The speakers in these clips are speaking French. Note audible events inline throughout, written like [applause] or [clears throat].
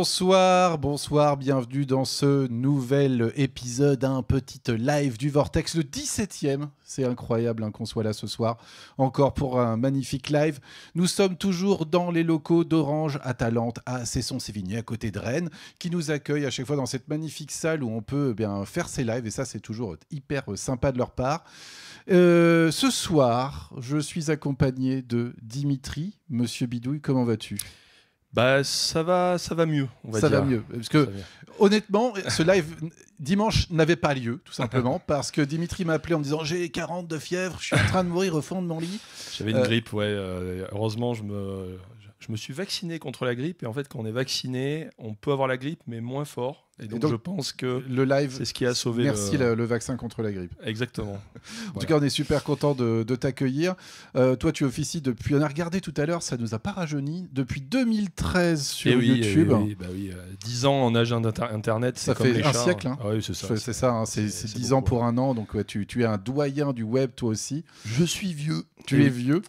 Bonsoir, bonsoir, bienvenue dans ce nouvel épisode, un petit live du Vortex, le 17e. C'est incroyable hein, qu'on soit là ce soir, encore pour un magnifique live. Nous sommes toujours dans les locaux d'Orange à Talente, à Cesson-Sévigné, à côté de Rennes, qui nous accueille à chaque fois dans cette magnifique salle où on peut eh bien faire ses lives, et ça c'est toujours hyper sympa de leur part. Euh, ce soir, je suis accompagné de Dimitri. Monsieur Bidouille, comment vas-tu bah ça va, ça va mieux. On va ça va mieux parce que honnêtement, ce live dimanche n'avait pas lieu tout simplement [laughs] parce que Dimitri m'a appelé en me disant j'ai 40 de fièvre, je suis en train de mourir au fond de mon lit. J'avais une euh, grippe, ouais. Euh, heureusement, je me, je me suis vacciné contre la grippe et en fait quand on est vacciné, on peut avoir la grippe mais moins fort et donc, je pense que le live, c'est ce qui a sauvé. Merci le, vaccin contre la grippe. Exactement. [laughs] en tout cas, on est super content de, t'accueillir. Euh, toi, tu officies depuis. On a regardé tout à l'heure, ça nous a pas rajeuni depuis 2013 sur eh eh YouTube. Et oui, eh oui, 10 bah euh, ans en agent internet, ça comme fait un siècle. Hein. Hein. Ah oui, c'est ça. C'est ça. Hein, c'est 10 ans pour un an. Donc tu, es un doyen du web, toi aussi. Je suis vieux. Tu es vieux.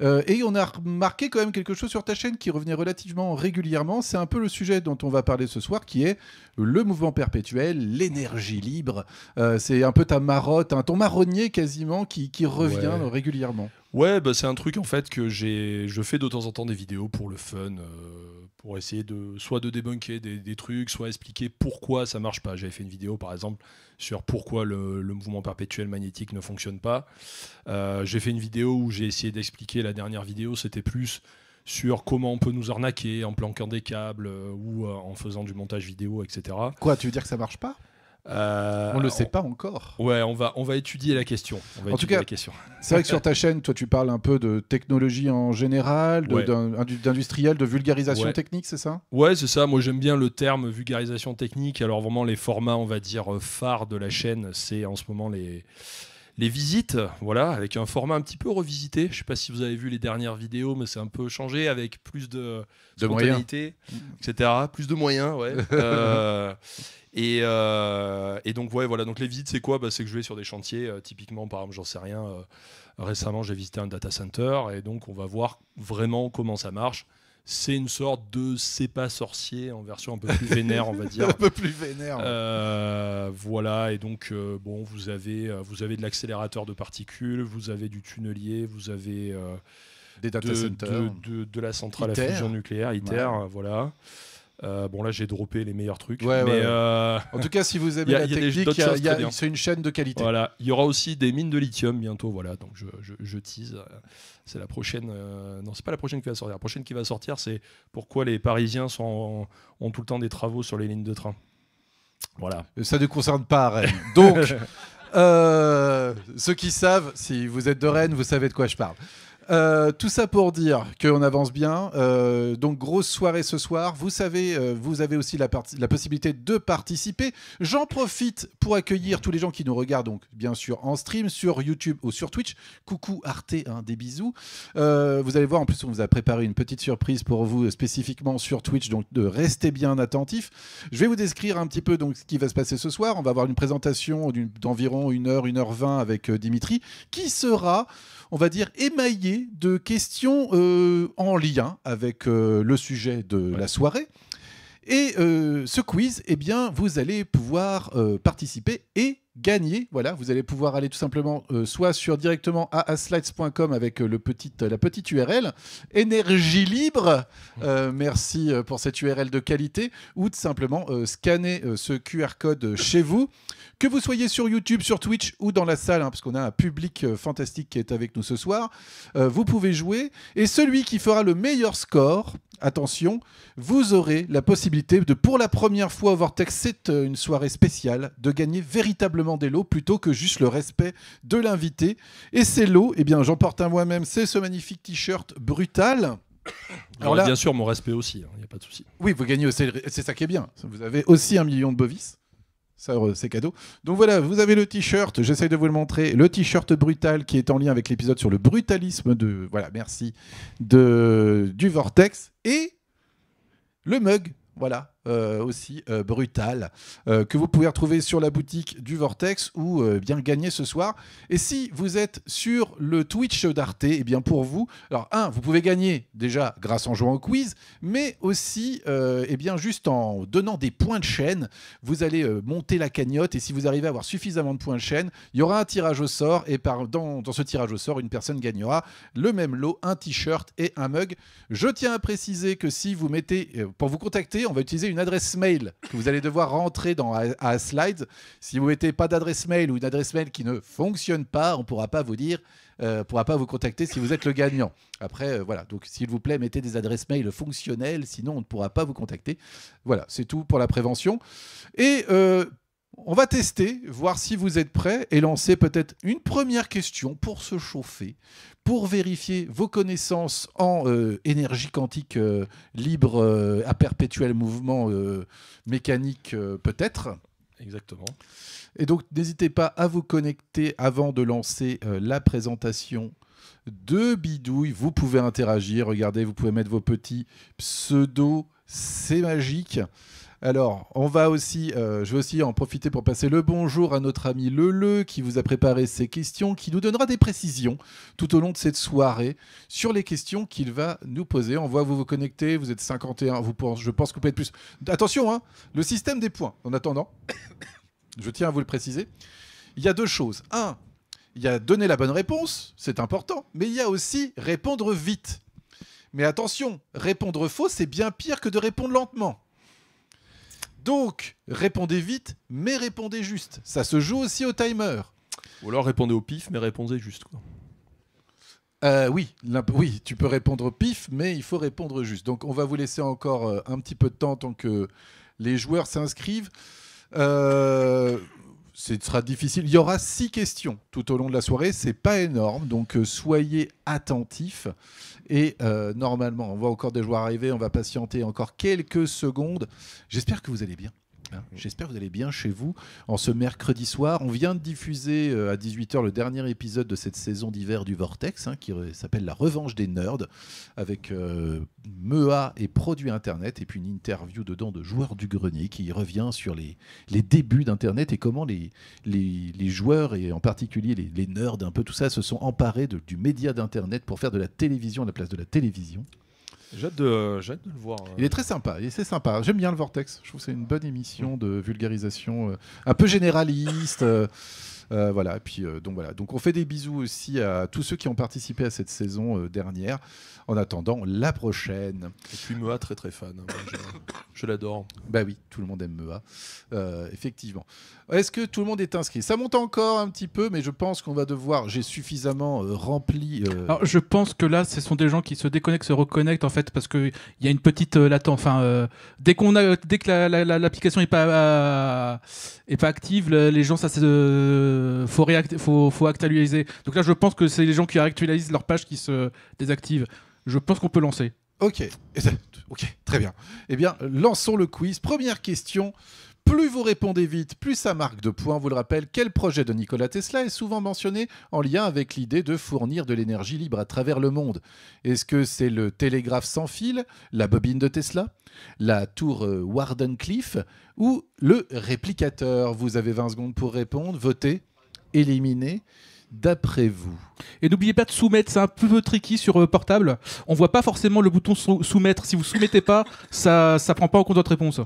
Euh, et on a remarqué quand même quelque chose sur ta chaîne qui revenait relativement régulièrement. C'est un peu le sujet dont on va parler ce soir, qui est le le mouvement perpétuel, l'énergie libre. Euh, c'est un peu ta marotte, un hein, ton marronnier quasiment qui, revient régulièrement. Ouais, bah, c'est un truc en fait que j'ai, je fais de temps en temps des vidéos pour le fun, euh, pour essayer de soit de débunker des, trucs, soit expliquer pourquoi ça marche pas. J'avais fait une vidéo par exemple sur pourquoi le, mouvement perpétuel magnétique ne fonctionne pas. Euh, j'ai fait une vidéo où j'ai essayé d'expliquer. La dernière vidéo, c'était plus sur comment on peut nous arnaquer en planquant des câbles euh, ou euh, en faisant du montage vidéo, etc. Quoi, tu veux dire que ça marche pas euh, on le sait pas encore. Ouais, on va, on va étudier la question. en tout cas, [laughs] c'est vrai que sur ta chaîne, toi, tu parles un peu de technologie en général, d'industriel, de, vulgarisation technique, c'est ça Ouais, c'est ça. Moi, j'aime bien le terme vulgarisation technique. Alors, vraiment, les formats, on va dire, euh, phares de la chaîne, c'est en ce moment les les visites, voilà, avec un format un petit peu revisité. Je ne sais pas si vous avez vu les dernières vidéos, mais c'est un peu changé avec plus de, spontanéité, etc. Plus de moyens, ouais. [laughs] Euh, euh, et, donc, ouais, voilà. Donc, les visites, c'est quoi bah, C'est que je vais sur des chantiers, euh, typiquement, par exemple, j'en sais rien. récemment, j'ai visité un data center et donc, on va voir vraiment comment ça marche. C'est une sorte de c'est sorcier en version un peu plus vénère, on va dire. [laughs] un peu plus vénère. Euh, voilà, et donc euh, bon, vous avez euh, vous avez de l'accélérateur de particules, vous avez du tunnelier, vous avez des data de, la centrale à fusion nucléaire, ITER, voilà. Euh, bon là j'ai droppé les meilleurs trucs. Euh, en tout cas si vous [laughs] aimez la technique, c'est une chaîne de qualité. Voilà, il y aura aussi des mines de lithium bientôt. Voilà, donc je, tease. C'est la prochaine. Euh, non, c'est pas la prochaine qui va sortir. La prochaine qui va sortir, c'est pourquoi les Parisiens ont tout le temps des travaux sur les lignes de train. Voilà. Ça ne concerne pas Rennes. Donc [laughs] ceux qui savent, si vous êtes de Rennes, vous savez de quoi je parle. Euh, tout ça pour dire qu'on avance bien. Euh, donc grosse soirée ce soir. Vous savez, euh, vous avez aussi la, possibilité de participer. J'en profite pour accueillir tous les gens qui nous regardent, donc bien sûr en stream, sur YouTube ou sur Twitch. Coucou Arte, hein, des bisous. vous allez voir, en plus on vous a préparé une petite surprise pour vous spécifiquement sur Twitch, donc de rester bien attentifs. Je vais vous décrire un petit peu donc ce qui va se passer ce soir. On va avoir une présentation d'environ 1h, 1h20 avec Dimitri, qui sera, on va dire, émaillé de questions euh, en lien avec euh, le sujet de la soirée. Et euh, ce quiz, eh bien, vous allez pouvoir participer et gagner. Voilà, vous allez pouvoir aller tout simplement euh, soit sur directement à aslides.com avec euh, le euh, la petite URL, énergie libre, mmh. merci pour cette URL de qualité, ou tout simplement scanner ce QR code chez vous. Que vous soyez sur YouTube, sur Twitch ou dans la salle, hein, parce qu'on a un public fantastique qui est avec nous ce soir, vous pouvez jouer. Et celui qui fera le meilleur score, attention, vous aurez la possibilité de, pour la première fois au Vortex, c'est une soirée spéciale, de gagner véritablement demander l'eau plutôt que juste le respect de l'invité. Et c'est l'eau, eh bien j'en porte un moi-même, c'est ce magnifique t-shirt brutal. Alors là, bien sûr, mon respect aussi, il hein, n'y a pas de souci. Oui, vous gagnez aussi, c'est ça qui est bien. Vous avez aussi un million de bovis. Ça, euh, c'est cadeau. Donc voilà, vous avez le t-shirt, j'essaye de vous le montrer, le t-shirt brutal qui est en lien avec l'épisode sur le brutalisme de, voilà, merci, de, du Vortex, et le mug, voilà, euh, aussi euh, brutal euh, que vous pouvez retrouver sur la boutique du Vortex ou bien gagner ce soir. Et si vous êtes sur le Twitch d'Arte, et eh bien pour vous, alors un, vous pouvez gagner déjà grâce en jouant au quiz, mais aussi et eh bien juste en donnant des points de chaîne, vous allez monter la cagnotte et si vous arrivez à avoir suffisamment de points de chaîne, il y aura un tirage au sort et par, dans, dans ce tirage au sort, une personne gagnera le même lot, un t-shirt et un mug. Je tiens à préciser que si vous mettez, pour vous contacter, on va utiliser une adresse mail que vous allez devoir rentrer dans à, slide Slides. Si vous mettez pas d'adresse mail ou une adresse mail qui ne fonctionne pas, on pourra pas vous dire, euh, pourra pas vous contacter si vous êtes le gagnant. Après, euh, voilà. Donc, s'il vous plaît, mettez des adresses mail fonctionnelles, sinon on ne pourra pas vous contacter. Voilà, c'est tout pour la prévention. Et euh, on va tester, voir si vous êtes prêts et lancer peut-être une première question pour se chauffer, pour vérifier vos connaissances en euh, énergie quantique euh, libre euh, à perpétuel mouvement mécanique peut-être. Exactement. Et donc n'hésitez pas à vous connecter avant de lancer la présentation de Bidouille. Vous pouvez interagir, regardez, vous pouvez mettre vos petits pseudos, c'est magique. Alors, on va aussi, euh, je vais aussi en profiter pour passer le bonjour à notre ami Leleu qui vous a préparé ses questions, qui nous donnera des précisions tout au long de cette soirée sur les questions qu'il va nous poser. On voit vous vous connectez, vous êtes 51, vous je pense que peut être plus. Attention, hein, le système des points. En attendant, [coughs] je tiens à vous le préciser. Il y a deux choses. Un, il y a donner la bonne réponse, c'est important, mais il y a aussi répondre vite. Mais attention, répondre faux, c'est bien pire que de répondre lentement. Donc, répondez vite, mais répondez juste. Ça se joue aussi au timer. Ou alors répondez au pif, mais répondez juste. Euh, oui, oui, tu peux répondre au pif, mais il faut répondre juste. Donc, on va vous laisser encore euh, un petit peu de temps tant que les joueurs s'inscrivent. Euh, ce sera difficile. Il y aura six questions tout au long de la soirée. C'est pas énorme, donc euh, soyez attentifs. Et euh, normalement, on voit encore des joueurs arriver. On va patienter encore quelques secondes. J'espère que vous allez bien. Hein. Mm. J'espère que vous allez bien chez vous en ce mercredi soir. On vient de diffuser euh, à 18h le dernier épisode de cette saison d'hiver du Vortex hein, qui s'appelle La Revanche des Nerds avec euh, MEA et Produits Internet et puis une interview dedans de joueurs du grenier qui revient sur les, débuts d'Internet et comment les, joueurs et en particulier les, nerds, un peu tout ça, se sont emparés du média d'Internet pour faire de la télévision à la place de la télévision. J'ai hâte, de, le voir. Il est très sympa, il est, sympa. J'aime bien le Vortex. Je trouve que c'est une bonne émission de vulgarisation, euh, un peu généraliste. Euh, euh, voilà, et puis euh, donc voilà. Donc on fait des bisous aussi à tous ceux qui ont participé à cette saison euh, dernière. En attendant la prochaine. Et puis Moa, très très fan. Hein, je, l'adore. Bah oui, tout le monde aime Moa. effectivement. Est-ce que tout le monde est inscrit Ça monte encore un petit peu, mais je pense qu'on va devoir. J'ai suffisamment rempli. Alors, je pense que là, ce sont des gens qui se déconnectent, se reconnectent en fait, parce qu'il y a une petite latence. Enfin, dès qu'on a, dès que l'application n'est pas, est pas active, les gens ça se euh, faut, actualiser. Donc là, je pense que c'est les gens qui actualisent leur page qui se désactivent. Je pense qu'on peut lancer. Ok. [laughs] ok, très bien. Eh bien, lançons le quiz. Première question. Plus vous répondez vite, plus ça marque de points. Vous le rappelle, quel projet de Nikola Tesla est souvent mentionné en lien avec l'idée de fournir de l'énergie libre à travers le monde Est-ce que c'est le télégraphe sans fil, la bobine de Tesla, la tour euh, Wardenclyffe ou le réplicateur Vous avez 20 secondes pour répondre, voter, éliminer d'après vous Et n'oubliez pas de soumettre, c'est un peu tricky sur euh, portable. On voit pas forcément le bouton soumettre. Si vous soumettez pas, ça ça prend pas en compte votre réponse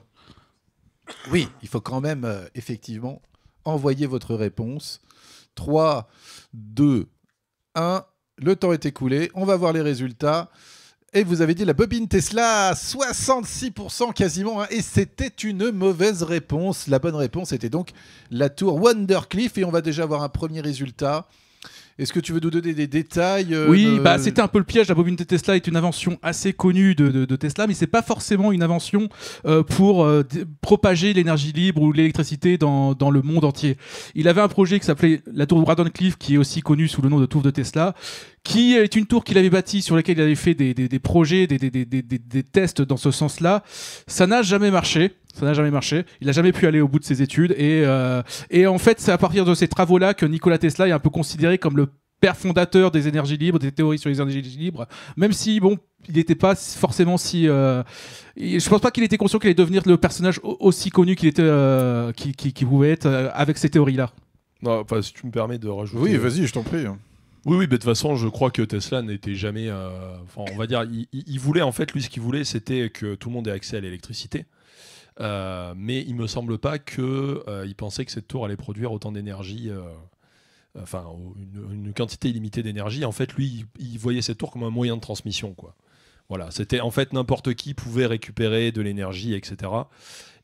oui, il faut quand même euh, effectivement envoyer votre réponse. 3, 2, 1. Le temps est écoulé. On va voir les résultats. Et vous avez dit la bobine Tesla, 66% quasiment. Hein, et c'était une mauvaise réponse. La bonne réponse était donc la tour Wondercliff. Et on va déjà avoir un premier résultat. Est-ce que tu veux nous donner des détails euh, Oui, bah, c'était un peu le piège. La bobine de Tesla est une invention assez connue de, Tesla, mais ce n'est pas forcément une invention euh, pour euh, propager l'énergie libre ou l'électricité dans, le monde entier. Il avait un projet qui s'appelait la tour cliff qui est aussi connue sous le nom de tour de Tesla, qui est une tour qu'il avait bâtie, sur laquelle il avait fait des, projets, des, tests dans ce sens-là. Ça n'a jamais marché. Ça n'a jamais marché. Il n'a jamais pu aller au bout de ses études. Et, euh, et en fait, c'est à partir de ces travaux-là que Nikola Tesla est un peu considéré comme le père fondateur des énergies libres, des théories sur les énergies libres, même si, bon, il n'était pas forcément si. je euh, je pense pas qu'il était conscient qu'il allait devenir le personnage aussi connu qu'il était, euh, qui, pouvait être avec ces théories-là. Non, si tu me permets de rajouter. Oui, vas-y, je t'en prie. Oui, oui, mais de toute façon, je crois que Tesla n'était jamais. Enfin, on va dire, il, voulait en fait, lui, ce qu'il voulait, c'était que tout le monde ait accès à l'électricité. Euh, mais il me semble pas qu'il euh, pensait que cette tour allait produire autant d'énergie, euh, enfin une, quantité illimitée d'énergie. En fait, lui, il, voyait cette tour comme un moyen de transmission, quoi. Voilà, c'était en fait n'importe qui pouvait récupérer de l'énergie, etc.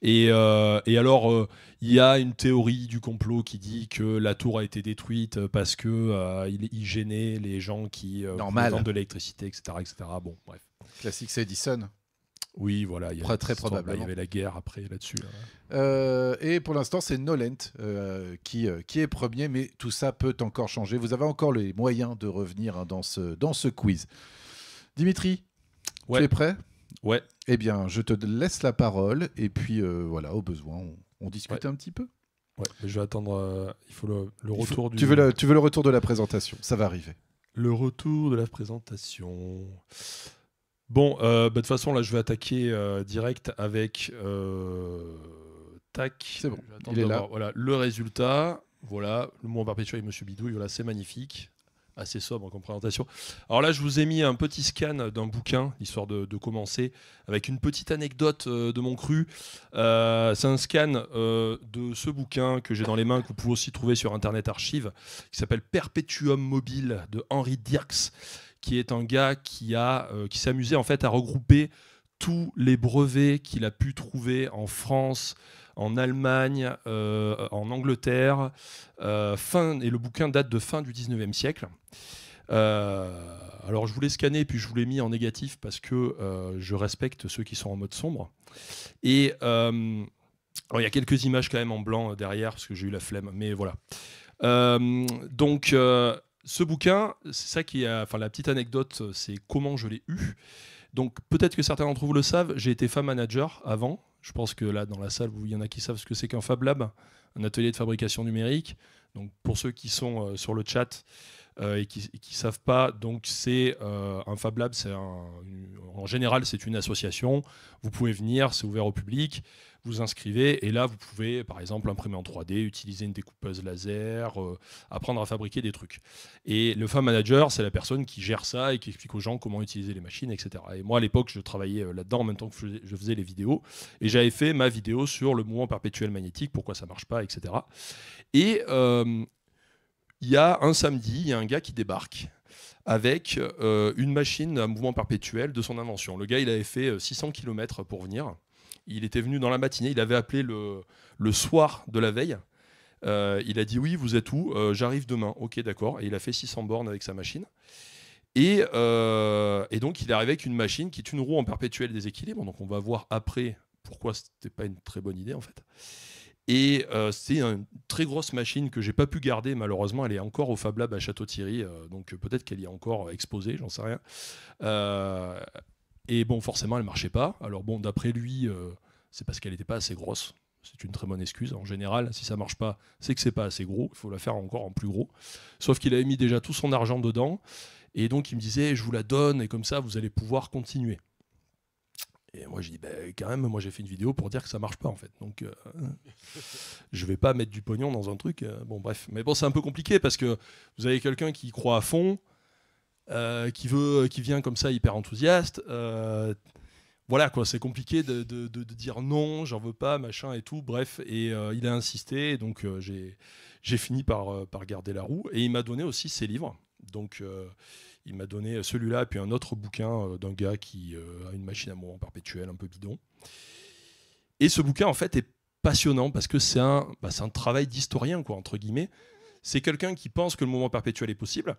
Et, alors, il y a une théorie du complot qui dit que la tour a été détruite parce que il, gênait les gens qui besoin de l'électricité, etc., Bon, bref. Classique, c'est Edison. Oui, voilà. Il y très probablement. Il y avait la guerre après là-dessus. Hein. Euh, et pour l'instant, c'est Nolent euh, qui, euh, qui est premier, mais tout ça peut encore changer. Vous avez encore les moyens de revenir hein, dans, ce, dans ce quiz. Dimitri, tu es prêt Ouais. Eh bien, je te laisse la parole et puis voilà, au besoin, on, discute un petit peu. Ouais, je vais attendre. il faut le, retour Tu veux tu veux le retour de la présentation Ça va arriver. Le retour de la présentation. Bon, euh, bah, de toute façon, là, je vais attaquer euh, direct avec. Euh, tac. C'est bon. là. voilà, le résultat. Voilà, le mot en perpétuel et Monsieur Bidouille. Voilà, c'est magnifique. Assez sobre en présentation. Alors là, je vous ai mis un petit scan d'un bouquin, histoire de, commencer, avec une petite anecdote de mon cru. c'est un scan de ce bouquin que j'ai dans les mains, que vous pouvez aussi trouver sur Internet Archive, qui s'appelle Perpetuum Mobile de Henri Dirks qui est un gars qui, a, euh, qui s'amusait en fait à regrouper tous les brevets qu'il a pu trouver en France, en Allemagne, euh, en Angleterre. Euh, fin, et le bouquin date de fin du 19e siècle. alors je voulais scanner puis je vous l'ai mis en négatif parce que je respecte ceux qui sont en mode sombre. Et il y a quelques images quand même en blanc derrière parce que j'ai eu la flemme, mais voilà. donc ce bouquin, c'est ça qui a. Enfin, la petite anecdote, c'est comment je l'ai eu. Donc, peut-être que certains d'entre vous le savent, j'ai été Fab manager avant. Je pense que là, dans la salle, il y en a qui savent ce que c'est qu'un Fab Lab, un atelier de fabrication numérique. Donc, pour ceux qui sont euh, sur le chat, euh, et qui ne savent pas. Donc, c'est euh, un Fab Lab, en général, c'est une association. Vous pouvez venir, c'est ouvert au public. Vous inscrivez et là, vous pouvez, par exemple, imprimer en 3D, utiliser une découpeuse laser, euh, apprendre à fabriquer des trucs. Et le Fab Manager, c'est la personne qui gère ça et qui explique aux gens comment utiliser les machines, etc. Et moi, à l'époque, je travaillais là-dedans en même temps que je faisais, les vidéos et j'avais fait ma vidéo sur le mouvement perpétuel magnétique, pourquoi ça marche pas, etc. Et il y a un samedi, il y a un gars qui débarque avec euh, une machine à mouvement perpétuel de son invention. Le gars, il avait fait 600 euh, km pour venir. Il était venu dans la matinée, il avait appelé le, soir de la veille. Euh, il a dit oui, vous êtes où J'arrive demain. Ok, d'accord. Et il a fait 600 bornes avec sa machine. Et, donc, il est arrivé avec une machine qui est une roue en perpétuel déséquilibre. Donc, on va voir après pourquoi ce n'était pas une très bonne idée en fait. Et euh, c'est une très grosse machine que j'ai pas pu garder, malheureusement. Elle est encore au Fab Lab à Château-Thierry, euh, donc euh, peut-être qu'elle y est encore exposée, j'en sais rien. et bon, forcément, elle marchait pas. Alors bon, d'après lui, c'est parce qu'elle n'était pas assez grosse. C'est une très bonne excuse. En général, si ça marche pas, c'est que c'est pas assez gros. Il faut la faire encore en plus gros. Sauf qu'il avait mis déjà tout son argent dedans. Et donc, il me disait, je vous la donne, et comme ça, vous allez pouvoir continuer. Et moi, j'ai dit, bah, quand même, moi, j'ai fait une vidéo pour dire que ça marche pas, en fait. Donc, euh, je vais pas mettre du pognon dans un truc. Euh, bon, bref. Mais bon, c'est un peu compliqué parce que vous avez quelqu'un qui croit à fond, euh, qui, veut, qui vient comme ça hyper enthousiaste. voilà, quoi. C'est compliqué de, dire non, j'en veux pas, machin et tout. Bref. Et il a insisté. Donc, j'ai fini par, par garder la roue. Et il m'a donné aussi ses livres. Donc, il m'a donné celui-là, et puis un autre bouquin euh, d'un gars qui euh, a une machine à mouvement perpétuel, un peu bidon. Et ce bouquin, en fait, est passionnant parce que c'est un, bah, un travail d'historien, quoi, entre guillemets. C'est quelqu'un qui pense que le moment perpétuel est possible.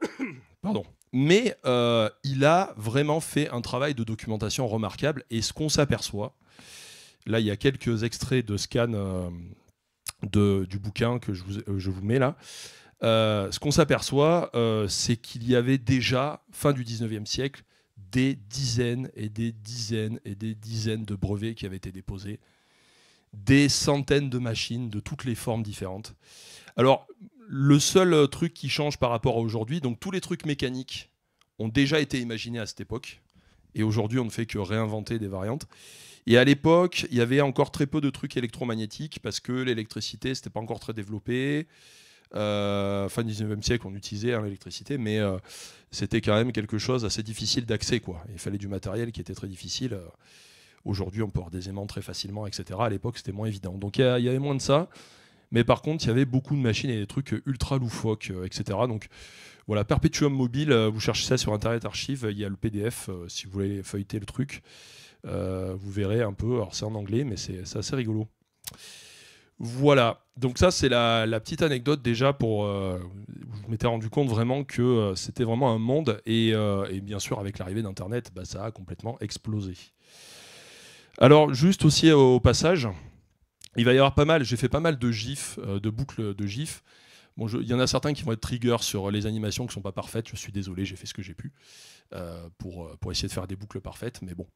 [coughs] Pardon. Mais euh, il a vraiment fait un travail de documentation remarquable. Et ce qu'on s'aperçoit, là, il y a quelques extraits de scan du bouquin que je vous, je vous mets là. Euh, ce qu'on s'aperçoit, euh, c'est qu'il y avait déjà, fin du 19e siècle, des dizaines et des dizaines et des dizaines de brevets qui avaient été déposés, des centaines de machines de toutes les formes différentes. Alors, le seul euh, truc qui change par rapport à aujourd'hui, donc tous les trucs mécaniques ont déjà été imaginés à cette époque, et aujourd'hui on ne fait que réinventer des variantes. Et à l'époque, il y avait encore très peu de trucs électromagnétiques parce que l'électricité, c'était pas encore très développé. Euh, fin 19e siècle, on utilisait hein, l'électricité, mais euh, c'était quand même quelque chose assez difficile d'accès. Quoi. Il fallait du matériel qui était très difficile. Euh, aujourd'hui, on peut avoir des aimants très facilement, etc. À l'époque, c'était moins évident. Donc il y, avait moins de ça. Mais par contre, il y avait beaucoup de machines et des trucs ultra loufoques, etc. Donc voilà, Perpetuum Mobile, vous cherchez ça sur Internet Archive, il y a le PDF si vous voulez feuilleter le truc. vous verrez un peu, alors c'est en anglais, mais c'est, c'est assez rigolo. Voilà, donc ça c'est la, petite anecdote déjà pour... vous euh, je rendu compte vraiment que euh, c'était vraiment un monde euh, et, bien sûr avec l'arrivée d'Internet, bah, ça a complètement explosé. Alors juste aussi au passage, il va y avoir pas mal, j'ai fait pas mal de gifs, de boucles de gifs il y en a certains qui vont être triggers sur euh, les animations qui ne sont pas parfaites. Je suis désolé, j'ai fait ce que j'ai pu euh, euh, pour, essayer de faire des boucles parfaites, mais bon.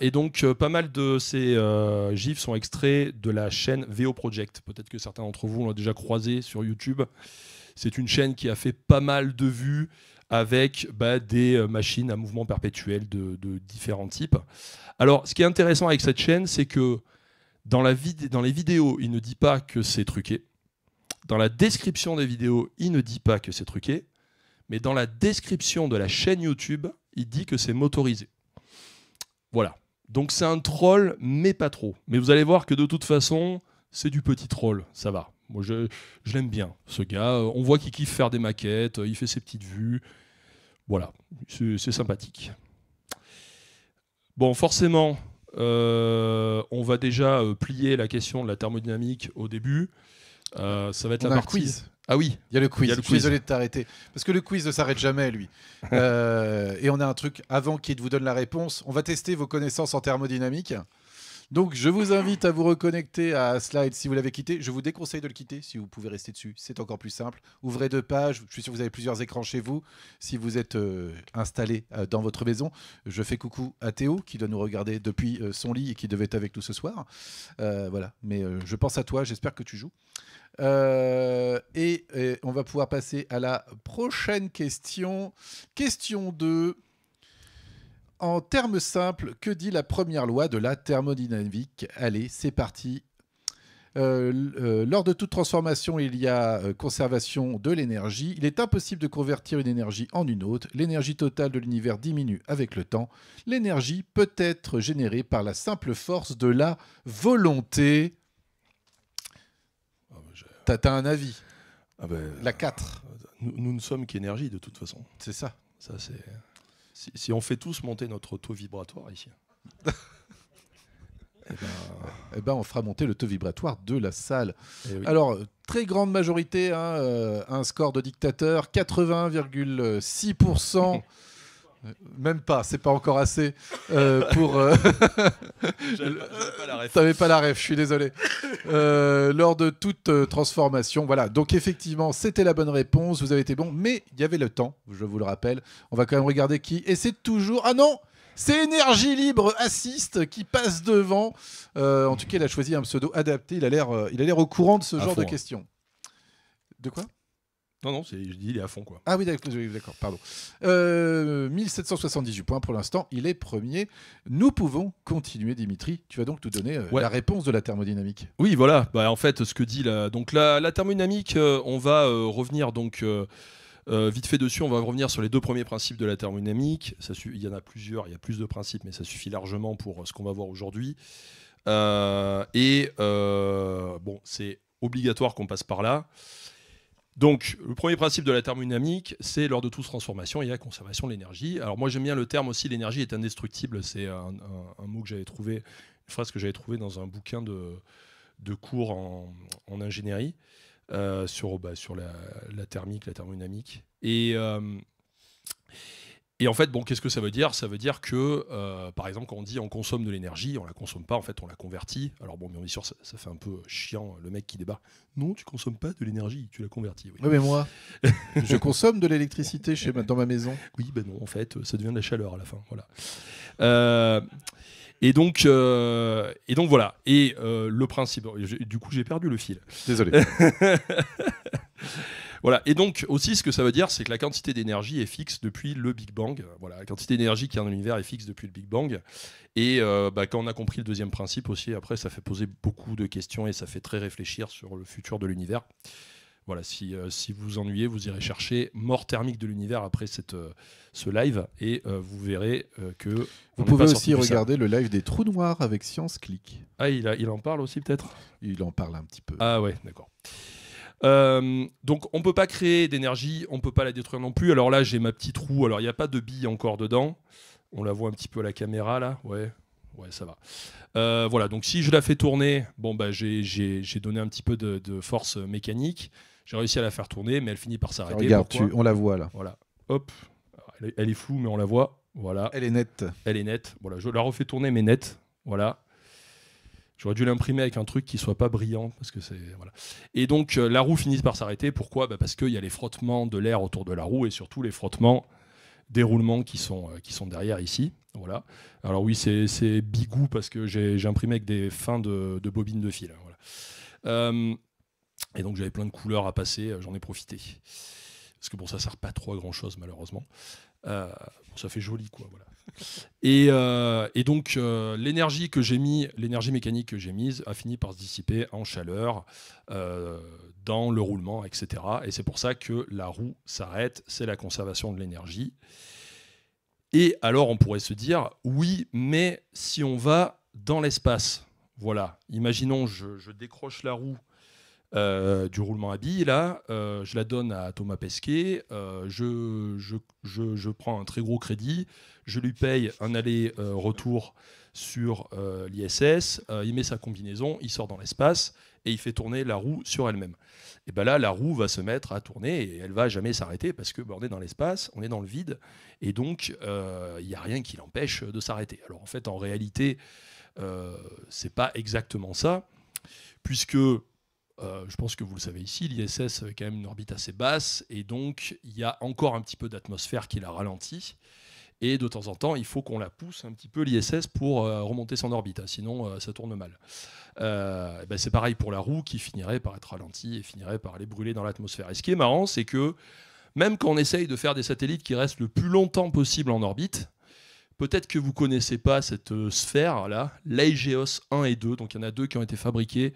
et donc, pas mal de ces gifs sont extraits de la chaîne Veo Project. Peut-être que certains d'entre vous l'ont déjà croisé sur YouTube. C'est une chaîne qui a fait pas mal de vues avec bah, des machines à mouvement perpétuel de, différents types. Alors, ce qui est intéressant avec cette chaîne, c'est que dans les vidéos, il ne dit pas que c'est truqué dans la description des vidéos, il ne dit pas que c'est truqué, mais dans la description de la chaîne YouTube, il dit que c'est motorisé. Voilà. Donc c'est un troll, mais pas trop. Mais vous allez voir que de toute façon, c'est du petit troll, ça va. Moi, je, l'aime bien, ce gars. On voit qu'il kiffe faire des maquettes, il fait ses petites vues. Voilà, c'est sympathique. Bon, forcément, euh, on va déjà euh, plier la question de la thermodynamique au début. Euh, ça va être la partie. Ah oui, il y a le quiz. je suis désolé de t'arrêter. Parce que le quiz ne s'arrête jamais, lui. [laughs] Euh, et on a un truc avant qu'il vous donne la réponse. On va tester vos connaissances en thermodynamique. Donc je vous invite à vous reconnecter à Slide si vous l'avez quitté. Je vous déconseille de le quitter si vous pouvez rester dessus. C'est encore plus simple. Ouvrez deux pages. Je suis sûr que vous avez plusieurs écrans chez vous si vous êtes euh, installé euh, dans votre maison. Je fais coucou à Théo qui doit nous regarder depuis euh, son lit et qui devait être avec nous ce soir. voilà. Mais je pense à toi. J'espère que tu joues. et, et, on va pouvoir passer à la prochaine question. Question 2. En termes simples, que dit la première loi de la thermodynamique Allez, c'est parti. Euh, euh, lors de toute transformation, il y a euh, conservation de l'énergie. Il est impossible de convertir une énergie en une autre. L'énergie totale de l'univers diminue avec le temps. L'énergie peut être générée par la simple force de la volonté. Oh, t'as un avis ah ben, La 4. Nous, nous ne sommes qu'énergie de toute façon. C'est ça. Ça, c'est si, on fait tous monter notre taux vibratoire ici. [laughs] Eh, ben, eh, ben... on fera monter le taux vibratoire de la salle. Eh Alors, euh, très grande majorité, hein, euh, un score de dictateur, 80,6%. [laughs] Euh, même pas, c'est pas encore assez euh, pour. Euh... [laughs] T'avais pas la ref, je suis désolé. Euh, lors de toute euh, transformation, voilà. Donc effectivement, c'était la bonne réponse, vous avez été bon, mais il y avait le temps, je vous le rappelle. On va quand même regarder qui. Et c'est toujours. Ah non c'est Énergie Libre Assiste qui passe devant. en tout cas, il a choisi un pseudo adapté. Il a l'air au courant de ce genre de hein. questions. De quoi non, non, je dis il est à fond quoi. Ah oui, d'accord, pardon. 1778 euh, points pour l'instant, il est premier. Nous pouvons continuer, Dimitri. Tu vas donc nous donner euh, la réponse de la thermodynamique. Oui, voilà. Bah, en fait, ce que dit la, donc la, thermodynamique, euh, on va revenir donc. vite fait dessus, on va revenir sur les deux premiers principes de la thermodynamique. il y en a plusieurs, il y a plus de principes, mais ça suffit largement pour ce qu'on va voir aujourd'hui. et bon, c'est obligatoire qu'on passe par là. Donc, le premier principe de la thermodynamique, c'est lors de toute transformation, il y a conservation de l'énergie. Alors, moi, j'aime bien le terme aussi, l'énergie est indestructible. C'est un, mot que j'avais trouvé, une phrase que j'avais trouvée dans un bouquin de, cours en, ingénierie euh, sur, bah, la, thermique, la thermodynamique. Et. Euh, et en fait, bon, qu'est-ce que ça veut dire Ça veut dire que, euh, par exemple, quand on dit on consomme de l'énergie, on la consomme pas, en fait, on la convertit. Alors bon, bien sûr, ça, ça fait un peu chiant le mec qui débarque. « Non, tu consommes pas de l'énergie, tu la convertis. Oui, mais moi, [laughs] je consomme de l'électricité chez dans ma maison. Oui, ben non, en fait, euh, ça devient de la chaleur à la fin, voilà. Euh, et donc, et donc voilà. Et le principe. Du coup, j'ai perdu le fil. Désolé. [laughs] Voilà. Et donc, aussi, ce que ça veut dire, c'est que la quantité d'énergie est fixe depuis le Big Bang. Voilà, la quantité d'énergie qui est dans l'univers est fixe depuis le Big Bang. Et euh, bah, quand on a compris le deuxième principe aussi, après, ça fait poser beaucoup de questions et ça fait très réfléchir sur le futur de l'univers. Voilà, si, euh, si vous vous ennuyez, vous irez chercher Mort thermique de l'univers après cette, euh, ce live et vous verrez que. Vous pouvez aussi regarder le live des trous noirs avec Science Click. Ah, il, a, il en parle aussi peut-être Il en parle un petit peu. Ah ouais, d'accord. Euh, donc on peut pas créer d'énergie, on peut pas la détruire non plus. Alors là j'ai ma petite roue, alors il n'y a pas de bille encore dedans. On la voit un petit peu à la caméra là, ouais. Ouais, ça va. Euh, voilà, donc si je la fais tourner, bon, bah, j'ai donné un petit peu de, force mécanique. J'ai réussi à la faire tourner, mais elle finit par s'arrêter. Regarde, on la voit là. Voilà. Hop. Elle est, floue, mais on la voit. Voilà. Elle est nette. Elle est nette. Voilà, je la refais tourner, mais nette. Voilà. J'aurais dû l'imprimer avec un truc qui soit pas brillant parce que c'est voilà. Et donc euh, la roue finit par s'arrêter. Pourquoi bah, Parce qu'il y a les frottements de l'air autour de la roue et surtout les frottements des roulements qui sont, euh, qui sont derrière ici. Voilà. Alors oui, c'est bigou parce que j'ai imprimé avec des fins de, bobines de fil. Hein, euh, et donc j'avais plein de couleurs à passer, j'en ai profité. Parce que bon, ça sert pas trop à grand chose malheureusement. ça fait joli quoi. Voilà. Euh, et, donc, euh, l'énergie que j'ai mis, l'énergie mécanique que j'ai mise, a fini par se dissiper en chaleur, euh, dans le roulement, etc. Et c'est pour ça que la roue s'arrête. C'est la conservation de l'énergie. Et alors, on pourrait se dire, oui, mais si on va dans l'espace, voilà. Imaginons, je, décroche la roue. du roulement à billes, là, je la donne à Thomas Pesquet, je, je, je, prends un très gros crédit, je lui paye un aller-retour euh, sur euh, l'ISS, euh, il met sa combinaison, il sort dans l'espace et il fait tourner la roue sur elle-même. Et ben là, la roue va se mettre à tourner et elle va jamais s'arrêter parce que ben, est dans l'espace, on est dans le vide et donc il n'y a rien qui l'empêche de s'arrêter. Alors en fait, en réalité, c'est pas exactement ça, puisque je pense que vous le savez ici, l'ISS a quand même une orbite assez basse et donc il y a encore un petit peu d'atmosphère qui la ralentit. Et de temps en temps, il faut qu'on la pousse un petit peu, l'ISS, pour euh, remonter son orbite. Hein, sinon, euh, ça tourne mal. Euh, eh ben, c'est pareil pour la roue qui finirait par être ralentie et finirait par aller brûler dans l'atmosphère. Et ce qui est marrant, c'est que même quand on essaye de faire des satellites qui restent le plus longtemps possible en orbite, Peut-être que vous ne connaissez pas cette sphère-là, l'Aegeos 1 et 2. Donc il y en a deux qui ont été fabriqués,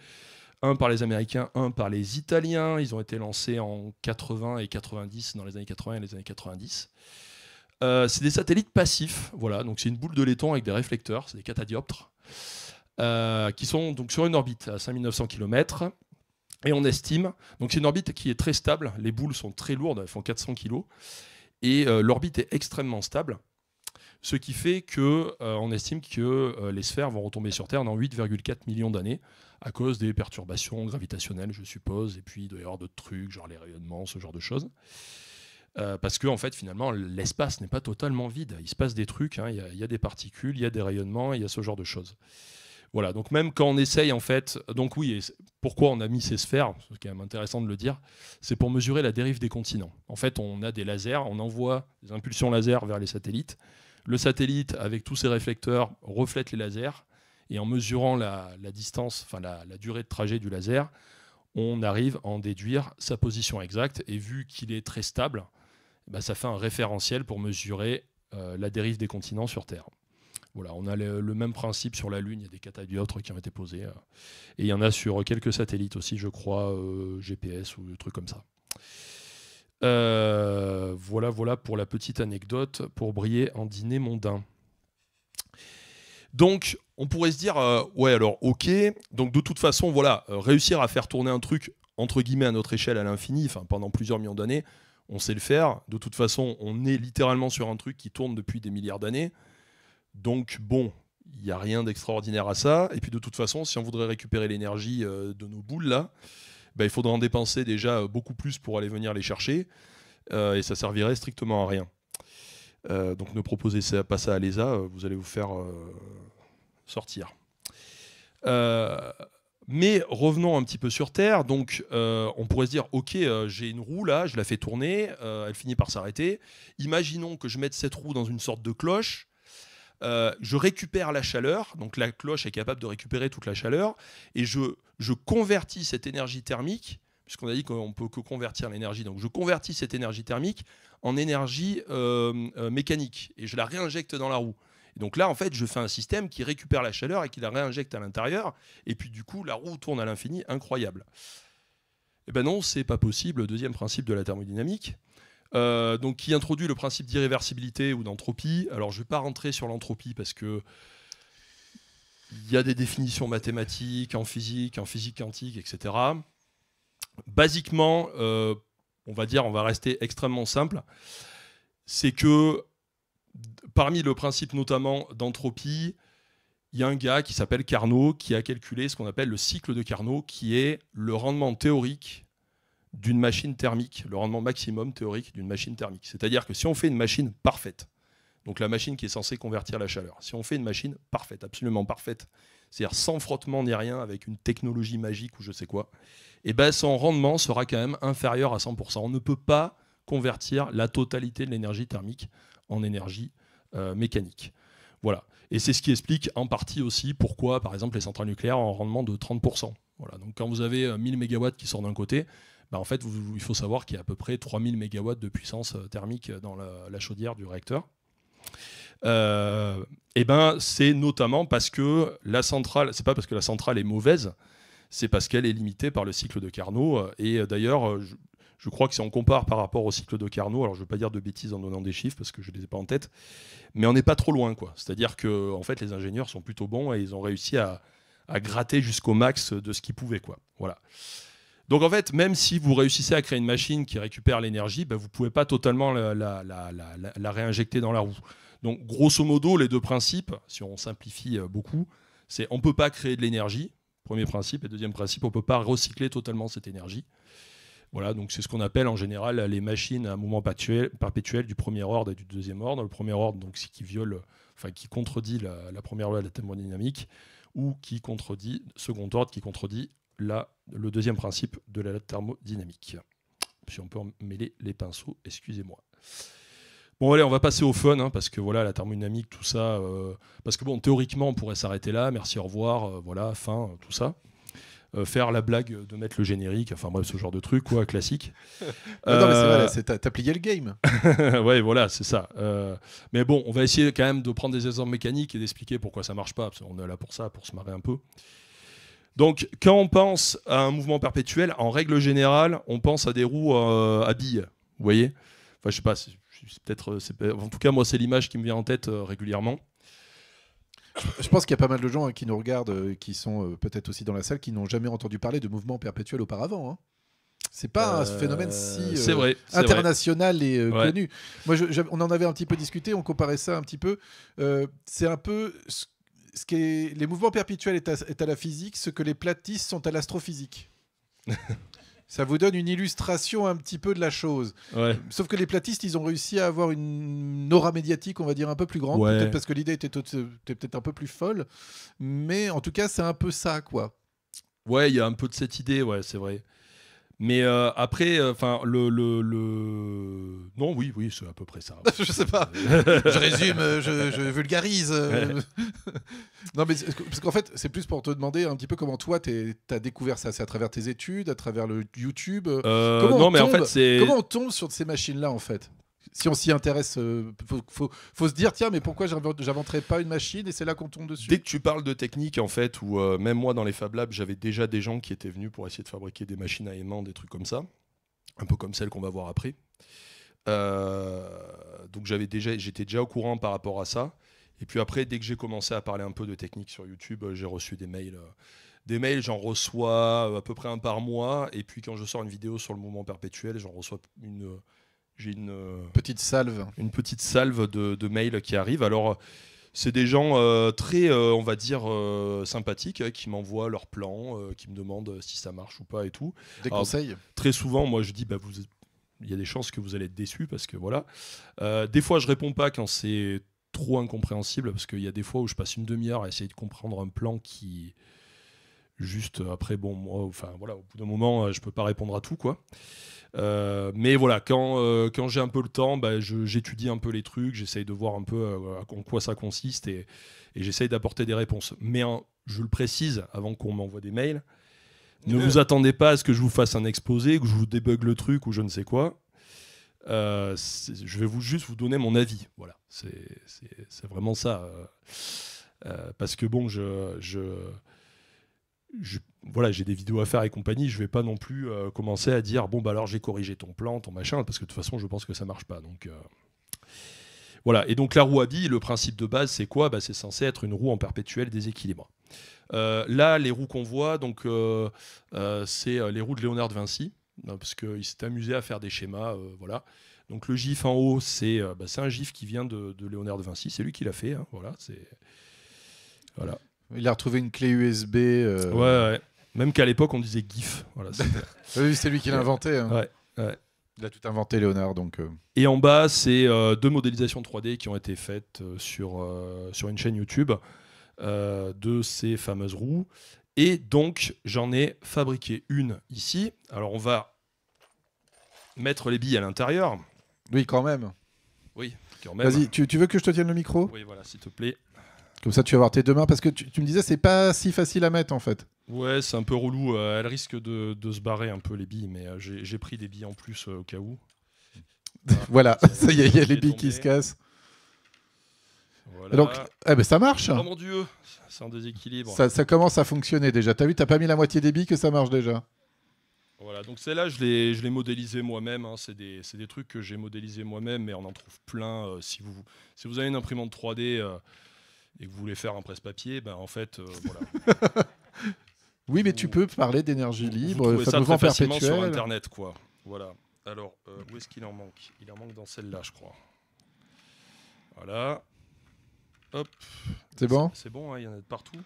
un par les Américains, un par les Italiens. Ils ont été lancés en 80 et 90, dans les années 80 et les années 90. Euh, c'est des satellites passifs, voilà, donc c'est une boule de laiton avec des réflecteurs, c'est des catadioptres, euh, qui sont donc sur une orbite à 5900 km. Et on estime, donc c'est une orbite qui est très stable, les boules sont très lourdes, elles font 400 kg, et euh, l'orbite est extrêmement stable, ce qui fait que on estime que les sphères vont retomber sur Terre dans 8,4 millions d'années, à cause des perturbations gravitationnelles, je suppose, et puis d'ailleurs d'autres trucs, genre les rayonnements, ce genre de choses. Euh, parce que fait finalement l'espace n'est pas totalement vide. Il se passe des trucs, hein. il y, a des particules, il y a des rayonnements, il y a ce genre de choses. Voilà, donc même quand on essaye en fait, donc oui, pourquoi on a mis ces sphères, c'est quand même intéressant de le dire, c'est pour mesurer la dérive des continents. En fait, on a des lasers, on envoie des impulsions laser vers les satellites. Le satellite, avec tous ses réflecteurs, reflète les lasers, et en mesurant la, distance, enfin la durée de trajet du laser, on arrive à en déduire sa position exacte, et vu qu'il est très stable, bah, ça fait un référentiel pour mesurer euh, la dérive des continents sur Terre. Voilà, on a le, même principe sur la Lune, il y a des catadioptres qui ont été posés. Euh, et il y en a sur quelques satellites aussi, je crois, euh, GPS ou des trucs comme ça. voilà, voilà pour la petite anecdote pour briller en dîner mondain. Donc, on pourrait se dire, ouais, alors, ok, donc de toute façon, voilà, réussir à faire tourner un truc, entre guillemets, à notre échelle à l'infini, pendant plusieurs millions d'années, on sait le faire. De toute façon, on est littéralement sur un truc qui tourne depuis des milliards d'années. Donc bon, il n'y a rien d'extraordinaire à ça. Et puis de toute façon, si on voudrait récupérer l'énergie euh, de nos boules là, bah, il faudrait en dépenser déjà euh, beaucoup plus pour aller venir les chercher. Euh, et ça servirait strictement à rien. donc ne proposez pas ça à l'ESA, vous allez vous faire sortir. Euh, mais revenons un petit peu sur Terre. Donc, euh, on pourrait se dire, OK, euh, j'ai une roue là, je la fais tourner, euh, elle finit par s'arrêter. Imaginons que je mette cette roue dans une sorte de cloche. je récupère la chaleur, donc la cloche est capable de récupérer toute la chaleur, et je, je convertis cette énergie thermique, puisqu'on a dit qu'on peut que convertir l'énergie, donc je convertis cette énergie thermique en énergie mécanique, et je la réinjecte dans la roue donc là, en fait, je fais un système qui récupère la chaleur et qui la réinjecte à l'intérieur. Et puis du coup, la roue tourne à l'infini, incroyable. Eh ben non, c'est pas possible. Deuxième principe de la thermodynamique. Euh, donc qui introduit le principe d'irréversibilité ou d'entropie. Alors je ne vais pas rentrer sur l'entropie parce que il y a des définitions mathématiques en physique, en physique quantique, etc. Basiquement, euh, on va dire, on va rester extrêmement simple, c'est que parmi le principe notamment d'entropie, il y a un gars qui s'appelle Carnot qui a calculé ce qu'on appelle le cycle de Carnot, qui est le rendement théorique d'une machine thermique, le rendement maximum théorique d'une machine thermique. C'est-à-dire que si on fait une machine parfaite, donc la machine qui est censée convertir la chaleur, si on fait une machine parfaite, absolument parfaite, c'est-à-dire sans frottement ni rien, avec une technologie magique ou je sais quoi, et eh ben son rendement sera quand même inférieur à 100%. On ne peut pas convertir la totalité de l'énergie thermique énergie euh, mécanique. Voilà. Et c'est ce qui explique en partie aussi pourquoi, par exemple, les centrales nucléaires ont un rendement de 30%. Voilà. Donc quand vous avez 1000 euh, MW qui sort d'un côté, bah, en fait, il faut savoir qu'il y a à peu près 3000 MW de puissance euh, thermique dans la, chaudière du réacteur. et ben, c'est notamment parce que la centrale, c'est pas parce que la centrale est mauvaise, c'est parce qu'elle est limitée par le cycle de Carnot. Et d'ailleurs, je crois que si on compare par rapport au cycle de Carnot, alors je ne veux pas dire de bêtises en donnant des chiffres parce que je ne les ai pas en tête, mais on n'est pas trop loin. C'est-à-dire que en fait, les ingénieurs sont plutôt bons et ils ont réussi à, gratter jusqu'au max de ce qu'ils pouvaient. Quoi. Voilà. Donc en fait, même si vous réussissez à créer une machine qui récupère l'énergie, ben, vous ne pouvez pas totalement la, réinjecter dans la roue. Donc grosso modo, les deux principes, si on simplifie euh, beaucoup, c'est on ne peut pas créer de l'énergie, premier principe, et deuxième principe, on ne peut pas recycler totalement cette énergie. Voilà, donc c'est ce qu'on appelle en général les machines à mouvement perpétuel, du premier ordre et du deuxième ordre. Le premier ordre, donc, c'est qui viole, enfin, qui contredit la, première loi de la thermodynamique ou qui contredit, second ordre, qui contredit le deuxième principe de la thermodynamique. Si on peut mêler les pinceaux, excusez-moi. Bon, allez, on va passer au fun, hein, parce que voilà, la thermodynamique, tout ça. Euh, parce que bon, théoriquement, on pourrait s'arrêter là, merci, au revoir, euh, voilà, fin, tout ça. Euh, faire la blague de mettre le générique, enfin bref, ce genre de truc, quoi, classique. [laughs] non, mais c'est vrai, euh, t'as plié le game. [laughs] ouais, voilà, c'est ça. Euh, mais bon, on va essayer quand même de prendre des exemples mécaniques et d'expliquer pourquoi ça marche pas, parce qu'on est là pour ça, pour se marrer un peu. Donc, quand on pense à un mouvement perpétuel, en règle générale, on pense à des roues à billes, vous voyez Enfin, je sais pas, c'est peut-être. En tout cas, moi, c'est l'image qui me vient en tête régulièrement. Je pense qu'il y a pas mal de gens hein, qui nous regardent, euh, qui sont euh, peut-être aussi dans la salle, qui n'ont jamais entendu parler de mouvement perpétuel auparavant. Hein. C'est pas un phénomène euh, si international et connu. Moi, on en avait un petit peu discuté, on comparait ça un petit peu. c'est un peu ce, qui est, les mouvements perpétuels sont à, est à, la physique, ce que les platistes sont à l'astrophysique. [laughs] ça vous donne une illustration un petit peu de la chose. Sauf que les platistes, ils ont réussi à avoir une aura médiatique, on va dire, un peu plus grande, peut-être parce que l'idée était, était peut-être un peu plus folle, mais en tout cas, c'est un peu ça, quoi. Ouais, il y a un peu de cette idée, ouais, c'est vrai. Mais euh, après, euh, enfin, le, Non, oui, oui, c'est à peu près ça. [laughs] je sais pas. je résume, je, vulgarise. non, mais parce qu'en fait, c'est plus pour te demander un petit peu comment toi, tu as découvert ça. C'est à travers tes études, à travers le YouTube. Euh, non, mais en fait, Comment on tombe sur ces machines-là, en fait si on s'y intéresse, il euh, faut, se dire tiens, mais pourquoi j'inventerais pas une machine Et c'est là qu'on tombe dessus. Dès que tu parles de technique, en fait, ou euh, même moi dans les Fab Labs, j'avais déjà des gens qui étaient venus pour essayer de fabriquer des machines à aimant, des trucs comme ça, un peu comme celle qu'on va voir après. Euh, donc j'avais déjà, j'étais déjà au courant par rapport à ça. Et puis après, dès que j'ai commencé à parler un peu de technique sur YouTube, j'ai reçu des mails. des mails, j'en reçois à peu près un par mois. Et puis quand je sors une vidéo sur le mouvement perpétuel, j'en reçois une j'ai une euh, petite salve, une petite salve de, mails qui arrivent. Alors euh, c'est des gens euh, très, on va dire, sympathiques, hein, qui m'envoient leurs plans, qui me demandent si ça marche ou pas et tout. Des conseils Très souvent, moi, je dis, bah, vous, il y a des chances que vous allez être déçus parce que voilà. des fois, je réponds pas quand c'est trop incompréhensible parce qu'il y a des fois où je passe une demi-heure à essayer de comprendre un plan qui, Juste euh, après, bon, moi, enfin voilà, au bout d'un moment, euh, je peux pas répondre à tout, quoi. Euh, mais voilà, quand, quand j'ai un peu le temps, bah, j'étudie un peu les trucs, j'essaye de voir un peu en quoi ça consiste et, j'essaye d'apporter des réponses. Mais je le précise avant qu'on m'envoie des mails, ne vous attendez pas à ce que je vous fasse un exposé, que je vous débugue le truc ou je ne sais quoi. je vais vous juste vous donner mon avis. Voilà, c'est vraiment ça. parce que bon, je, je voilà, j'ai des vidéos à faire et compagnie, je vais pas non plus euh, commencer à dire bon bah alors j'ai corrigé ton plan, ton machin, parce que de toute façon je pense que ça marche pas. Donc euh. voilà. Et donc la roue à billes, le principe de base c'est quoi bah, c'est censé être une roue en perpétuel déséquilibre. Euh, là les roues qu'on voit donc c'est les roues de Léonard de Vinci parce qu'il s'est amusé à faire des schémas, voilà. Donc le gif en haut c'est bah, un gif qui vient de, Léonard de Vinci, c'est lui qui l'a fait, hein, voilà voilà. Il a retrouvé une clé USB. Euh, ouais, Même qu'à l'époque, on disait GIF. [laughs] c'est lui qui l'a inventé. Hein. Il a tout inventé, Léonard. Donc, euh. Et en bas, c'est euh, deux modélisations 3D qui ont été faites sur, sur une chaîne YouTube de ces fameuses roues. Et donc, j'en ai fabriqué une ici. Alors, on va mettre les billes à l'intérieur. Oui, quand même. Oui, quand même. Vas-y, tu, tu veux que je te tienne le micro Oui, voilà, s'il te plaît. Comme ça, tu vas avoir tes deux mains. Parce que tu, me disais, c'est pas si facile à mettre en fait. Ouais, c'est un peu relou. Euh, elle risque de, se barrer un peu les billes, mais euh, j'ai pris des billes en plus euh, au cas où. [laughs] voilà, ça y est, il y a les billes qui se cassent. Donc, eh ben, ça marche. Oh mon dieu, c'est un déséquilibre. Ça, commence à fonctionner déjà. T'as vu, t'as pas mis la moitié des billes que ça marche déjà. Voilà, donc celle-là, je l'ai modélisé moi-même. Hein. C'est des, trucs que j'ai modélisés moi-même, mais on en trouve plein. si, vous, si vous avez une imprimante 3D et que vous voulez faire un presse-papier, ben en fait, euh, voilà. [laughs] oui, mais tu peux parler d'énergie libre, vous ça très facilement sur Internet, quoi. Voilà. Alors, euh, où est-ce qu'il en manque Il en manque dans celle-là, je crois. Voilà. Hop. C'est bon C'est bon, hein, il y en a de partout.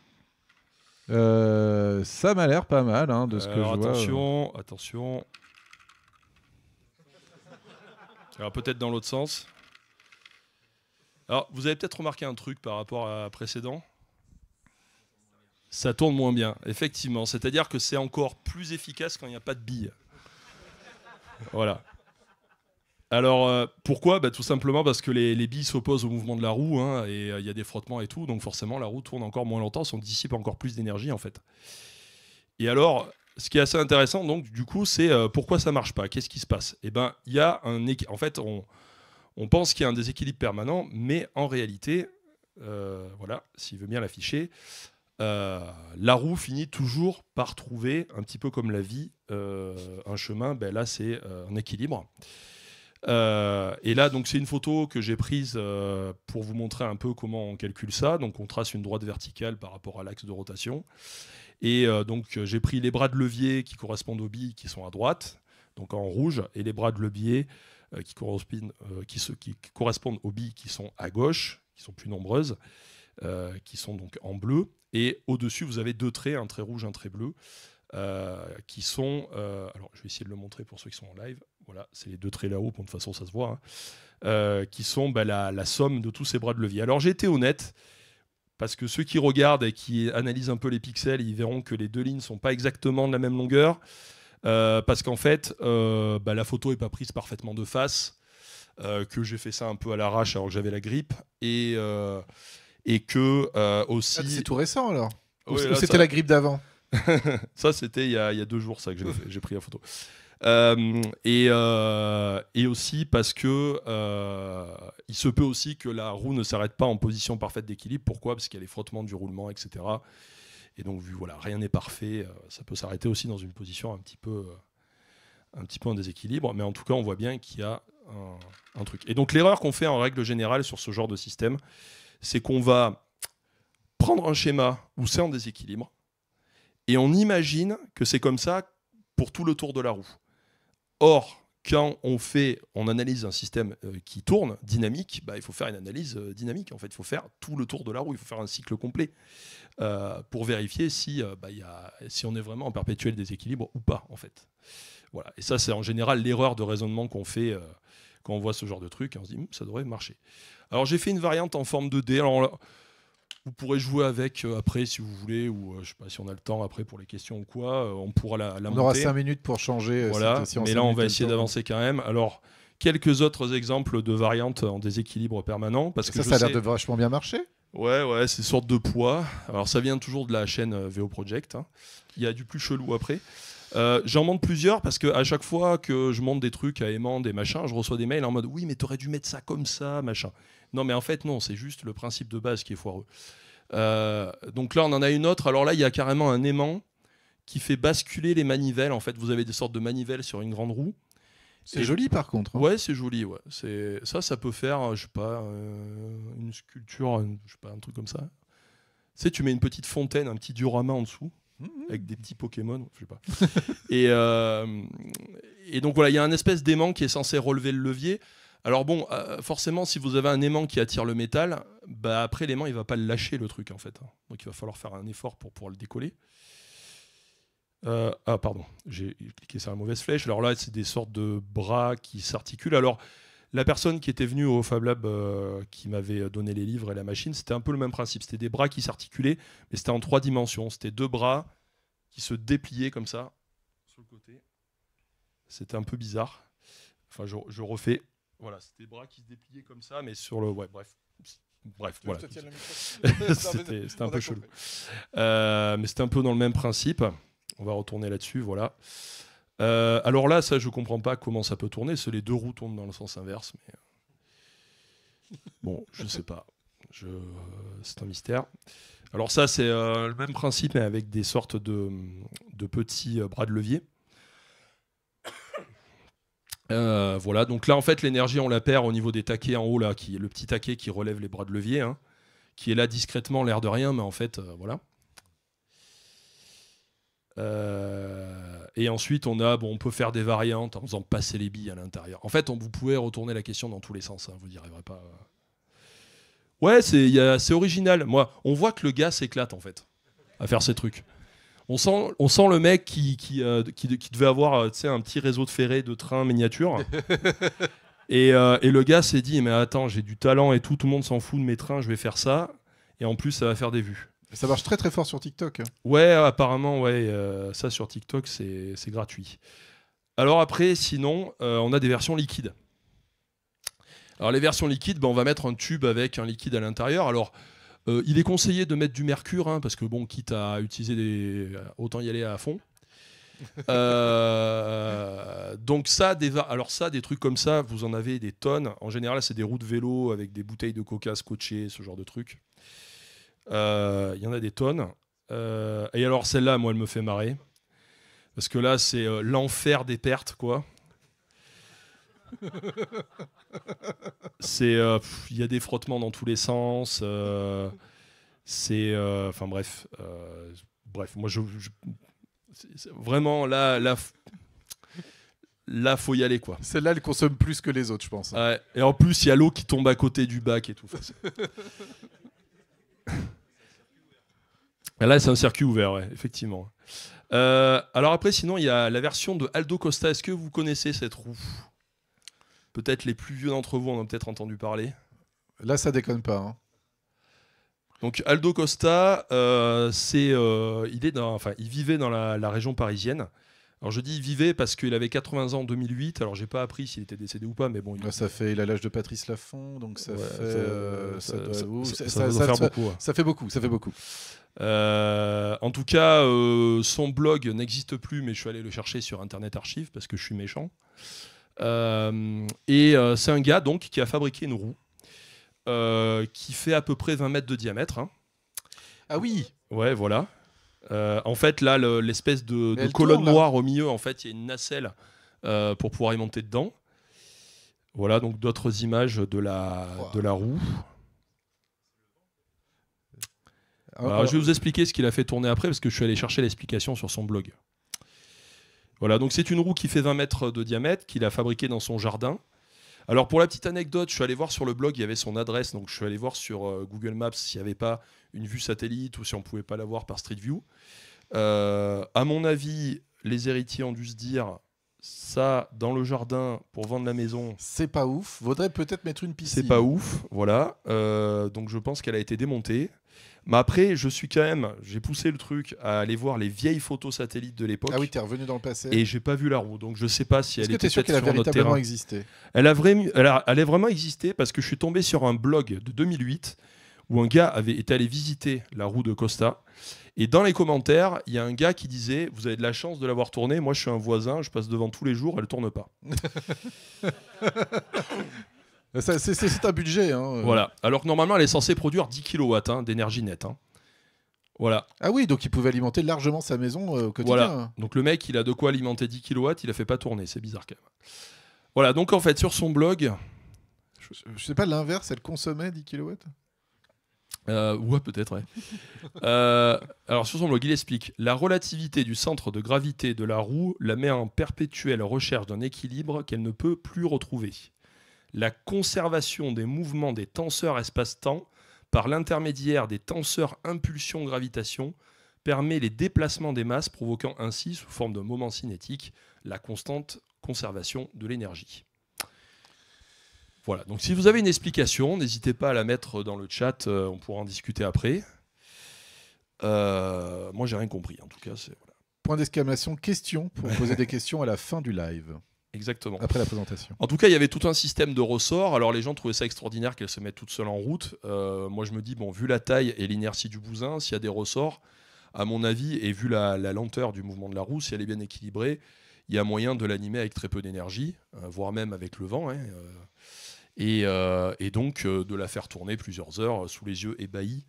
Euh, ça m'a l'air pas mal hein, de ce que je vois. Attention, attention. Alors peut-être dans l'autre sens vous avez peut-être remarqué un truc par rapport à précédent Ça tourne moins bien, effectivement. C'est-à-dire que c'est encore plus efficace quand il n'y a pas de billes. Voilà. Alors, euh, pourquoi bah, Tout simplement parce que les, les billes s'opposent au mouvement de la roue, hein, et euh, il y a des frottements et tout, donc forcément la roue tourne encore moins longtemps, on dissipe encore plus d'énergie en fait. Et alors, ce qui est assez intéressant, donc, du coup, c'est euh, pourquoi ça marche pas Qu'est-ce qui se passe Eh ben, il y a un... En fait, on, on pense qu'il y a un déséquilibre permanent, mais en réalité, euh, voilà, s'il veut bien l'afficher, euh, la roue finit toujours par trouver, un petit peu comme la vie, euh, un chemin. Ben là, c'est un équilibre. et là, donc, c'est une photo que j'ai prise pour vous montrer un peu comment on calcule ça. Donc, on trace une droite verticale par rapport à l'axe de rotation. Et donc, j'ai pris les bras de levier qui correspondent aux billes qui sont à droite, donc en rouge, et les bras de levier euh, euh, qui, correspondent, aux billes qui sont à gauche, qui sont plus nombreuses, euh, qui sont donc en bleu. Et au-dessus, vous avez deux traits, un trait rouge, un trait bleu, qui sont... alors, je vais essayer de le montrer pour ceux qui sont en live. Voilà, c'est les deux traits là-haut, pour de toute façon, ça se voit. Hein. qui sont bah, la, la, somme de tous ces bras de levier. Alors j'ai été honnête, parce que ceux qui regardent et qui analysent un peu les pixels, ils verront que les deux lignes ne sont pas exactement de la même longueur. Euh, parce qu'en fait, euh, bah, la photo n'est pas prise parfaitement de face, euh, que j'ai fait ça un peu à l'arrache alors que j'avais la grippe, et, et que aussi. Ah, c'est tout récent alors Ou c'était la grippe d'avant [laughs] Ça, c'était il y, a deux jours, ça, que j'ai pris la photo. Et, et, aussi parce que il se peut aussi que la roue ne s'arrête pas en position parfaite d'équilibre. Pourquoi Parce qu'il y a les frottements du roulement, etc. Et donc, vu voilà, rien n'est parfait, euh, ça peut s'arrêter aussi dans une position un petit peu, euh, un petit peu en déséquilibre. Mais en tout cas, on voit bien qu'il y a un, un, truc. Et donc, l'erreur qu'on fait en règle générale sur ce genre de système, c'est qu'on va prendre un schéma où c'est en déséquilibre et on imagine que c'est comme ça pour tout le tour de la roue. Or, quand on fait, on analyse un système euh, qui tourne, dynamique, bah, il faut faire une analyse euh, dynamique. En fait, il faut faire tout le tour de la roue, il faut faire un cycle complet euh, pour vérifier si, bah, si on est vraiment en perpétuel déséquilibre ou pas, en fait. Voilà. Et ça, c'est en général l'erreur de raisonnement qu'on fait quand on voit ce genre de truc. on se dit, hum, ça devrait marcher. Alors, j'ai fait une variante en forme de D. Alors, vous pourrez jouer avec euh, après si vous voulez, ou euh, je sais pas si on a le temps après pour les questions ou quoi. Euh, on pourra la, la on aura 5 minutes pour changer. Voilà, mais là on va essayer d'avancer quand même. Alors quelques autres exemples de variantes en déséquilibre permanent. Parce que ça, ça a l'air de vachement bien marcher. Ouais, ouais, c'est sorte de poids. Alors ça vient toujours de la chaîne VO Project. Hein. Il y a du plus chelou après. J'en montre plusieurs parce que à chaque fois que je monte des trucs à aimant, des machins, je reçois des mails en mode oui, mais t'aurais dû mettre ça comme ça, machin. Non, mais en fait, non, c'est juste le principe de base qui est foireux. Euh, donc là, on en a une autre. Alors là, il y a carrément un aimant qui fait basculer les manivelles. En fait, vous avez des sortes de manivelles sur une grande roue. C'est joli par contre. Hein. Ouais, c'est joli. Ouais. C'est ça, ça peut faire, euh, je sais pas, euh, une sculpture, je sais pas, un truc comme ça. Tu sais, tu mets une petite fontaine, un petit diorama en dessous, mmh, mmh. avec des petits Pokémon, je sais pas. [laughs] et, et donc voilà, il y a un espèce d'aimant qui est censé relever le levier. Alors bon, euh, forcément, si vous avez un aimant qui attire le métal, bah après l'aimant, il va pas lâcher le truc en fait. Hein. Donc il va falloir faire un effort pour pouvoir le décoller. Euh, ah pardon, j'ai cliqué sur la mauvaise flèche. Alors là, c'est des sortes de bras qui s'articulent. Alors la personne qui était venue au Fab Lab, euh, qui m'avait donné les livres et la machine, c'était un peu le même principe. C'était des bras qui s'articulaient, mais c'était en trois dimensions. C'était deux bras qui se dépliaient comme ça sur le côté. C'était un peu bizarre. Enfin, je refais. Voilà, c'était bras qui se dépliaient comme ça, mais sur le. Ouais, bref. Bref, voilà. [laughs] [laughs] c'était un peu chelou. Euh, mais c'était un peu dans le même principe. On va retourner là-dessus, voilà. Euh, alors là, ça, je ne comprends pas comment ça peut tourner. Les deux roues tournent dans le sens inverse. Mais... Euh, bon, je sais pas. Je... C'est un mystère. Alors ça, c'est le même principe, mais avec des sortes de petits bras de levier. Euh, voilà, donc là en fait l'énergie on la perd au niveau des taquets en haut là, qui est le petit taquet qui relève les bras de levier, hein, qui est là discrètement l'air de rien, mais en fait euh, voilà. Euh, et ensuite on a, bon on peut faire des variantes en faisant passer les billes à l'intérieur. En fait on, vous pouvez retourner la question dans tous les sens, hein, vous n'y pas. Ouais c'est original, moi on voit que le gars s'éclate en fait à faire ces trucs. On sent, on sent le mec qui, qui, euh, qui, devait avoir euh, un petit réseau de ferré, de trains miniature. [laughs] Euh, et, le gars s'est dit Mais attends, j'ai du talent et tout, tout le monde s'en fout de mes trains, je vais faire ça. Et en plus, ça va faire des vues. Ça marche très très fort sur TikTok. Ouais, apparemment, ouais. ça sur TikTok, c'est gratuit. Alors après, sinon, on a des versions liquides. Alors les versions liquides, ben, on va mettre un tube avec un liquide à l'intérieur. Alors euh, il est conseillé de mettre du mercure, hein, parce que bon, quitte à utiliser des. autant y aller à fond. [laughs] Euh, donc ça, des alors ça, des trucs comme ça, vous en avez des tonnes. En général, c'est des routes vélo avec des bouteilles de coca scotchées, ce genre de trucs. Euh, il y en a des tonnes. et alors celle-là, moi, elle me fait marrer. Parce que là, c'est l'enfer des pertes, quoi c'est, euh, il y a des frottements dans tous les sens. Euh, c'est, euh, enfin bref, bref, moi je, vraiment là, là. Là, faut y aller quoi. Celle-là, elle consomme plus que les autres, je pense. Et en plus, il y a l'eau qui tombe à côté du bac et tout. [laughs] Là, c'est un circuit ouvert, ouais, effectivement. alors après, sinon, il y a la version de Aldo Costa. Est-ce que vous connaissez cette roue Peut-être les plus vieux d'entre vous en ont peut-être entendu parler. Là, ça déconne pas. Hein. Donc Aldo Costa, euh, c'est, euh, il, enfin, il vivait dans la, région parisienne. Alors je dis vivait parce qu'il avait 80 ans en 2008. Alors j'ai pas appris s'il était décédé ou pas, mais bon. Il... ça fait, il a l'âge de Patrice Laffont, donc ça fait, ça fait beaucoup. Ça fait beaucoup. Euh, en tout cas, son blog n'existe plus, mais je suis allé le chercher sur Internet Archive parce que je suis méchant. Euh, et euh, c'est un gars donc qui a fabriqué une roue euh, qui fait à peu près 20 mètres de diamètre. Hein. Ah oui Ouais, voilà. en fait, là, l'espèce de, colonne noire au milieu, en fait, il y a une nacelle pour pouvoir y monter dedans. Voilà, donc d'autres images de la, de la roue. Ah, alors, je vais vous expliquer ce qu'il a fait tourner après, parce que je suis allé chercher l'explication sur son blog. Voilà, donc c'est une roue qui fait 20 mètres de diamètre, qu'il a fabriquée dans son jardin. Alors pour la petite anecdote, je suis allé voir sur le blog, il y avait son adresse, donc je suis allé voir sur euh, Google Maps s'il n'y avait pas une vue satellite ou si on ne pouvait pas la voir par Street View. A euh, à mon avis, les héritiers ont dû se dire ça dans le jardin pour vendre la maison. C'est pas ouf. Vaudrait peut-être mettre une piscine. C'est pas ouf, voilà. Euh, donc je pense qu'elle a été démontée. Mais après, je suis quand même, j'ai poussé le truc à aller voir les vieilles photos satellites de l'époque. Ah oui, t'es revenu dans le passé. Et j'ai pas vu la roue, donc je sais pas si elle était sur notre terrain. est elle a, vraiment, elle, elle a vraiment existé parce que je suis tombé sur un blog de 2008 où un gars avait été allé visiter la roue de Costa. Et dans les commentaires, il y a un gars qui disait Vous avez de la chance de l'avoir tournée, moi je suis un voisin, je passe devant tous les jours, elle ne tourne pas. [laughs] C'est un budget. Hein. Voilà. Alors que normalement, elle est censée produire 10 kW hein, d'énergie nette. Hein. Voilà. Ah oui, donc il pouvait alimenter largement sa maison euh, au quotidien. Voilà. Donc le mec, il a de quoi alimenter 10 kW, il a fait pas tourner. C'est bizarre quand même. Voilà, donc en fait, sur son blog. Je, sais pas, l'inverse, elle consommait 10 kW euh, ouais, peut-être, ouais. [laughs] Euh, alors, sur son blog, il explique La relativité du centre de gravité de la roue la met en perpétuelle recherche d'un équilibre qu'elle ne peut plus retrouver la conservation des mouvements des tenseurs espace-temps par l'intermédiaire des tenseurs impulsion-gravitation permet les déplacements des masses provoquant ainsi, sous forme de moment cinétique, la constante conservation de l'énergie. Voilà, donc si vous avez une explication, n'hésitez pas à la mettre dans le chat, euh, on pourra en discuter après. Euh, moi, j'ai rien compris, en tout cas. Point d'exclamation, question, pour poser des questions à la fin du live. Exactement. Après la présentation. En tout cas, il y avait tout un système de ressorts. Alors, les gens trouvaient ça extraordinaire qu'elle se mette toute seule en route. Euh, moi, je me dis, bon, vu la taille et l'inertie du bousin, s'il y a des ressorts, à mon avis, et vu la, lenteur du mouvement de la roue, si elle est bien équilibrée, il y a moyen de l'animer avec très peu d'énergie, euh, voire même avec le vent. Hein, euh. et, donc, de la faire tourner plusieurs heures sous les yeux ébahis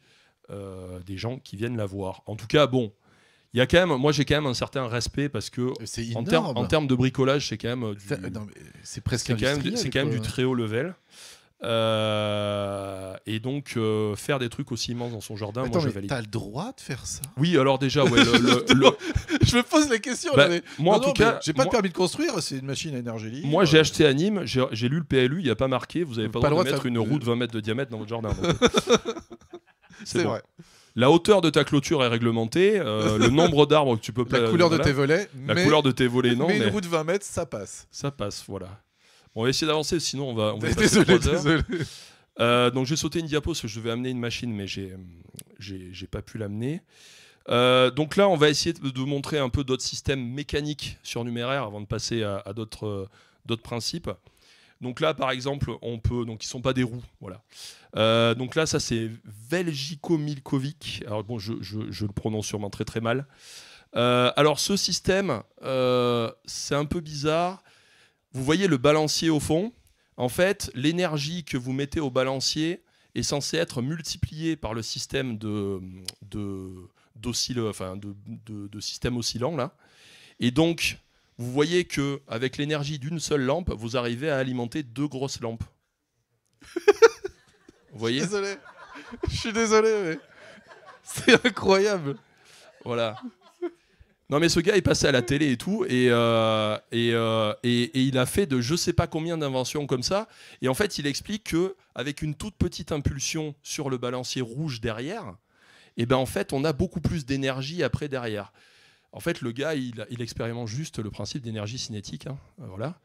des gens qui viennent la voir. En tout cas, bon, il y a quand même, moi j'ai quand même un certain respect parce que en, en, termes de bricolage, c'est quand même, euh, c'est presque, c'est quand, même, du très haut level. Euh, et donc euh, faire des trucs aussi immenses dans son jardin, Attends, moi je valide. T'as le droit de faire ça Oui, alors déjà, ouais. [laughs] je me pose la question. Bah, moi, en tout cas, j'ai pas de permis de construire. C'est une machine à énergie Moi, j'ai acheté à Nîmes. J'ai lu le PLU. Il y a pas marqué. Vous avez pas, le droit de mettre une route 20 mètres de diamètre dans votre jardin. [laughs] C'est vrai. La hauteur de ta clôture est réglementée, euh, [laughs] le nombre d'arbres que tu peux... La couleur de tes volets. La mais, couleur de tes volets, non. Mais une route de 20 mètres, ça passe. Ça passe, voilà. On va essayer d'avancer, sinon on va... [laughs] désolé, désolé. Euh, donc j'ai sauté une diapo parce que je devais amener une machine, mais j'ai, euh, j'ai, pas pu l'amener. donc là, on va essayer de, montrer un peu d'autres systèmes mécaniques surnuméraires avant de passer à, à d'autres, d'autres principes. Donc là, par exemple, on peut. Donc, ils sont pas des roues, voilà. Euh, donc là, ça c'est Velgico Milkovic. Alors bon, je, le prononce sûrement très très mal. Euh, alors ce système, euh, c'est un peu bizarre. Vous voyez le balancier au fond. En fait, l'énergie que vous mettez au balancier est censée être multipliée par le système de, de, enfin, de système oscillant là. Et donc, vous voyez que avec l'énergie d'une seule lampe, vous arrivez à alimenter deux grosses lampes. [laughs] vous voyez Je suis désolé. Je suis désolé, mais c'est incroyable. Voilà. Non mais ce gars est passé à la télé et tout euh, euh, et, et, il a fait de je sais pas combien d'inventions comme ça et en fait il explique que avec une toute petite impulsion sur le balancier rouge derrière et eh ben en fait on a beaucoup plus d'énergie après derrière en fait, le gars, il, expérimente juste le principe d'énergie cinétique. Hein, euh, voilà.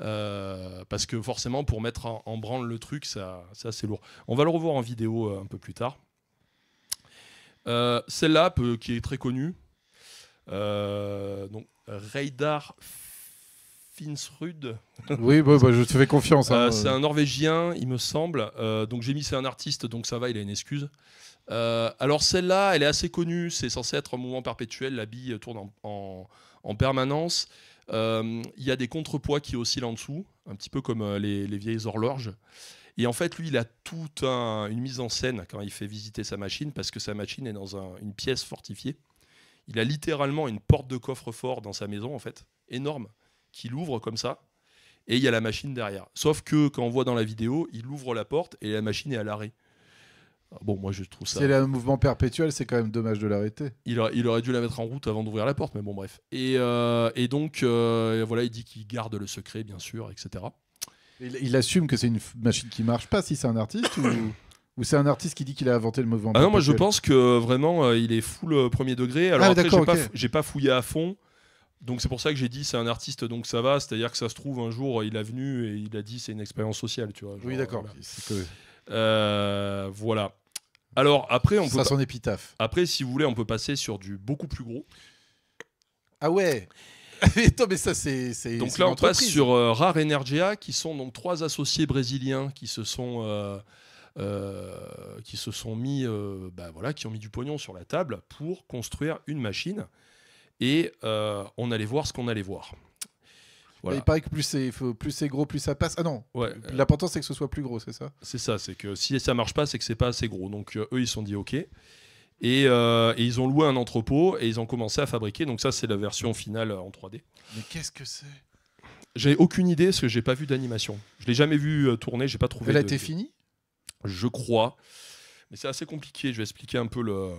Euh, parce que forcément, pour mettre en, branle le truc, ça, assez lourd. On va le revoir en vidéo euh, un peu plus tard. Celle-là, qui est très connue, donc Reidar Finsrud. oui, bah, bah, je te fais confiance. Hein. c'est un Norvégien, il me semble. donc j'ai mis, c'est un artiste, donc ça va, il a une excuse. Euh, alors celle-là, elle est assez connue, c'est censé être un mouvement perpétuel, la bille tourne en, permanence. Euh, il y a des contrepoids qui oscillent en dessous, un petit peu comme euh, les, vieilles horloges. Et en fait, lui, il a toute une mise en scène quand il fait visiter sa machine, parce que sa machine est dans une pièce fortifiée. Il a littéralement une porte de coffre-fort dans sa maison, en fait, énorme, qu'il ouvre comme ça, et il y a la machine derrière. Sauf que quand on voit dans la vidéo, il ouvre la porte et la machine est à l'arrêt. Bon, moi je trouve ça. C'est un mouvement perpétuel, c'est quand même dommage de l'arrêter. Il, aurait dû la mettre en route avant d'ouvrir la porte, mais bon, bref. Et, euh, donc, euh, voilà, il dit qu'il garde le secret, bien sûr, etc. Il, assume que c'est une machine qui marche pas si c'est un artiste [coughs] ou, c'est un artiste qui dit qu'il a inventé le mouvement perpétuel. Ah moi je pense que euh, vraiment il est fou le premier degré. Alors ah, après, j'ai pas, fouillé à fond. Donc c'est pour ça que j'ai dit c'est un artiste donc ça va, c'est-à-dire que ça se trouve un jour il a venu et il a dit c'est une expérience sociale, tu vois. oui d'accord. voilà. Alors après, on peut. son épitaphe. Après, si vous voulez, on peut passer sur du beaucoup plus gros. Ah ouais [laughs] Attends, mais ça, c'est. Donc là, on passe sur euh, Rare Energia, qui sont donc trois associés brésiliens qui se sont. Euh, euh, qui se sont mis, bah, voilà, qui ont mis du pognon sur la table pour construire une machine. Et on allait voir ce qu'on allait voir. Il paraît que plus c'est, plus c'est gros, plus ça passe. Ah non, ouais, euh, l'important c'est que ce soit plus gros, c'est ça C'est ça, c'est que si ça marche pas, c'est que c'est pas assez gros. Donc euh, eux, ils se sont dit OK. Euh, et, ils ont loué un entrepôt et ils ont commencé à fabriquer. Donc ça, c'est la version finale en 3D. Mais qu'est-ce que c'est J'ai aucune idée parce que j'ai pas vu d'animation. Je l'ai jamais vu tourner, j'ai pas trouvé. Elle a été finie Je crois. Mais c'est assez compliqué, je vais expliquer un peu le...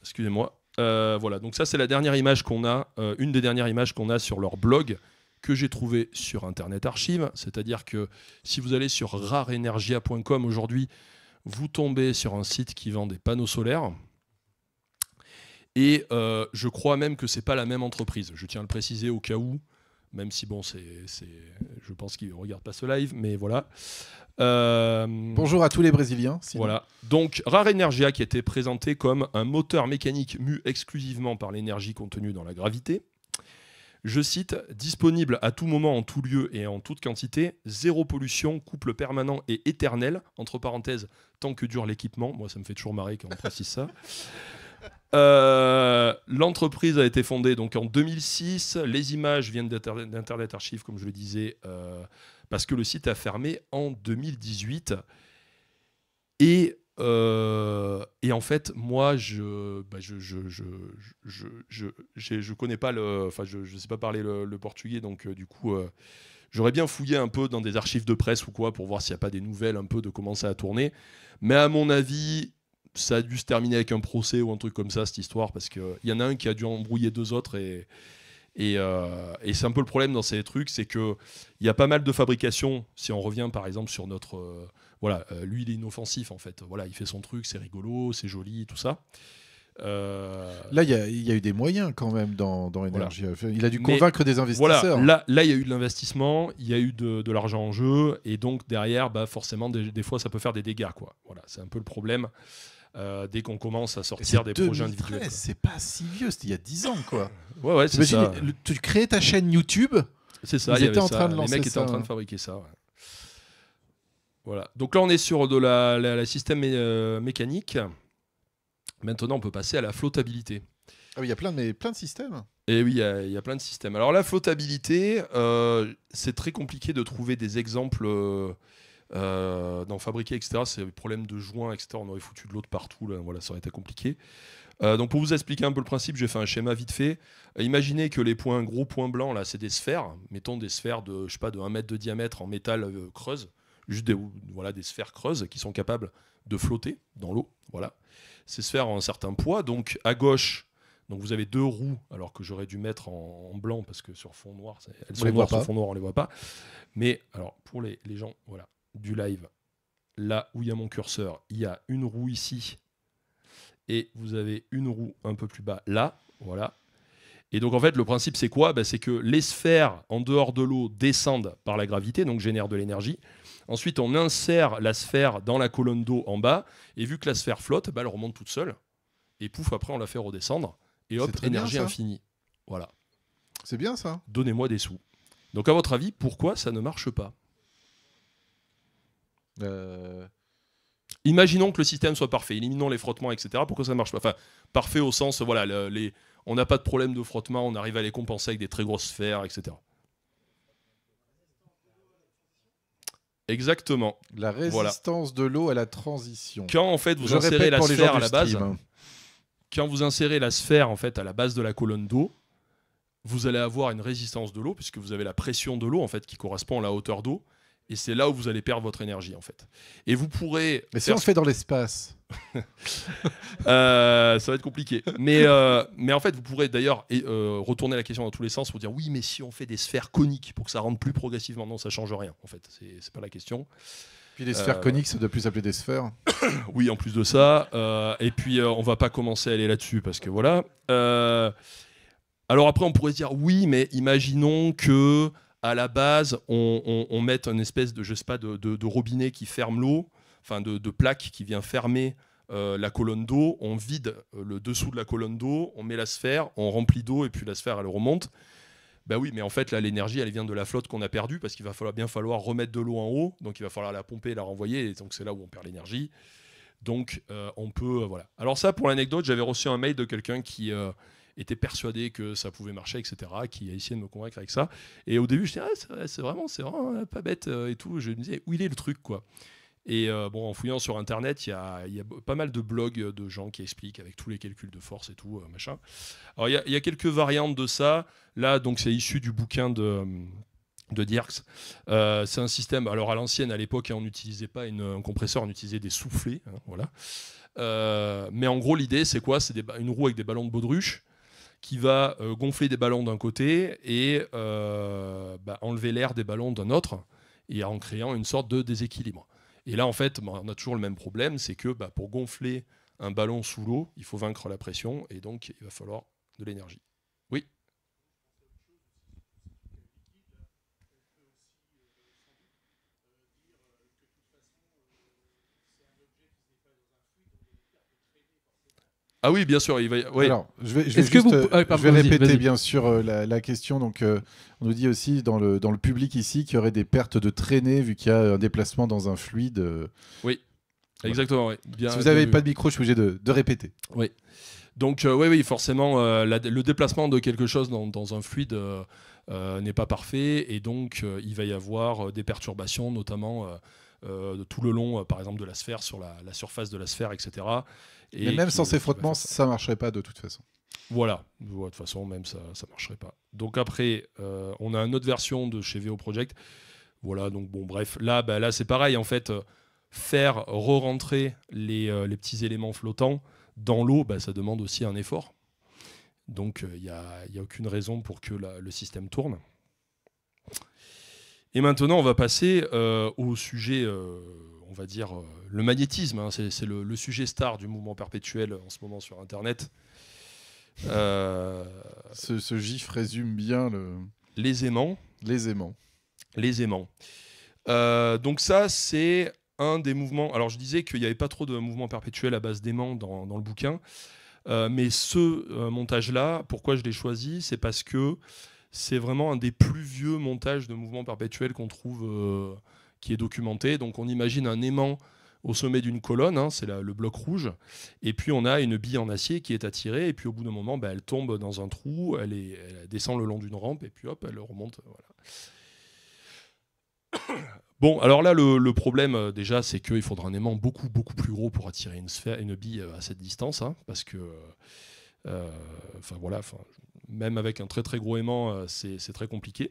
Excusez-moi. Euh, voilà, donc ça c'est la dernière image qu'on a, euh, une des dernières images qu'on a sur leur blog que j'ai trouvé sur Internet Archive, c'est-à-dire que si vous allez sur rareenergia.com aujourd'hui, vous tombez sur un site qui vend des panneaux solaires. Et euh, je crois même que c'est pas la même entreprise. Je tiens à le préciser au cas où, même si bon, c'est, je pense qu'ils regardent pas ce live, mais voilà. Euh, Bonjour à tous les Brésiliens. Voilà. Donc, Rare Energia qui était présenté comme un moteur mécanique mu exclusivement par l'énergie contenue dans la gravité. Je cite, disponible à tout moment, en tout lieu et en toute quantité, zéro pollution, couple permanent et éternel, entre parenthèses, tant que dure l'équipement. Moi, ça me fait toujours marrer quand on précise ça. [laughs] Euh, l'entreprise a été fondée donc en 2006. Les images viennent d'Internet Archive, comme je le disais, euh, parce que le site a fermé en 2018. Euh, et, en fait, moi, je bah, je, je, connais pas le. Enfin, je ne sais pas parler le, portugais, donc euh, du coup. Euh, j'aurais bien fouillé un peu dans des archives de presse ou quoi pour voir s'il n'y a pas des nouvelles un peu de comment ça a tourné. Mais à mon avis, ça a dû se terminer avec un procès ou un truc comme ça, cette histoire, parce qu'il y en a un qui a dû embrouiller deux autres et, euh, et, c'est un peu le problème dans ces trucs, c'est qu'il y a pas mal de fabrication Si on revient par exemple sur notre. Euh, voilà, euh, lui il est inoffensif en fait. Voilà, il fait son truc, c'est rigolo, c'est joli, tout ça. Là, il y, a eu des moyens quand même dans, l'énergie. Il a dû convaincre des investisseurs. Voilà, là, il y a eu de l'investissement, il y a eu de, l'argent en jeu, et donc derrière, bah, forcément, des, des, fois, ça peut faire des dégâts. Quoi. Voilà, c'est un peu le problème. Euh, dès qu'on commence à sortir des projets individuels. C'est pas si vieux, c'était il y a 10 ans, quoi. [laughs] ouais, ouais, c'est ça. tu crées ta chaîne YouTube. C'est ça, en ça. les mecs étaient en train de fabriquer ça. Voilà. Donc là, on est sur de la, système euh, mécanique. Maintenant, on peut passer à la flottabilité. Ah oui, il y a plein de, plein de systèmes. Et oui, il y, a plein de systèmes. Alors la flottabilité, euh, c'est très compliqué de trouver des exemples euh, d'en fabriquer, etc. C'est problème de joints, etc. On aurait foutu de l'eau de partout, voilà, ça aurait été compliqué. Euh, donc pour vous expliquer un peu le principe, j'ai fait un schéma vite fait. Euh, imaginez que les points gros points blancs là, c'est des sphères, mettons des sphères de je sais pas de 1 mètre de diamètre en métal euh, creuse, juste des voilà des sphères creuses qui sont capables de flotter dans l'eau, voilà. Ces sphères ont un certain poids, donc à gauche donc vous avez deux roues, alors que j'aurais dû mettre en, blanc parce que sur fond noir, elles sont noires, sur fond noir, on les voit pas. Mais alors pour les gens, voilà, du live, là où il y a mon curseur, il y a une roue ici et vous avez une roue un peu plus bas là, voilà. Et donc en fait le principe c'est quoi ben, C'est que les sphères en dehors de l'eau descendent par la gravité, donc génèrent de l'énergie. Ensuite on insère la sphère dans la colonne d'eau en bas, et vu que la sphère flotte, ben, elle remonte toute seule, et pouf, après on la fait redescendre, et hop, énergie infinie. Voilà. C'est bien ça. Donnez-moi des sous. Donc à votre avis, pourquoi ça ne marche pas euh, imaginons que le système soit parfait, éliminons les frottements, etc. Pour que ça marche pas. Enfin, parfait au sens, voilà, on n'a pas de problème de frottement, on arrive à les compenser avec des très grosses sphères, etc. Exactement. La résistance de l'eau à la transition. Quand en fait vous insérez la sphère à la base, hein. quand vous insérez la sphère en fait à la base de la colonne d'eau, vous allez avoir une résistance de l'eau puisque vous avez la pression de l'eau en fait qui correspond à la hauteur d'eau et c'est là où vous allez perdre votre énergie, en fait. Et vous pourrez. Mais si on se fait dans l'espace [laughs] euh, Ça va être compliqué. Mais, euh, mais en fait, vous pourrez d'ailleurs euh, retourner la question dans tous les sens pour dire oui, mais si on fait des sphères coniques pour que ça rentre plus progressivement, non, ça change rien, en fait. C'est pas la question. Puis les sphères coniques, ça doit plus s'appeler des sphères. [coughs] oui, en plus de ça. et puis, on va pas commencer à aller là-dessus parce que voilà. alors après, on pourrait se dire oui, mais imaginons que à la base, on, met une espèce de, je sais de, robinet qui ferme l'eau, enfin de, plaque qui vient fermer euh, la colonne d'eau, on vide euh, le dessous de la colonne d'eau, on met la sphère, on remplit d'eau et puis la sphère elle remonte. Ben oui, mais en fait là l'énergie elle vient de la flotte qu'on a perdue parce qu'il va falloir bien falloir remettre de l'eau en haut, donc il va falloir la pomper, la renvoyer, et donc c'est là où on perd l'énergie. Donc euh, on peut voilà. Alors ça pour l'anecdote, j'avais reçu un mail de quelqu'un qui était persuadé que ça pouvait marcher, etc., qui a essayé de me convaincre avec ça. Et au début, je disais, ah, c'est vraiment, c'est vraiment euh, pas bête euh, et tout. Je me disais, où il est le truc, quoi. Et euh, bon, en fouillant sur Internet, il y a, pas mal de blogs de gens qui expliquent avec tous les calculs de force et tout, machin. Alors, il y, a quelques variantes de ça. Là, donc, c'est issu du bouquin de de Dierks. c'est un système, alors à l'ancienne, à l'époque, hein, on n'utilisait pas une, un compresseur, on utilisait des soufflets. Hein, voilà. mais en gros, l'idée, c'est quoi C'est une roue avec des ballons de baudruche qui va euh, gonfler des ballons d'un côté et euh, bah, enlever l'air des ballons d'un autre, et en créant une sorte de déséquilibre. Et là, en fait, bah, on a toujours le même problème, c'est que bah, pour gonfler un ballon sous l'eau, il faut vaincre la pression, et donc il va falloir de l'énergie. Ah oui, bien sûr. Il va... Alors, je vais, répéter bien sûr euh, la, question. Donc, euh, on nous dit aussi dans le, dans le public ici qu'il y aurait des pertes de traînée vu qu'il y a un déplacement dans un fluide. Euh. Oui, exactement. si vous n'avez pas de micro, je suis obligé de, répéter. Oui. Donc, oui, oui, forcément, le déplacement de quelque chose dans, un fluide. n'est pas parfait et donc il va y avoir des perturbations notamment tout le long par exemple de la sphère sur la surface de la sphère etc et Mais même sans ces frottements, ça ne marcherait pas de toute façon. Voilà, de toute façon, même ça ne marcherait pas. Donc après, euh, on a une autre version de chez VO Project. Voilà, donc bon, bref, là, bah, là c'est pareil, en fait, euh, faire re-rentrer euh, les, petits éléments flottants dans l'eau, bah, ça demande aussi un effort. Donc il n'y a, aucune raison pour que le système tourne. Et maintenant, on va passer au sujet on va dire, euh, le magnétisme. Hein, c'est le, sujet star du mouvement perpétuel en ce moment sur Internet. Euh, ce, gif résume bien le... les aimants. Les aimants. Les aimants. Euh, donc ça, c'est un des mouvements. Alors je disais qu'il n'y avait pas trop de mouvements perpétuels à base d'aimants dans, le bouquin. mais ce montage-là, pourquoi je l'ai choisi C'est parce que c'est vraiment un des plus vieux montages de mouvements perpétuels qu'on trouve qui est documenté. Donc on imagine un aimant au sommet d'une colonne, hein, c'est le bloc rouge, et puis on a une bille en acier qui est attirée, et puis au bout d'un moment, bah, elle tombe dans un trou, elle, descend le long d'une rampe, et puis hop, elle remonte. [coughs] Bon, alors là, le, problème euh, déjà, c'est qu'il faudra un aimant beaucoup, beaucoup plus gros pour attirer une, sphère, une bille euh, à cette distance, hein, parce que, euh, enfin voilà, même avec un très, très gros aimant, c'est très compliqué.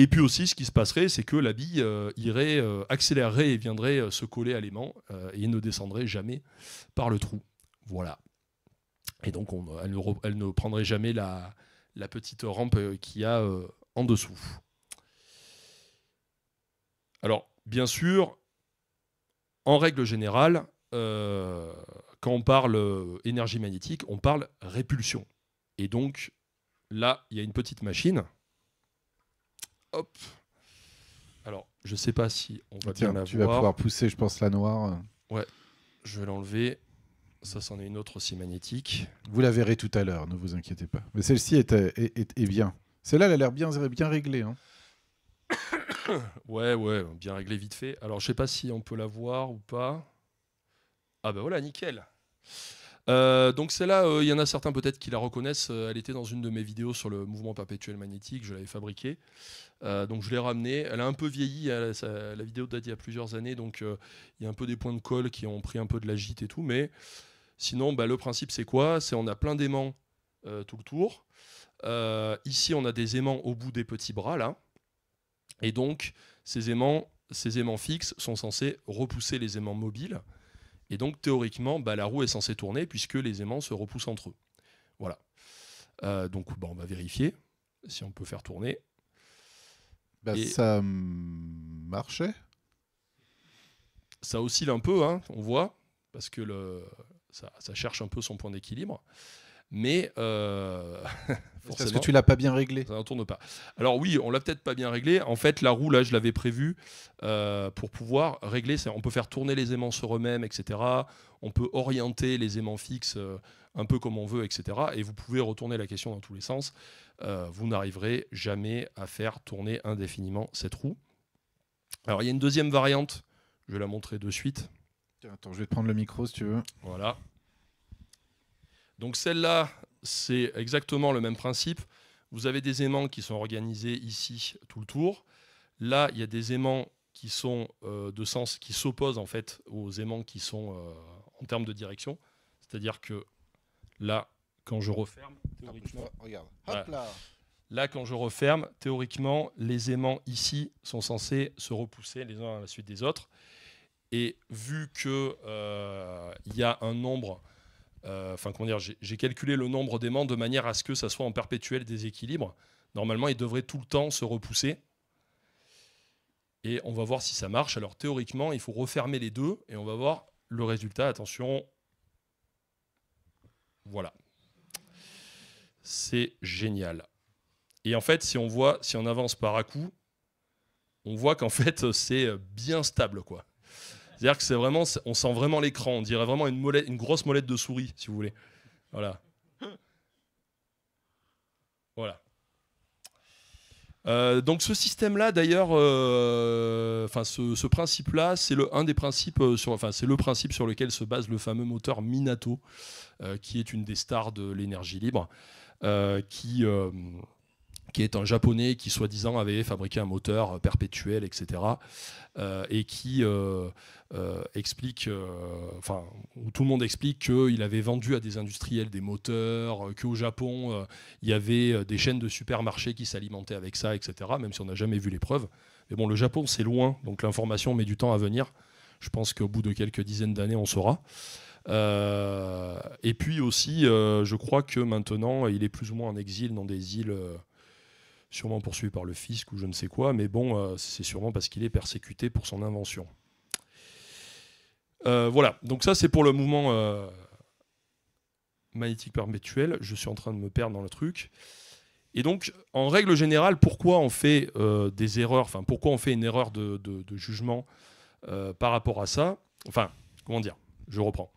Et puis aussi, ce qui se passerait, c'est que la bille euh, irait, euh, accélérerait et viendrait euh, se coller à l'aimant et ne descendrait jamais par le trou. Voilà. Et donc, elle, ne, prendrait jamais la, la petite rampe qu'il y a en dessous. Alors, bien sûr, en règle générale, quand on parle énergie magnétique, on parle répulsion. Et donc, là, il y a une petite machine Hop. Alors, je sais pas si on va Tiens, tu vas pouvoir pousser, je pense, la noire. Ouais, je vais l'enlever. Ça, c'en est une autre aussi magnétique. Vous la verrez tout à l'heure, ne vous inquiétez pas. Mais celle-ci est, est, bien. Celle-là, elle a l'air bien, bien réglée. Hein. [coughs] ouais, ouais, bien réglée vite fait. Alors, je sais pas si on peut la voir ou pas. Ah bah voilà, nickel. Euh, donc celle-là, euh, il y en a certains peut-être qui la reconnaissent. Euh, elle était dans une de mes vidéos sur le mouvement perpétuel magnétique. Je l'avais fabriquée. donc je l'ai ramenée. Elle a un peu vieilli. la vidéo date d'il y a plusieurs années. Donc il y a un peu des points de colle qui ont pris un peu de la gîte et tout. Mais sinon, bah, le principe, c'est quoi C'est on a plein d'aimants tout le tour. ici, on a des aimants au bout des petits bras, là. Et donc, ces aimants, ces aimants fixes sont censés repousser les aimants mobiles. Et donc théoriquement, bah, la roue est censée tourner puisque les aimants se repoussent entre eux. Voilà. Euh, donc bah, on va vérifier si on peut faire tourner. Bah, ça marchait Ça oscille un peu, hein, on voit, parce que le, ça cherche un peu son point d'équilibre mais euh, [laughs] parce que tu l'as pas bien réglé. Ça ne tourne pas. Alors oui, on l'a peut-être pas bien réglé. En fait, la roue là, je l'avais prévu euh, pour pouvoir régler. On peut faire tourner les aimants sur eux-mêmes, etc. On peut orienter les aimants fixes euh, un peu comme on veut, etc. Et vous pouvez retourner la question dans tous les sens. Euh, vous n'arriverez jamais à faire tourner indéfiniment cette roue. Alors il y a une deuxième variante. Je vais la montrer de suite. Attends, je vais te prendre le micro si tu veux. Voilà. Donc celle-là, c'est exactement le même principe. Vous avez des aimants qui sont organisés ici tout le tour. Là, il y a des aimants qui sont euh, de sens qui s'opposent en fait aux aimants qui sont euh, en termes de direction. C'est-à-dire que là, quand je referme, théoriquement, là. quand je referme, théoriquement, les aimants ici sont censés se repousser les uns à la suite des autres. Et vu que euh, il y a un nombre euh, enfin, comment dire, j'ai calculé le nombre d'aimants de manière à ce que ça soit en perpétuel déséquilibre. Normalement, il devrait tout le temps se repousser. Et on va voir si ça marche. Alors théoriquement, il faut refermer les deux et on va voir le résultat. Attention. Voilà. C'est génial. Et en fait, si on voit, si on avance par à coup, on voit qu'en [laughs] fait, c'est bien stable, quoi. C'est-à-dire que c'est vraiment, on sent vraiment l'écran. On dirait vraiment une, grosse molette de souris, si vous voulez. Voilà. Voilà. Euh, donc ce système-là, d'ailleurs, euh, enfin ce, principe-là, c'est le un des principes euh, sur, enfin c'est le principe sur lequel se base le fameux moteur Minato, qui est une des stars de l'énergie libre, qui qui est un japonais qui soi-disant avait fabriqué un moteur euh, perpétuel, etc. Euh, et qui euh, explique, enfin, où tout le monde explique qu'il avait vendu à des industriels des moteurs, qu'au Japon, il y avait des chaînes de supermarchés qui s'alimentaient avec ça, etc., même si on n'a jamais vu les preuves. Mais bon, le Japon, c'est loin, donc l'information met du temps à venir. Je pense qu'au bout de quelques dizaines d'années, on saura. et puis aussi, je crois que maintenant, il est plus ou moins en exil dans des îles sûrement poursuivi par le fisc ou je ne sais quoi, mais bon, euh, c'est sûrement parce qu'il est persécuté pour son invention. Euh, voilà, donc ça c'est pour le mouvement euh, magnétique perpétuel. Je suis en train de me perdre dans le truc. Et donc, en règle générale, pourquoi on fait des erreurs, enfin pourquoi on fait une erreur de jugement par rapport à ça Enfin, comment dire Je reprends.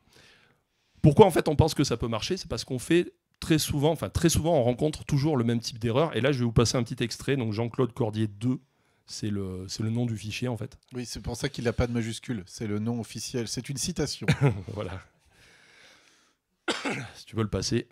Pourquoi en fait on pense que ça peut marcher C'est parce qu'on fait très souvent, enfin très souvent, on rencontre toujours le même type d'erreur. Et là, je vais vous passer un petit extrait. Donc Jean-Claude Cordier 2, c'est le, c'est le nom du fichier en fait. Oui, c'est pour ça qu'il n'a pas de majuscule. C'est le nom officiel. C'est une citation. [laughs] voilà. [coughs] si tu veux le passer.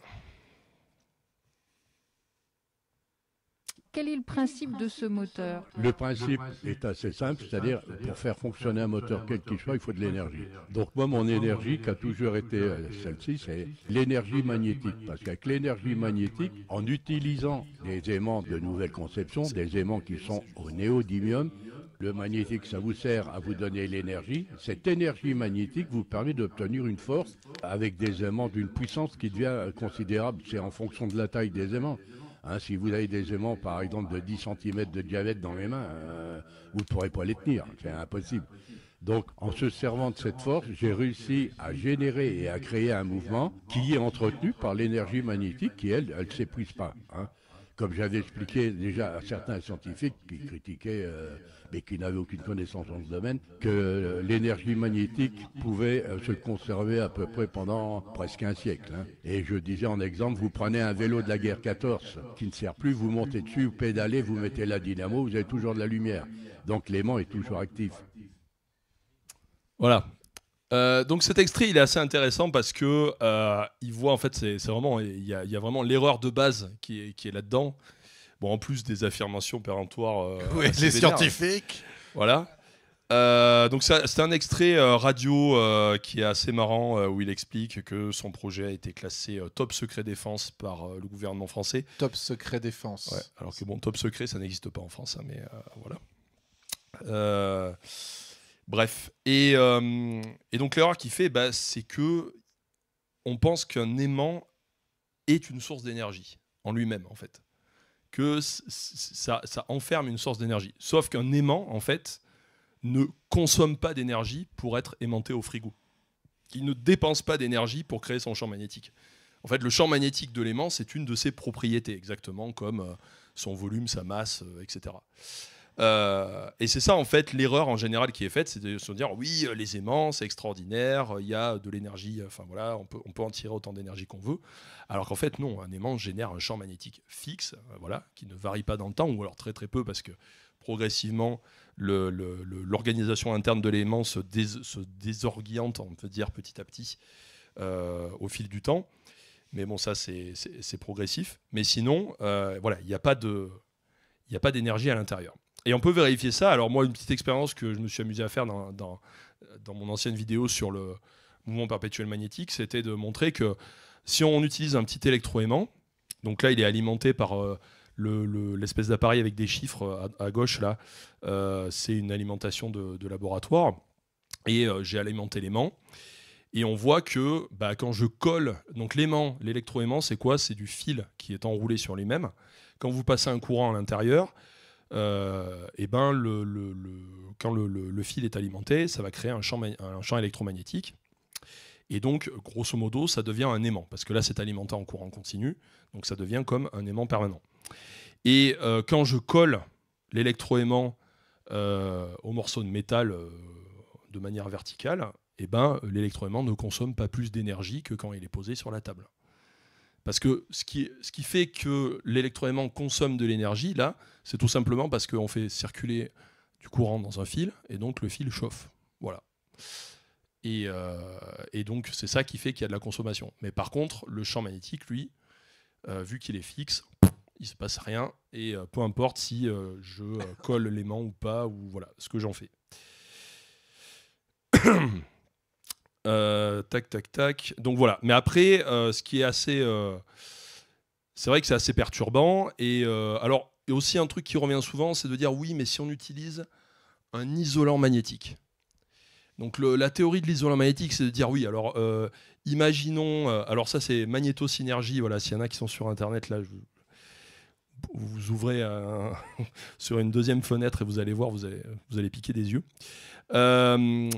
Quel est le principe de ce moteur Le principe est assez simple, c'est-à-dire pour faire fonctionner un moteur quel qu'il soit, il faut de l'énergie. Donc moi, mon énergie qui a toujours été euh, celle-ci, c'est l'énergie magnétique. Parce qu'avec l'énergie magnétique, en utilisant des aimants de nouvelle conception, des aimants qui sont au néodymium, le magnétique, ça vous sert à vous donner l'énergie. Cette énergie magnétique vous permet d'obtenir une force avec des aimants d'une puissance qui devient considérable. C'est en fonction de la taille des aimants. Hein, si vous avez des aimants, par exemple, de 10 cm de diamètre dans les mains, euh, vous ne pourrez pas les tenir. C'est impossible. Donc, en se servant de cette force, j'ai réussi à générer et à créer un mouvement qui est entretenu par l'énergie magnétique qui, elle, elle ne s'épuise pas. Hein comme j'avais expliqué déjà à certains scientifiques qui critiquaient, euh, mais qui n'avaient aucune connaissance dans ce domaine, que euh, l'énergie magnétique pouvait euh, se conserver à peu près pendant presque un siècle. Hein. Et je disais en exemple, vous prenez un vélo de la guerre 14 qui ne sert plus, vous montez dessus, vous pédalez, vous mettez la dynamo, vous avez toujours de la lumière. Donc l'aimant est toujours actif. Voilà, euh, donc cet extrait, il est assez intéressant parce que euh, il voit en fait, c'est vraiment, il y, a, vraiment l'erreur de base qui est, là-dedans. Bon, en plus des affirmations péremptoires. Euh, oui, les scientifiques. Voilà. donc c'est un extrait radio qui est assez marrant où il explique que son projet a été classé top secret défense par le gouvernement français. Top secret défense. alors que bon, top secret, ça n'existe pas en France, hein, mais voilà. Euh, Bref. Euh, et, donc l'erreur qu'il fait, bah, c'est que on pense qu'un aimant est une source d'énergie en lui-même, en fait. Que ça, ça, enferme une source d'énergie. Sauf qu'un aimant, en fait, ne consomme pas d'énergie pour être aimanté au frigo. Il ne dépense pas d'énergie pour créer son champ magnétique. En fait, le champ magnétique de l'aimant, c'est une de ses propriétés, exactement comme euh, son volume, sa masse, euh, etc. Euh, et c'est ça, en fait, l'erreur en général qui est faite, c'est de se dire oui, euh, les aimants, c'est extraordinaire, euh, il y a de l'énergie, enfin voilà, on peut, on peut en tirer autant d'énergie qu'on veut. Alors qu'en fait, non, un aimant génère un champ magnétique fixe, voilà, qui ne varie pas dans le temps, ou alors très très peu, parce que progressivement, l'organisation interne de l'aimant se, dés, on peut dire petit à petit, au fil du temps. Mais bon, ça, c'est progressif. Mais sinon, voilà, il n'y a pas de il n'y a pas d'énergie à l'intérieur. Et on peut vérifier ça. Alors moi, une petite expérience que je me suis amusé à faire dans, mon ancienne vidéo sur le mouvement perpétuel magnétique, c'était de montrer que si on utilise un petit électroaimant, donc là il est alimenté par euh, l'espèce d'appareil avec des chiffres euh, à, gauche là, euh, c'est une alimentation de, laboratoire, et j'ai alimenté l'aimant. Et on voit que bah, quand je colle, donc l'aimant, l'électroaimant, c'est quoi C'est du fil qui est enroulé sur les mêmes. Quand vous passez un courant à l'intérieur, euh, et ben quand le, fil est alimenté, ça va créer un champ, électromagnétique. Et donc, grosso modo, ça devient un aimant, parce que là, c'est alimenté en courant continu, donc ça devient comme un aimant permanent. Et euh, quand je colle l'électroaimant euh, au morceau de métal de manière verticale, eh ben, l'électroaimant ne consomme pas plus d'énergie que quand il est posé sur la table. Parce que ce qui, ce qui fait que l'électroaimant consomme de l'énergie, là, c'est tout simplement parce qu'on fait circuler du courant dans un fil, et donc le fil chauffe. Voilà. Et, euh, donc c'est ça qui fait qu'il y a de la consommation. Mais par contre, le champ magnétique, lui, euh, vu qu'il est fixe, il ne se passe rien, et euh, peu importe si je colle l'aimant ou pas, ou voilà, ce que j'en fais. [clears throat] Euh, tac, tac, tac. Donc voilà. Mais après, euh, ce qui est assez. Euh, c'est vrai que c'est assez perturbant. Et alors, et aussi un truc qui revient souvent, c'est de dire oui, mais si on utilise un isolant magnétique. Donc la théorie de l'isolant magnétique, c'est de dire oui, alors imaginons. alors ça, c'est magnétosynergie. Voilà, s'il y en a qui sont sur Internet, là, vous ouvrez [laughs] sur une deuxième fenêtre et vous allez voir, vous allez, vous allez piquer des yeux. Euh,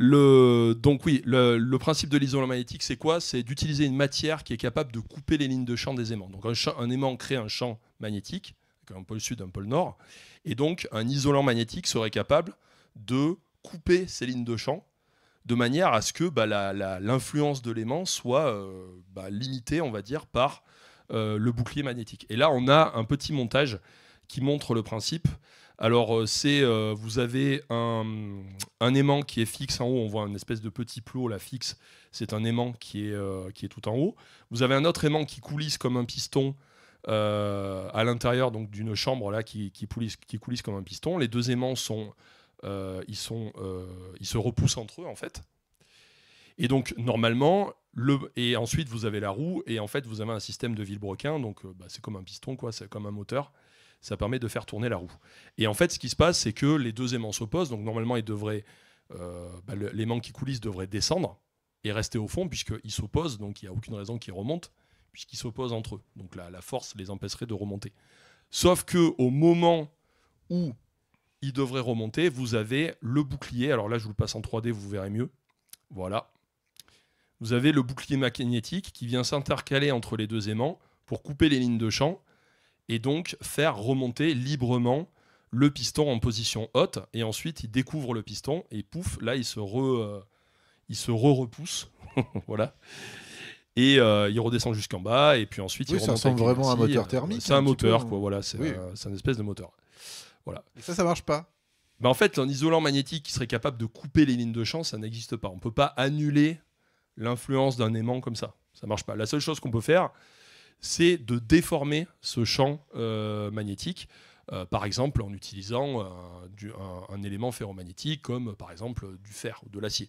le, donc oui, le, principe de l'isolant magnétique, c'est quoi C'est d'utiliser une matière qui est capable de couper les lignes de champ des aimants. Donc un, aimant crée un champ magnétique, un pôle sud, un pôle nord, et donc un isolant magnétique serait capable de couper ces lignes de champ de manière à ce que bah, l'influence de l'aimant soit euh, bah, limitée, on va dire, par euh, le bouclier magnétique. Et là, on a un petit montage qui montre le principe. Alors, euh, c'est, euh, vous avez un, aimant qui est fixe en haut. On voit une espèce de petit plot là fixe. C'est un aimant qui est, euh, tout en haut. Vous avez un autre aimant qui coulisse comme un piston à l'intérieur d'une chambre là qui, qui, coulisse, comme un piston. Les deux aimants ils, se repoussent entre eux en fait. Et donc normalement, le, et ensuite vous avez la roue et en fait vous avez un système de vilebrequin. Donc bah, c'est comme un piston quoi, c'est comme un moteur ça permet de faire tourner la roue. Et en fait, ce qui se passe, c'est que les deux aimants s'opposent, donc normalement, ils euh, bah, l'aimant qui coulisse devrait descendre et rester au fond, puisqu'ils s'opposent, donc il n'y a aucune raison qu'ils remontent, puisqu'ils s'opposent entre eux. Donc la, la force les empêcherait de remonter. Sauf que au moment où ils devraient remonter. Vous avez le bouclier. Alors là, je vous le passe en 3D, vous verrez mieux. Voilà. Vous avez le bouclier magnétique qui vient s'intercaler entre les deux aimants pour couper les lignes de champ et donc faire remonter librement le piston en position haute et ensuite il découvre le piston et pouf là il se re euh, il se repousse [laughs] voilà et euh, il redescend jusqu'en bas et puis ensuite il remonte ça ressemble vraiment à un moteur euh, thermique c'est un, moteur quoi voilà c'est une un espèce de moteur voilà et ça ça marche pas bah, en fait un isolant magnétique qui serait capable de couper les lignes de champ ça n'existe pas on peut pas annuler l'influence d'un aimant comme ça ça marche pas la seule chose qu'on peut faire c'est de déformer ce champ euh, magnétique. Euh, par exemple en utilisant euh, un, élément ferromagnétique comme par exemple du fer ou de l'acier.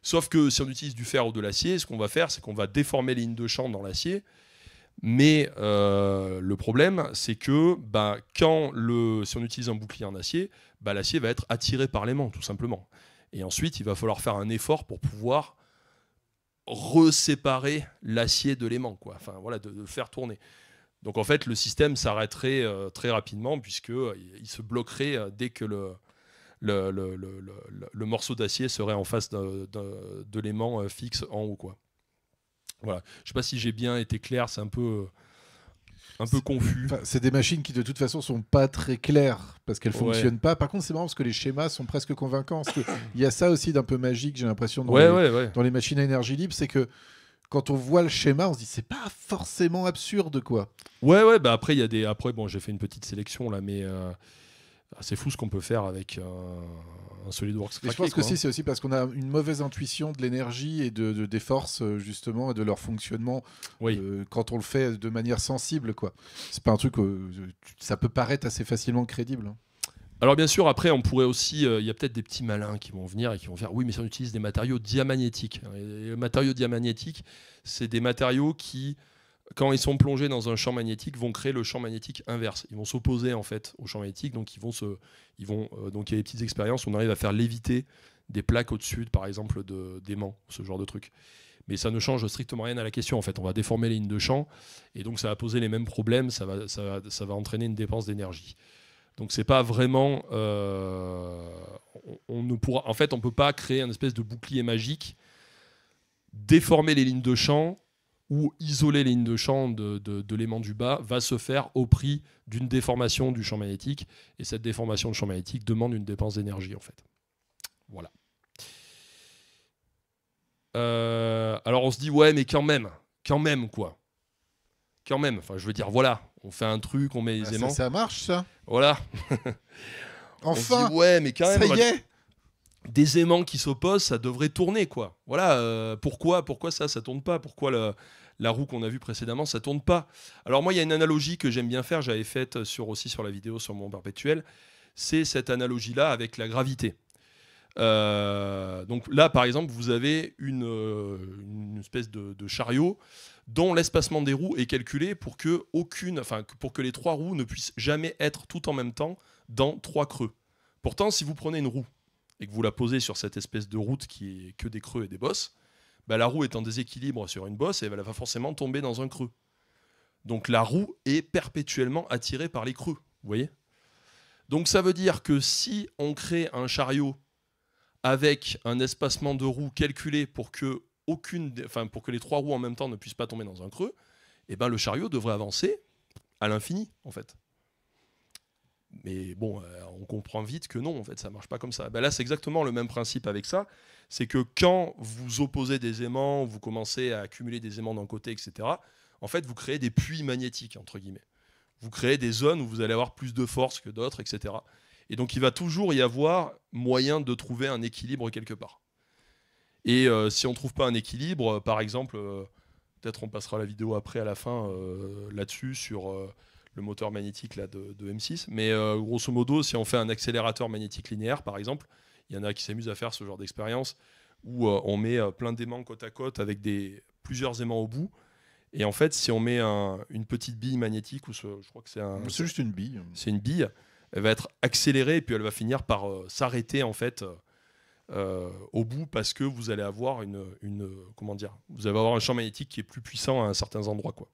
Sauf que si on utilise du fer ou de l'acier, ce qu'on va faire, c'est qu'on va déformer les lignes de champ dans l'acier. Mais le problème, c'est que bah, quand le, si on utilise un bouclier en acier, bah, l'acier va être attiré par l'aimant, tout simplement. Et ensuite, il va falloir faire un effort pour pouvoir reséparer l'acier de l'aimant, quoi. Enfin, voilà, de, le faire tourner. Donc en fait, le système s'arrêterait euh, très rapidement puisque euh, il se bloquerait euh, dès que le, le, morceau d'acier serait en face de, de, l'aimant fixe en haut, quoi. Voilà. Je sais pas si j'ai bien été clair. C'est un peu un peu confus. C'est des machines qui de toute façon sont pas très claires parce qu'elles fonctionnent pas. Par contre, c'est marrant parce que les schémas sont presque convaincants. [laughs] Il y a ça aussi d'un peu magique, j'ai l'impression, dans, les machines à énergie libre, c'est que quand on voit le schéma, on se dit c'est pas forcément absurde quoi. Ouais ouais bah après il y a des après bon j'ai fait une petite sélection là mais euh, ah, c'est fou ce qu'on peut faire avec euh, un, SolidWorks. je pense que si, hein. c'est aussi parce qu'on a une mauvaise intuition de l'énergie et de, des forces, euh, justement, et de leur fonctionnement euh, quand on le fait de manière sensible. quoi. C'est pas un truc, ça peut paraître assez facilement crédible. Hein. Alors bien sûr, après, on pourrait aussi, il y a peut-être des petits malins qui vont venir et qui vont faire, oui, mais si on utilise des matériaux diamagnétiques. les matériaux diamagnétiques, c'est des matériaux qui quand ils sont plongés dans un champ magnétique, vont créer le champ magnétique inverse. Ils vont s'opposer en fait au champ magnétique, donc ils vont se, ils vont euh, donc il y a des petites expériences. On arrive à faire léviter des plaques au-dessus, par exemple, d'aimants, ce genre de truc. Mais ça ne change strictement rien à la question. En fait, on va déformer les lignes de champ et donc ça va poser les mêmes problèmes. Ça va, ça va, entraîner une dépense d'énergie. Donc c'est pas vraiment. Euh, on, on, ne pourra. En fait, on peut pas créer un espèce de bouclier magique, déformer les lignes de champ ou isoler les lignes de champ de, l'aimant du bas va se faire au prix d'une déformation du champ magnétique. Et cette déformation du champ magnétique demande une dépense d'énergie, en fait. Voilà. Euh, alors on se dit, ouais, mais quand même, quand même, quoi. Quand même, enfin, je veux dire, voilà, on fait un truc, on met les bah, aimants. Ça, marche, ça Voilà. [laughs] enfin, ouais, mais quand même. Ça y est des aimants qui s'opposent, ça devrait tourner, quoi. Voilà, euh, pourquoi, pourquoi ça, ça tourne pas Pourquoi la roue qu'on a vue précédemment, ça tourne pas Alors moi, il y a une analogie que j'aime bien faire, j'avais faite sur, aussi sur la vidéo sur mon perpétuel, c'est cette analogie-là avec la gravité. Euh, donc là, par exemple, vous avez une, euh, espèce de, chariot dont l'espacement des roues est calculé pour que, aucune, enfin, pour que les trois roues ne puissent jamais être tout en même temps dans trois creux. Pourtant, si vous prenez une roue et que vous la posez sur cette espèce de route qui est que des creux et des bosses, bah, la roue est en déséquilibre sur une bosse et elle va forcément tomber dans un creux. Donc la roue est perpétuellement attirée par les creux, vous voyez Donc ça veut dire que si on crée un chariot avec un espacement de roues calculé pour que, aucune, pour que les trois roues en même temps ne puissent pas tomber dans un creux, et eh ben, le chariot devrait avancer à l'infini, en fait. Mais bon, euh, on comprend vite que non, en fait, ça marche pas comme ça. Ben là, c'est exactement le même principe avec ça. C'est que quand vous opposez des aimants, vous commencez à accumuler des aimants d'un côté, etc., en fait, vous créez des puits magnétiques, entre guillemets. Vous créez des zones où vous allez avoir plus de force que d'autres, etc. Et donc, il va toujours y avoir moyen de trouver un équilibre quelque part. Et euh, si on ne trouve pas un équilibre, euh, par exemple, peut-être on passera la vidéo après à la fin là-dessus sur le moteur magnétique là, de, M6. Mais euh, grosso modo, si on fait un accélérateur magnétique linéaire, par exemple, il y en a qui s'amusent à faire ce genre d'expérience où euh, on met euh, plein d'aimants côte à côte avec des, plusieurs aimants au bout. Et en fait, si on met une petite bille magnétique, ou je crois que c'est un. C'est juste une bille. C'est une bille. Elle va être accélérée et puis elle va finir par s'arrêter en fait. au bout parce que vous allez avoir une, comment dire vous allez avoir un champ magnétique qui est plus puissant à certains endroits quoi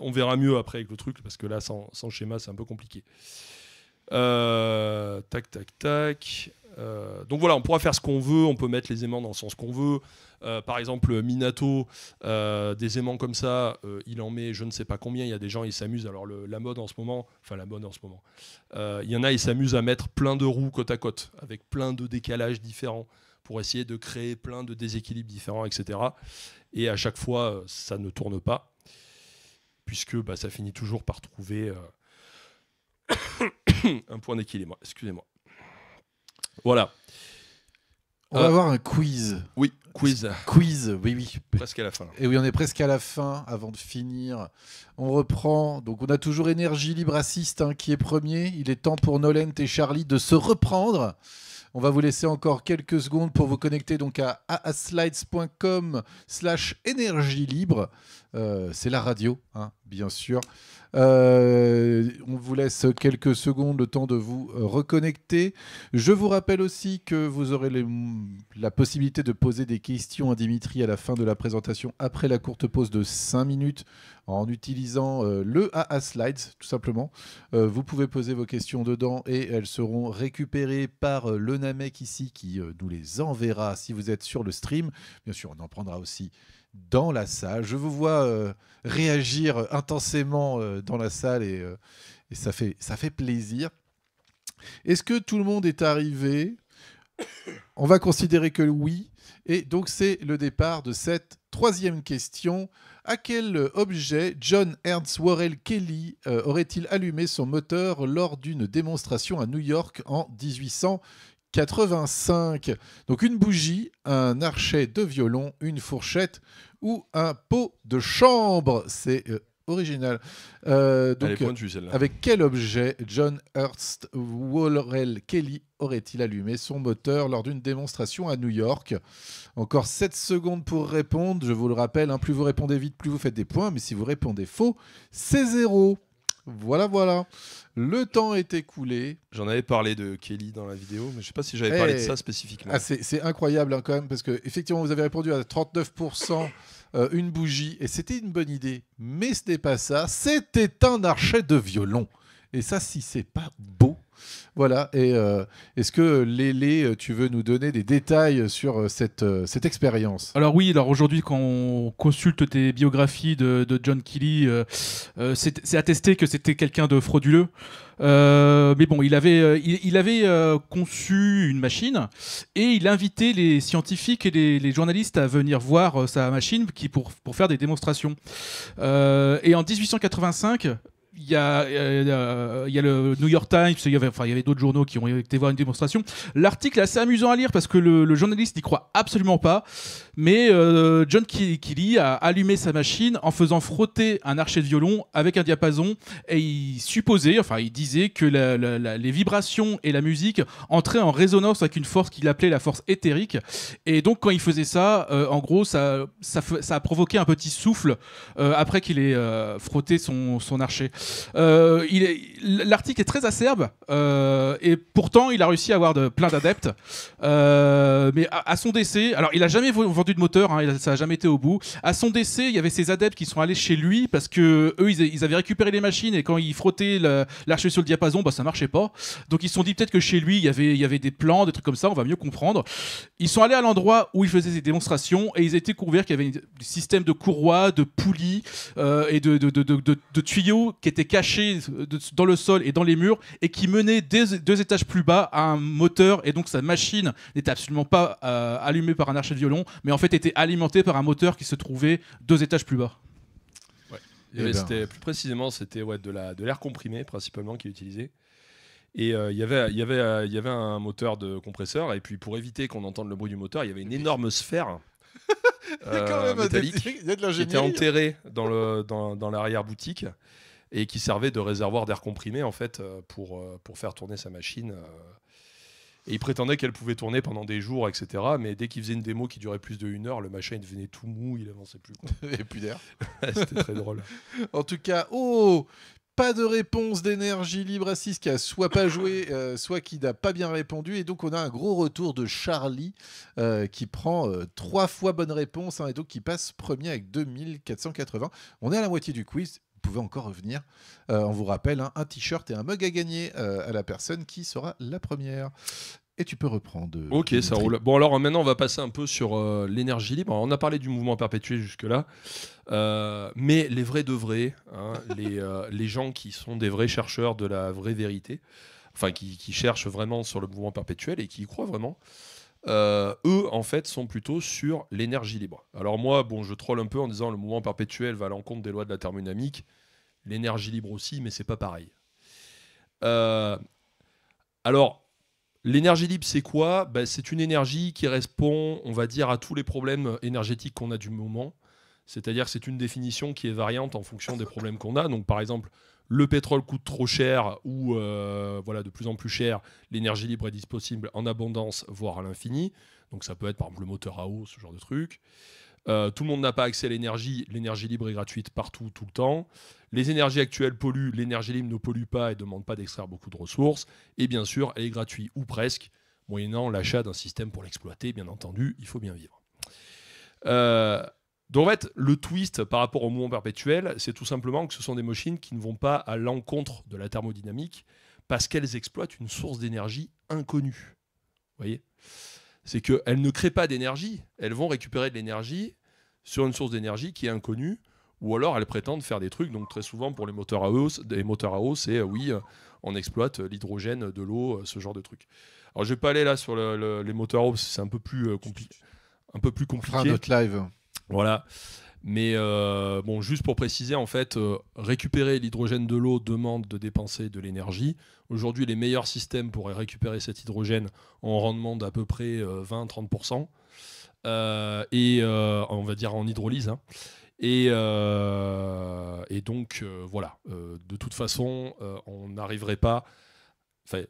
on verra mieux après avec le truc, parce que là, sans, schéma, c'est un peu compliqué. Euh, tac, tac, tac. Euh, donc voilà, on pourra faire ce qu'on veut, on peut mettre les aimants dans le sens qu'on veut. Euh, par exemple, Minato, des aimants comme ça, il en met je ne sais pas combien. Il y a des gens, ils s'amusent. Alors la mode en ce moment, enfin la mode en ce moment, il y en a, ils s'amusent à mettre plein de roues côte à côte, avec plein de décalages différents, pour essayer de créer plein de déséquilibres différents, etc. Et à chaque fois, ça ne tourne pas puisque bah, ça finit toujours par trouver euh, [coughs] un point d'équilibre. Excusez-moi. Voilà. On va euh, avoir un quiz. Oui, quiz. Quiz, oui, oui. Presque à la fin. Et oui, on est presque à la fin avant de finir. On reprend. Donc, on a toujours Énergie Libre Assist hein, qui est premier. Il est temps pour Nolent et Charlie de se reprendre. On va vous laisser encore quelques secondes pour vous connecter donc à slides.com slash énergie libre. Euh, c'est la radio, hein, bien sûr. Euh, on vous laisse quelques secondes le temps de vous euh, reconnecter. Je vous rappelle aussi que vous aurez la possibilité de poser des questions à Dimitri à la fin de la présentation après la courte pause de 5 minutes en utilisant le AA Slides tout simplement. vous pouvez poser vos questions dedans et elles seront récupérées par le Namek ici qui nous les enverra si vous êtes sur le stream. Bien sûr, on en prendra aussi dans la salle. Je vous vois euh, réagir intensément euh, dans la salle euh, et, ça, fait, ça fait plaisir. Est-ce que tout le monde est arrivé On va considérer que oui. Et donc c'est le départ de cette troisième question. À quel objet John Ernst Worrell Kelly aurait-il allumé son moteur lors d'une démonstration à New York en 1800 85. Donc une bougie, un archet de violon, une fourchette ou un pot de chambre. C'est euh, original. Euh, avec quel objet John Hurst Walrell Kelly aurait-il allumé son moteur lors d'une démonstration à New York Encore 7 secondes pour répondre. Je vous le rappelle, hein, plus vous répondez vite, plus vous faites des points. Mais si vous répondez faux, c'est zéro. Voilà, voilà. Le temps est écoulé. J'en avais parlé de Kelly dans la vidéo, mais je ne sais pas si j'avais eh. parlé de ça spécifiquement. Ah, c'est incroyable hein, quand même, parce que effectivement, vous avez répondu à 39%. Euh, une bougie, et c'était une bonne idée, mais ce n'est pas ça, c'était un archet de violon. Et ça, si c'est pas beau, voilà. Et euh, est-ce que Lélé, euh, tu veux nous donner des détails sur euh, cette, cette expérience Alors oui, alors aujourd'hui, quand on consulte tes biographies de, John Kelly, c'est attesté que c'était quelqu'un de frauduleux. mais bon, il avait, il, avait conçu une machine et il invitait les scientifiques et les, journalistes à venir voir sa machine pour, pour faire des démonstrations. et en 1885, il y, a, euh, euh, il y a le New York Times, il y avait, enfin, avait d'autres journaux qui ont été voir une démonstration. L'article est assez amusant à lire parce que le journaliste n'y croit absolument pas mais euh, John Kelly a allumé sa machine en faisant frotter un archet de violon avec un diapason et il supposait, enfin il disait que les vibrations et la musique entraient en résonance avec une force qu'il appelait la force éthérique et donc quand il faisait ça, euh, en gros ça, ça, a provoqué un petit souffle euh, après qu'il ait frotté son, son archet. L'article est, très acerbe et pourtant il a réussi à avoir plein d'adeptes mais à, à, son décès, alors il a jamais voulu de moteur, hein, ça n'a jamais été au bout. À son décès, il y avait ses adeptes qui sont allés chez lui parce que eux, ils, avaient récupéré les machines et quand ils frottaient l'arche sur le diapason, bah, ça marchait pas. Donc ils se sont dit peut-être que chez lui, il y, avait, il y avait des plans, des trucs comme ça, on va mieux comprendre. Ils sont allés à l'endroit où il faisait ses démonstrations et ils étaient couverts qu'il y avait un système de courroies, de poulies euh, et de, de, tuyaux qui étaient cachés dans le sol et dans les murs et qui menaient des, deux étages plus bas à un moteur et donc sa machine n'était absolument pas euh, allumée par un archer de violon mais en fait était alimenté par un moteur qui se trouvait deux étages plus bas. Eh ben. C'était plus précisément c'était ouais, de l'air de comprimé principalement qui est utilisé. Et euh, y il y, avait, euh, il y avait un moteur de compresseur, et puis pour éviter qu'on entende le bruit du moteur, il y avait une énorme sphère [laughs] euh, métallique qui était enterrée dans, le, dans, dans l'arrière-boutique et qui servait de réservoir d'air comprimé en fait euh, pour, pour faire tourner sa machine et il prétendait qu'elle pouvait tourner pendant des jours, etc. Mais dès qu'il faisait une démo qui durait plus de une heure, le machin devenait tout mou, il avançait plus. il [laughs] Et plus d'air. [laughs] C'était très drôle. [laughs] En tout cas, oh pas de réponse d'énergie libre à 6 qui a soit pas joué, euh, soit qui n'a pas bien répondu. Et donc, on a un gros retour de Charlie euh, qui prend euh, trois fois bonne réponse hein, et donc qui passe premier avec 2480. On est à la moitié du quiz pouvez encore revenir. Euh, on vous rappelle, hein, un t-shirt et un mug à gagner euh, à la personne qui sera la première. Et tu peux reprendre. Euh, ok, ça roule. Bon, alors maintenant, on va passer un peu sur l'énergie libre. on a parlé du mouvement perpétuel jusque-là, mais les vrais de vrais, hein, [laughs] les, gens qui sont des vrais chercheurs de la vraie vérité, enfin, qui, qui, cherchent vraiment sur le mouvement perpétuel et qui y croient vraiment, euh, eux, en fait, sont plutôt sur l'énergie libre. Alors moi, bon, je troll un peu en disant le mouvement perpétuel va à l'encontre des lois de la thermodynamique, l'énergie libre aussi, mais c'est pas pareil. Euh, alors, l'énergie libre, c'est quoi bah, C'est une énergie qui répond, on va dire, à tous les problèmes énergétiques qu'on a du moment. C'est-à-dire que c'est une définition qui est variante en fonction des problèmes qu'on a. Donc, par exemple, le pétrole coûte trop cher ou euh, voilà de plus en plus cher, l'énergie libre est disponible en abondance, voire à l'infini. Donc ça peut être par exemple le moteur à eau, ce genre de truc. Euh, tout le monde n'a pas accès à l'énergie. L'énergie libre est gratuite partout, tout le temps. Les énergies actuelles polluent. L'énergie libre ne pollue pas et ne demande pas d'extraire beaucoup de ressources. Et bien sûr, elle est gratuite ou presque, moyennant l'achat d'un système pour l'exploiter. Bien entendu, il faut bien vivre. Euh, donc en fait, le twist par rapport au mouvement perpétuel, c'est tout simplement que ce sont des machines qui ne vont pas à l'encontre de la thermodynamique parce qu'elles exploitent une source d'énergie inconnue. Vous voyez C'est qu'elles ne créent pas d'énergie, elles vont récupérer de l'énergie sur une source d'énergie qui est inconnue, ou alors elles prétendent faire des trucs. Donc très souvent pour les moteurs à eau, les moteurs à eau, c'est euh, oui, euh, on exploite euh, l'hydrogène, de l'eau, ce genre de trucs. Alors je vais pas aller là sur les moteurs à eau, c'est un peu plus compliqué. Un peu plus compliqué. notre live. Voilà. Mais euh, bon, juste pour préciser, en fait, euh, récupérer l'hydrogène de l'eau demande de dépenser de l'énergie. Aujourd'hui, les meilleurs systèmes pourraient récupérer cet hydrogène en rendement d'à peu près 20-30%, euh, et on va dire en hydrolyse. Hein. Et, et, donc, voilà, de toute façon, on n'arriverait pas... Enfin,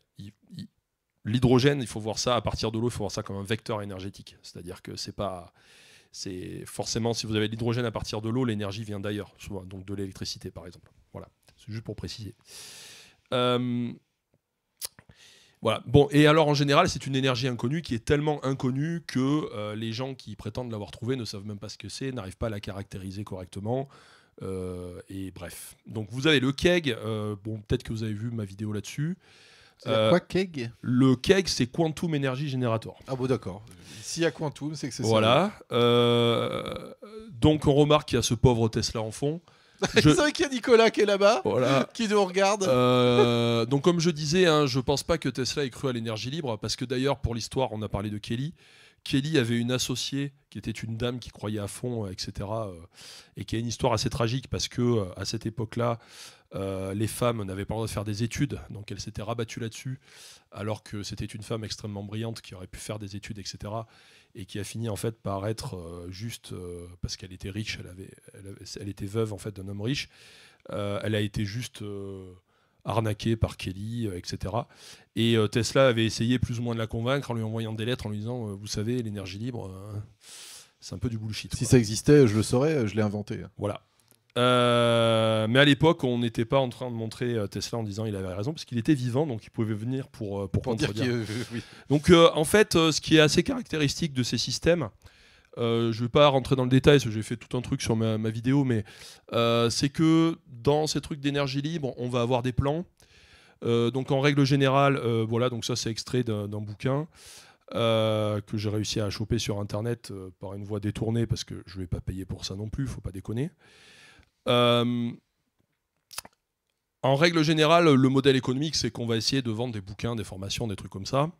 l'hydrogène, il faut voir ça à partir de l'eau, il faut voir ça comme un vecteur énergétique. C'est-à-dire que c'est pas c'est forcément si vous avez de l'hydrogène à partir de l'eau, l'énergie vient d'ailleurs, souvent, donc de l'électricité par exemple. Voilà, c'est juste pour préciser. Euh, voilà. Bon, et alors en général, c'est une énergie inconnue qui est tellement inconnue que euh, les gens qui prétendent l'avoir trouvée ne savent même pas ce que c'est, n'arrivent pas à la caractériser correctement. Euh, et bref. Donc vous avez le keg, bon, peut-être que vous avez vu ma vidéo là-dessus. Euh, le keg, c'est Quantum Energy Generator. Ah bon, d'accord. S'il y a Quantum, c'est que c'est voilà. ça. Voilà. Euh, donc, on remarque qu'il y a ce pauvre Tesla en fond. [laughs] C'est vrai qu'il y a Nicolas qui est là-bas, [laughs] qui nous regarde. Euh, donc, comme je disais, hein, je pense pas que Tesla ait cru à l'énergie libre, parce que d'ailleurs, pour l'histoire, on a parlé de Kelly. Kelly avait une associée qui était une dame qui croyait à fond, euh, etc. Euh, et qui a une histoire assez tragique parce que euh, à cette époque-là, les femmes n'avaient pas le droit de faire des études, donc elle s'était rabattue là-dessus, alors que c'était une femme extrêmement brillante qui aurait pu faire des études, etc. Et qui a fini en fait par être juste parce qu'elle était riche, elle, elle, elle, était veuve en fait d'un homme riche. elle a été juste arnaqué par Kelly, etc. Euh, et euh, Tesla avait essayé plus ou moins de la convaincre en lui envoyant des lettres en lui disant euh, Vous savez, l'énergie libre, c'est un peu du bullshit. Si ça existait, je le saurais, je l'ai inventé. Voilà. mais à l'époque, on n'était pas en train de montrer Tesla en disant il avait raison, parce qu'il était vivant, donc il pouvait venir pour, pour, Donc en fait, ce qui est assez caractéristique de ces systèmes, euh, je ne vais pas rentrer dans le détail, parce que j'ai fait tout un truc sur ma, vidéo, mais euh, c'est que dans ces trucs d'énergie libre, on va avoir des plans. Euh, donc en règle générale, voilà, donc ça c'est extrait d'un bouquin que j'ai réussi à choper sur Internet par une voie détournée, parce que je ne vais pas payer pour ça non plus, faut pas déconner. en règle générale, le modèle économique, c'est qu'on va essayer de vendre des bouquins, des formations, des trucs comme ça.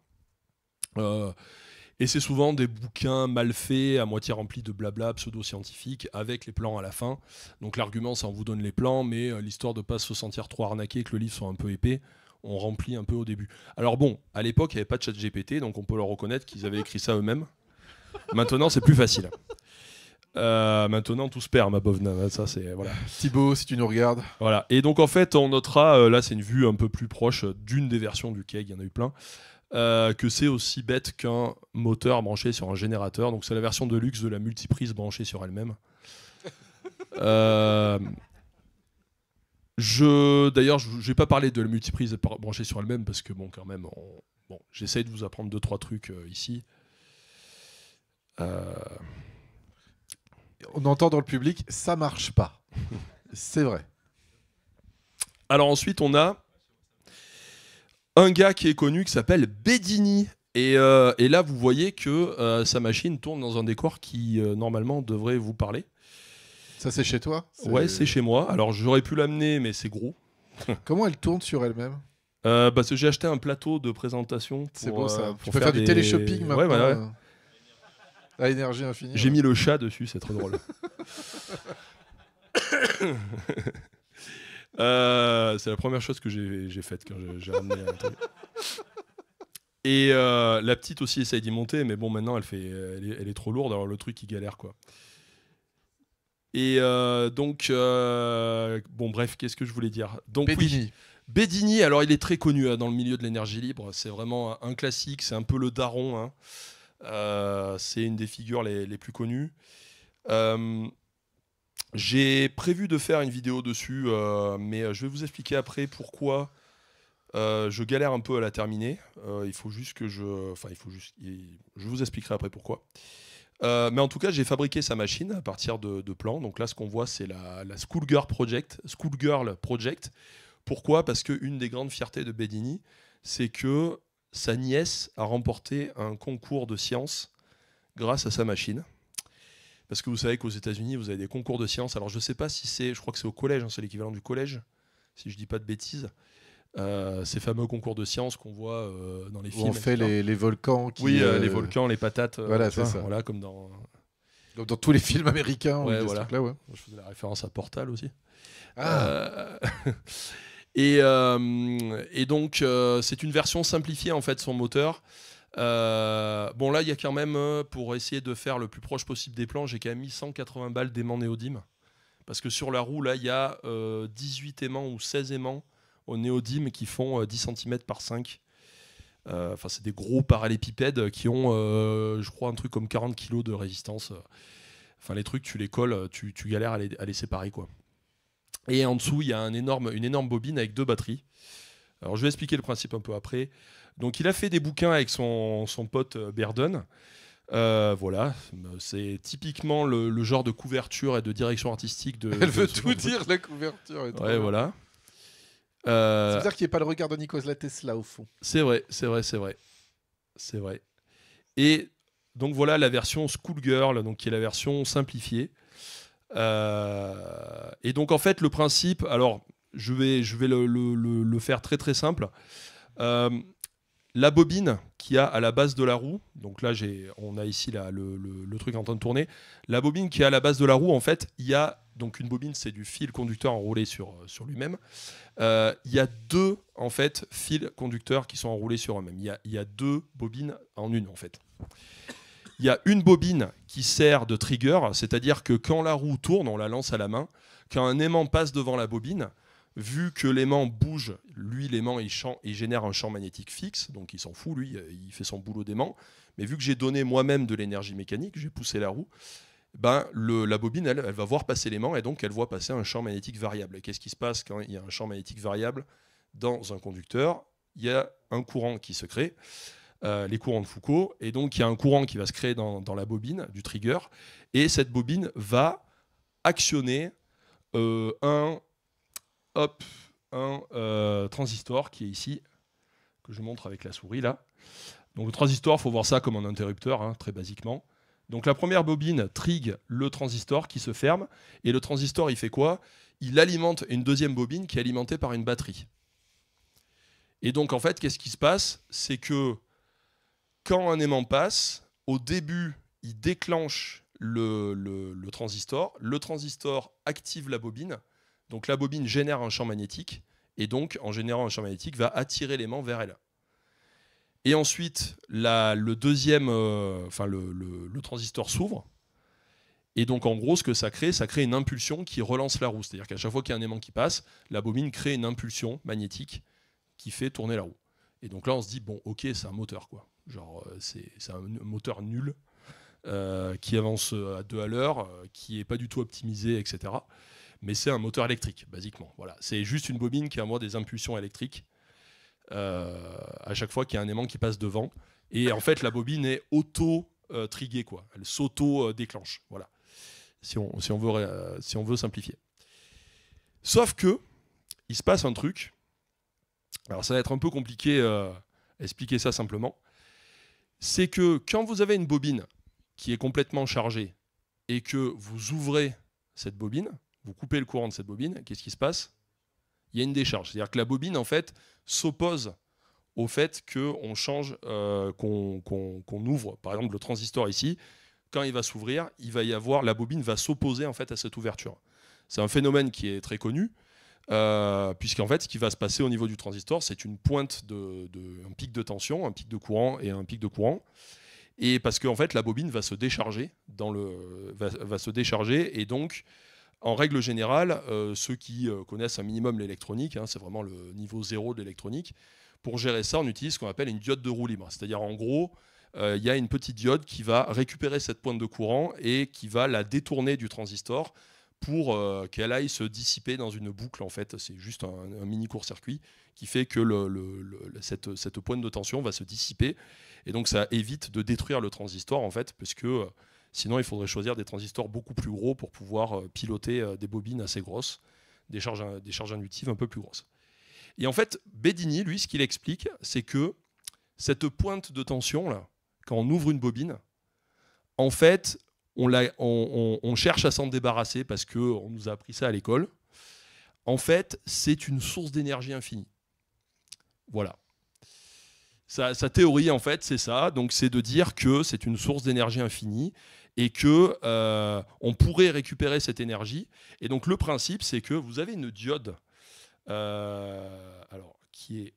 Et c'est souvent des bouquins mal faits, à moitié remplis de blabla pseudo-scientifique, avec les plans à la fin. Donc l'argument, c'est on vous donne les plans, mais euh, l'histoire de ne pas se sentir trop arnaqué, que le livre soit un peu épais, on remplit un peu au début. Alors bon, à l'époque, il n'y avait pas de chat GPT, donc on peut leur reconnaître qu'ils avaient écrit ça eux-mêmes. Maintenant, c'est plus facile. Euh, maintenant, tout se perd, ma bovna. Ça, c'est voilà. Thibaut, si tu nous regardes. Voilà. Et donc, en fait, on notera. Euh, là, c'est une vue un peu plus proche d'une des versions du keg. Il y en a eu plein. Euh, que c'est aussi bête qu'un moteur branché sur un générateur. Donc c'est la version de luxe de la multiprise branchée sur elle-même. [laughs] euh, je, d'ailleurs, je pas parlé de la multiprise branchée sur elle-même parce que bon, quand même, bon, j'essaye de vous apprendre deux trois trucs euh, ici. Euh. On entend dans le public, ça marche pas. [laughs] c'est vrai. Alors ensuite, on a un gars qui est connu qui s'appelle Bedini. Et, euh, là, vous voyez que euh, sa machine tourne dans un décor qui, euh, normalement, devrait vous parler. Ça, c'est chez toi Ouais, c'est chez moi. Alors, j'aurais pu l'amener, mais c'est gros. [laughs] Comment elle tourne sur elle-même Parce bah, que j'ai acheté un plateau de présentation. C'est bon, ça. Pour faire, du télé-shopping maintenant. Ouais, voilà, À énergie infinie. J'ai mis le chat dessus, c'est très drôle. [laughs] [laughs] Euh, c'est la première chose que j'ai faite quand j'ai ramené un Et euh, la petite aussi essaye d'y monter, mais bon, maintenant elle, fait, elle, est, trop lourde, alors le truc il galère quoi. Et euh, donc, bon, bref, qu'est-ce que je voulais dire Donc, Bédigny. alors il est très connu hein, dans le milieu de l'énergie libre, c'est vraiment un classique, c'est un peu le daron, hein. c'est une des figures les plus connues. J'ai prévu de faire une vidéo dessus, euh, mais euh, je vais vous expliquer après pourquoi euh, je galère un peu à la terminer. il faut juste que je. Enfin, il faut juste. Je vous expliquerai après pourquoi. mais en tout cas, j'ai fabriqué sa machine à partir de, plans. Donc là, ce qu'on voit, c'est la, Schoolgirl Project. Project. Pourquoi Parce qu'une des grandes fiertés de Bedini, c'est que sa nièce a remporté un concours de sciences grâce à sa machine. Parce que vous savez qu'aux États-Unis, vous avez des concours de sciences. Alors, je ne sais pas si c'est, je crois que c'est au collège, hein, c'est l'équivalent du collège, si je ne dis pas de bêtises. Euh, ces fameux concours de sciences qu'on voit euh, dans les Où films. on fait les, les, volcans. oui, euh, les volcans, les patates. Voilà, c'est ça. comme dans... dans. tous les films américains. Je faisais la référence à Portal aussi. Ah. [laughs] et, et, donc, c'est une version simplifiée en fait son moteur. Euh, bon, là, il y a quand même, euh, pour essayer de faire le plus proche possible des plans, j'ai quand même mis 180 balles d'aimants néodyme. Parce que sur la roue, là, il y a 18 euh, aimants ou 16 aimants au néodyme qui font 10 cm par 5. Enfin, c'est des gros parallépipèdes qui ont, je crois, un truc comme 40 kg de résistance. Enfin, les trucs, tu les colles, tu, galères à les, séparer, quoi. Et en dessous, il y a une énorme bobine avec deux batteries. Alors, je vais expliquer le principe un peu après. Donc il a fait des bouquins avec son, pote euh, Berdon. Euh, voilà, c'est typiquement le, genre de couverture et de direction artistique de. Elle veut tout dire, la couverture. Et ouais, voilà. cest à euh, dire qu'il n'y a pas le regard de Nicolas Tesla au fond. C'est vrai, c'est vrai, c'est vrai. C'est vrai. Et donc voilà la version Schoolgirl, donc qui est la version simplifiée. Et donc en fait, le principe, alors je vais, je vais le, faire très très simple. Euh, la bobine qui a à la base de la roue, donc là j'ai, on a ici là, le, truc en train de tourner, la bobine qui est à la base de la roue, en fait, il y a, donc une bobine c'est du fil conducteur enroulé sur, euh, lui-même, euh, il y a deux en fait fils conducteurs qui sont enroulés sur eux-mêmes, il y y a, deux bobines en une en fait. Il y a une bobine qui sert de trigger, c'est-à-dire que quand la roue tourne, on la lance à la main, quand un aimant passe devant la bobine, vu que l'aimant bouge, lui, l'aimant, il, génère un champ magnétique fixe, donc il s'en fout, lui, euh, il fait son boulot d'aimant. Mais vu que j'ai donné moi-même de l'énergie mécanique, j'ai poussé la roue, ben, la bobine, elle, va voir passer l'aimant et donc elle voit passer un champ magnétique variable. Et qu'est-ce qui se passe quand il y a un champ magnétique variable dans un conducteur Il y a un courant qui se crée, euh, les courants de Foucault, et donc il y a un courant qui va se créer dans, la bobine du trigger, et cette bobine va actionner euh, un hop, un euh, transistor qui est ici, que je montre avec la souris là. Donc le transistor, faut voir ça comme un interrupteur, hein, très basiquement. Donc la première bobine trigue le transistor qui se ferme, et le transistor, il fait quoi Il alimente une deuxième bobine qui est alimentée par une batterie. Et donc en fait, qu'est-ce qui se passe C'est que quand un aimant passe, au début, il déclenche le transistor, le transistor active la bobine, donc la bobine génère un champ magnétique et donc en générant un champ magnétique va attirer l'aimant vers elle. Et ensuite, le deuxième, euh, le, transistor s'ouvre. Et donc en gros, ce que ça crée, ça crée une impulsion qui relance la roue. C'est-à-dire qu'à chaque fois qu'il y a un aimant qui passe, la bobine crée une impulsion magnétique qui fait tourner la roue. Et donc là, on se dit, bon, ok, c'est un moteur, quoi. Genre, euh, c'est un moteur nul, euh, qui avance à deux à l'heure, qui n'est pas du tout optimisé, etc mais c'est un moteur électrique, basiquement. Voilà. C'est juste une bobine qui a envoie des impulsions électriques euh, à chaque fois qu'il y a un aimant qui passe devant. Et en fait, la bobine est auto-triguée, quoi. Elle s'auto-déclenche, voilà. Si on, si, on veut, euh, si on veut simplifier. Sauf que, il se passe un truc. Alors, ça va être un peu compliqué euh, expliquer ça simplement. C'est que quand vous avez une bobine qui est complètement chargée et que vous ouvrez cette bobine, vous coupez le courant de cette bobine, qu'est-ce qui se passe Il y a une décharge. C'est-à-dire que la bobine, en fait, s'oppose au fait qu'on change, euh, qu'on ouvre, par exemple, le transistor ici. Quand il va s'ouvrir, il va y avoir, la bobine va s'opposer en fait à cette ouverture. C'est un phénomène qui est très connu, euh, puisqu'en fait, ce qui va se passer au niveau du transistor, c'est une pointe de, un pic de tension, un pic de courant et un pic de courant. Et parce que fait, la bobine va se décharger dans le, va se décharger et donc en règle générale, euh, ceux qui euh, connaissent un minimum l'électronique, hein, c'est vraiment le niveau zéro de l'électronique, pour gérer ça, on utilise ce qu'on appelle une diode de roue libre. C'est-à-dire, en gros, euh, il y a une petite diode qui va récupérer cette pointe de courant et qui va la détourner du transistor pour qu'elle aille se dissiper dans une boucle. En fait, c'est juste un, mini court-circuit qui fait que cette, cette, pointe de tension va se dissiper. Et donc, ça évite de détruire le transistor, en fait, parce que Sinon, il faudrait choisir des transistors beaucoup plus gros pour pouvoir euh, piloter euh, des bobines assez grosses, des charges, euh, des charges inductives un peu plus grosses. Et en fait, Bedini, lui, ce qu'il explique, c'est que cette pointe de tension, là, quand on ouvre une bobine, en fait, on, cherche à s'en débarrasser parce qu'on nous a appris ça à l'école. En fait, c'est une source d'énergie infinie. Voilà. Sa, sa, théorie, en fait, c'est ça. Donc, c'est de dire que c'est une source d'énergie infinie et que euh, on pourrait récupérer cette énergie. Et donc le principe, c'est que vous avez une diode, euh, alors qui est,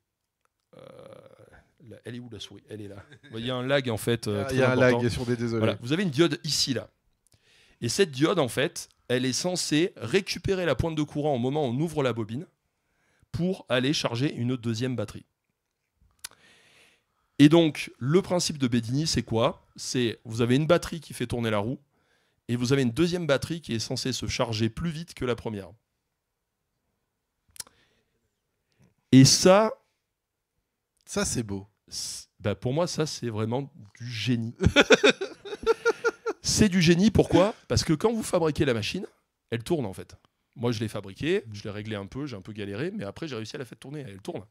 euh, elle est où la souris Elle est là. Il y a un lag en fait. Ah, il y a un lag sur des désolé. Vous avez une diode ici là, et cette diode en fait, elle est censée récupérer la pointe de courant au moment où on ouvre la bobine pour aller charger une deuxième batterie. Et donc, le principe de Bedini, c'est quoi C'est vous avez une batterie qui fait tourner la roue, et vous avez une deuxième batterie qui est censée se charger plus vite que la première. Et ça. Ça, c'est beau. Bah, pour moi, ça, c'est vraiment du génie. [laughs] c'est du génie, pourquoi Parce que quand vous fabriquez la machine, elle tourne en fait. Moi, je l'ai fabriquée, je l'ai réglée un peu, j'ai un peu galéré, mais après, j'ai réussi à la faire tourner, elle tourne.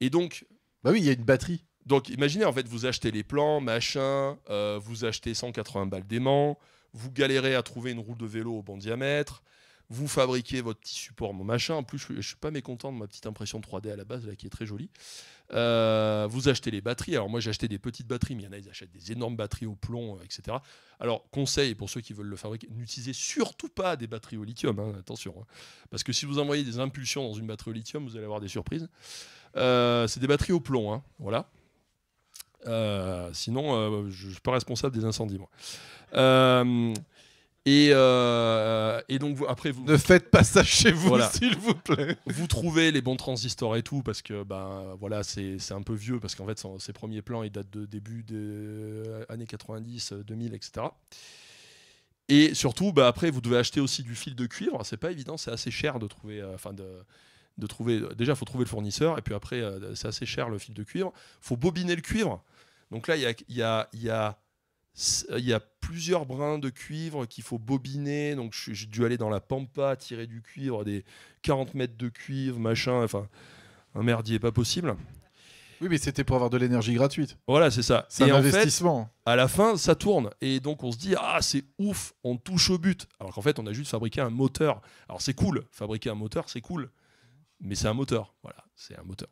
Et donc. Bah oui, il y a une batterie. Donc imaginez, en fait, vous achetez les plans, machin, euh, vous achetez 180 balles d'aimant, vous galérez à trouver une roue de vélo au bon diamètre, vous fabriquez votre petit support, mon machin. En plus, je ne suis pas mécontent de ma petite impression 3D à la base, là, qui est très jolie. Euh, vous achetez les batteries. Alors, moi, j'ai acheté des petites batteries, mais il y en a, ils achètent des énormes batteries au plomb, euh, etc. Alors, conseil pour ceux qui veulent le fabriquer, n'utilisez surtout pas des batteries au lithium, hein, attention. Hein. parce que si vous envoyez des impulsions dans une batterie au lithium, vous allez avoir des surprises. c'est des batteries au plomb, hein, voilà. Euh, sinon, euh, je ne suis pas responsable des incendies, euh, et, donc, après, vous. Ne faites pas ça chez vous, s'il vous plaît. Vous trouvez les bons transistors et tout, parce que ben, voilà, c'est un peu vieux, parce qu'en fait, ces premiers plans, ils datent de début des années 90, 2000, etc. Et surtout, ben, après, vous devez acheter aussi du fil de cuivre. C'est pas évident, c'est assez cher de trouver. Enfin, de de trouver. Déjà, il faut trouver le fournisseur, et puis après, c'est assez cher le fil de cuivre. faut bobiner le cuivre. Donc là, il y a, plusieurs brins de cuivre qu'il faut bobiner. Donc, j'ai dû aller dans la pampa, tirer du cuivre, des 40 mètres de cuivre, machin. Enfin, un merdier pas possible. Oui, mais c'était pour avoir de l'énergie gratuite. Voilà, c'est ça. C'est un investissement. à la fin, ça tourne. Et donc, on se dit, ah, c'est ouf, on touche au but. Alors qu'en fait, on a juste fabriqué un moteur. Alors, c'est cool. Fabriquer un moteur, c'est cool. Mais c'est un moteur. Voilà, c'est un moteur.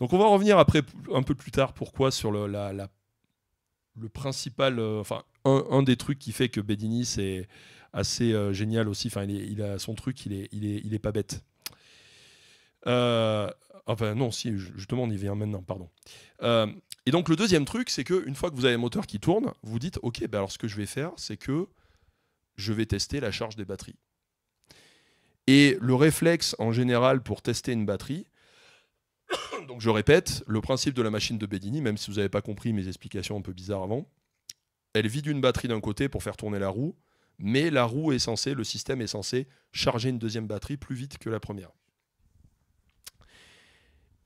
Donc on va revenir après un peu plus tard pourquoi sur le, le principal, euh, enfin un, des trucs qui fait que Bedini c'est assez euh, génial aussi. Enfin il, a son truc, il est, il est, pas bête. Euh, enfin non, si justement on y vient maintenant, pardon. et donc le deuxième truc, c'est que une fois que vous avez un moteur qui tourne, vous dites ok, ben alors ce que je vais faire, c'est que je vais tester la charge des batteries. Et le réflexe en général pour tester une batterie, [coughs] Donc je répète, le principe de la machine de Bedini, même si vous n'avez pas compris mes explications un peu bizarres avant, elle vide une batterie d'un côté pour faire tourner la roue, mais la roue est censée, le système est censé charger une deuxième batterie plus vite que la première.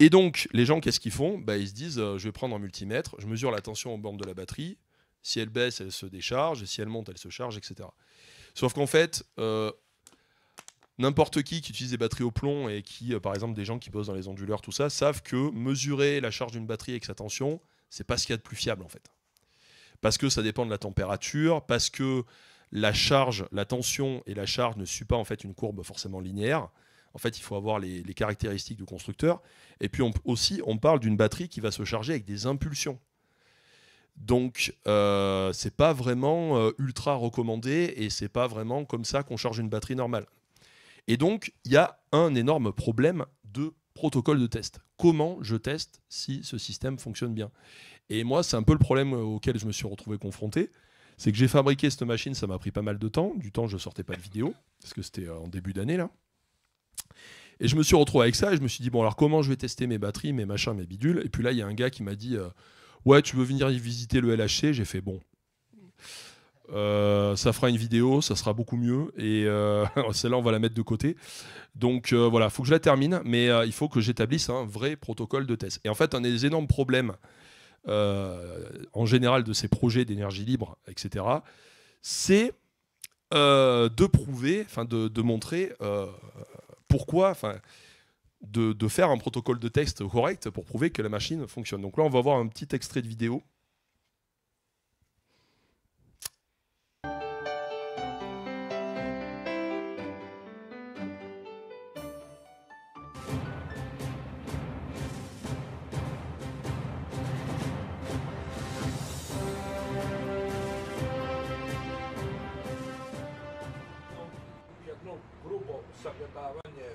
Et donc, les gens, qu'est-ce qu'ils font bah, Ils se disent, euh, je vais prendre un multimètre, je mesure la tension aux bornes de la batterie, si elle baisse, elle se décharge, si elle monte, elle se charge, etc. Sauf qu'en fait, euh, n'importe qui qui utilise des batteries au plomb et qui, euh, par exemple, des gens qui bossent dans les onduleurs, tout ça, savent que mesurer la charge d'une batterie avec sa tension, c'est pas ce qu'il y a de plus fiable en fait. Parce que ça dépend de la température, parce que la charge, la tension et la charge ne suivent pas en fait une courbe forcément linéaire. En fait, il faut avoir les, caractéristiques du constructeur. Et puis aussi, on parle d'une batterie qui va se charger avec des impulsions. Donc, ce euh, c'est pas vraiment euh, ultra recommandé et c'est pas vraiment comme ça qu'on charge une batterie normale. Et donc, il y a un énorme problème de protocole de test. Comment je teste si ce système fonctionne bien Et moi, c'est un peu le problème auquel je me suis retrouvé confronté. C'est que j'ai fabriqué cette machine, ça m'a pris pas mal de temps. Du temps, je sortais pas de vidéo, parce que c'était euh, en début d'année, là. Et je me suis retrouvé avec ça, et je me suis dit, bon, alors comment je vais tester mes batteries, mes machins, mes bidules Et puis là, il y a un gars qui m'a dit, euh, ouais, tu veux venir y visiter le LHC J'ai fait, bon. Euh, ça fera une vidéo, ça sera beaucoup mieux. Et euh, [laughs] oh, celle-là, on va la mettre de côté. Donc euh, voilà, il faut que je la termine, mais il faut que j'établisse un vrai protocole de test. Et en fait, un des énormes problèmes en général de ces projets d'énergie libre, etc., c'est de prouver, enfin de, montrer pourquoi, enfin. De, faire un protocole de test correct pour prouver que la machine fonctionne. Donc là, on va voir un petit extrait de vidéo davanje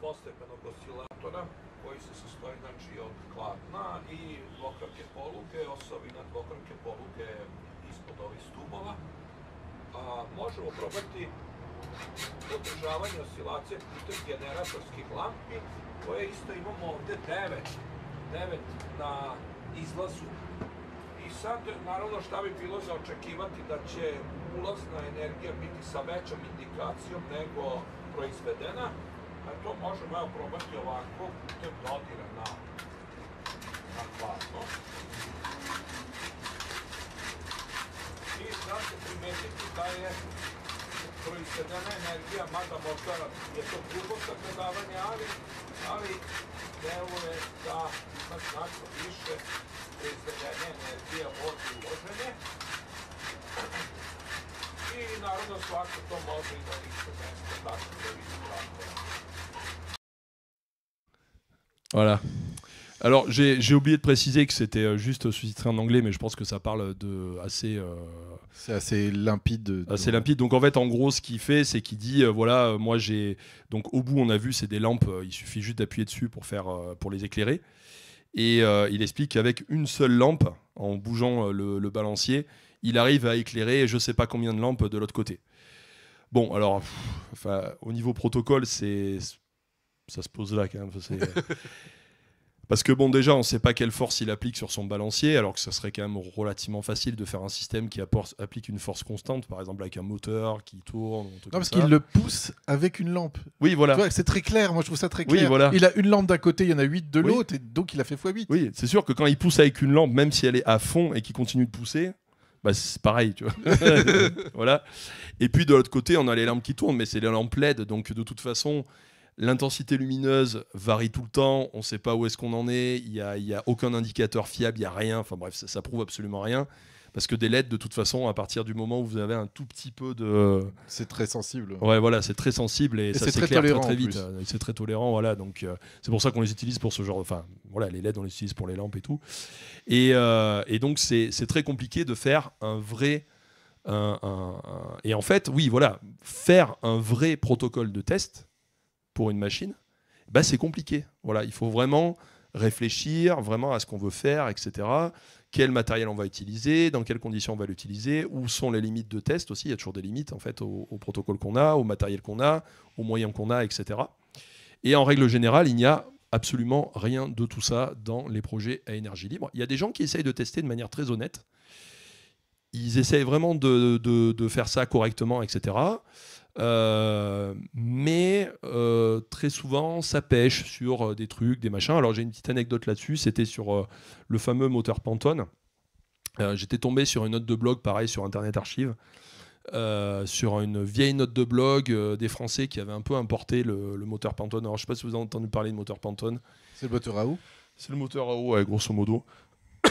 dvostepenog oscilatora koji se sastoji znači, od klatna i dvokrake poluge, osovina dvokrake poluge ispod ovih stubova. A, možemo probati održavanje oscilacije putem generatorskih lampi, koje isto imamo ovde 9, 9 na izlazu. I sad, naravno, šta bi bilo za očekivati da će ulazna energija biti sa većom indikacijom nego proizvedena, a to možemo evo probati ovako putem dodira na, na platno. I sad se primetiti da je proizvedena energija, mada možda je to drugo sagledavanje, ali, ali deluje da ima značno više Voilà. Alors, j'ai oublié de préciser que c'était euh, juste sous-titré en anglais, mais je pense que ça parle de assez. Euh, c'est assez limpide. Assez limpide. Donc, en fait, en gros, ce qu'il fait, c'est qu'il dit euh, voilà, moi j'ai. Donc, au bout, on a vu, c'est des lampes, il suffit juste d'appuyer dessus pour, faire, pour les éclairer. Et il explique qu'avec une seule lampe, en bougeant le, le, balancier, il arrive à éclairer je sais pas combien de lampes de l'autre côté. Bon, alors, au niveau protocole, c'est ça se pose là quand même. [laughs] Parce que bon, déjà, on ne sait pas quelle force il applique sur son balancier, alors que ça serait quand même relativement facile de faire un système qui applique une force constante, par exemple avec un moteur qui tourne. non, parce qu'il le pousse avec une lampe. Oui, voilà. C'est très clair, moi je trouve ça très clair. voilà. Il a une lampe d'un côté, il y en a huit de l'autre, et donc il a fait x8. Oui, c'est sûr que quand il pousse avec une lampe, même si elle est à fond et qu'il continue de pousser, bah, c'est pareil, tu vois. [laughs] [laughs] voilà. Et puis de l'autre côté, on a les lampes qui tournent, mais c'est les lampes LED, donc de toute façon, l'intensité lumineuse varie tout le temps, on ne sait pas où est-ce qu'on en est, il n'y a, y a, aucun indicateur fiable, il n'y a rien, enfin bref, ça, ça prouve absolument rien. Parce que des LED, de toute façon, à partir du moment où vous avez un tout petit peu de. C'est très sensible. Ouais, voilà, c'est très sensible et, ça s'éclaire très, très, très, vite. C'est très tolérant, voilà. Donc, euh, c'est pour ça qu'on les utilise pour ce genre. Enfin, voilà, les LED, on les utilise pour les lampes et tout. Et, euh, donc, c'est très compliqué de faire un vrai. Et en fait, oui, voilà, faire un vrai protocole de test pour une machine, bah, c'est compliqué. Voilà, il faut vraiment réfléchir vraiment à ce qu'on veut faire, etc quel matériel on va utiliser, dans quelles conditions on va l'utiliser, où sont les limites de test aussi. Il y a toujours des limites en fait au, protocole qu'on a, au matériel qu'on a, aux moyens qu'on a, etc. Et en règle générale, il n'y a absolument rien de tout ça dans les projets à énergie libre. Il y a des gens qui essayent de tester de manière très honnête. Ils essayent vraiment de faire ça correctement, etc. Euh, mais euh, très souvent, ça pêche sur euh, des trucs, des machins. Alors j'ai une petite anecdote là-dessus, c'était sur le fameux moteur Pantone. J'étais tombé sur une note de blog, pareil, sur Internet Archive, sur une vieille note de blog des Français qui avaient un peu importé le, moteur Pantone. Alors je ne sais pas si vous avez entendu parler de moteur Pantone. C'est le moteur à eau C'est le moteur à eau, grosso modo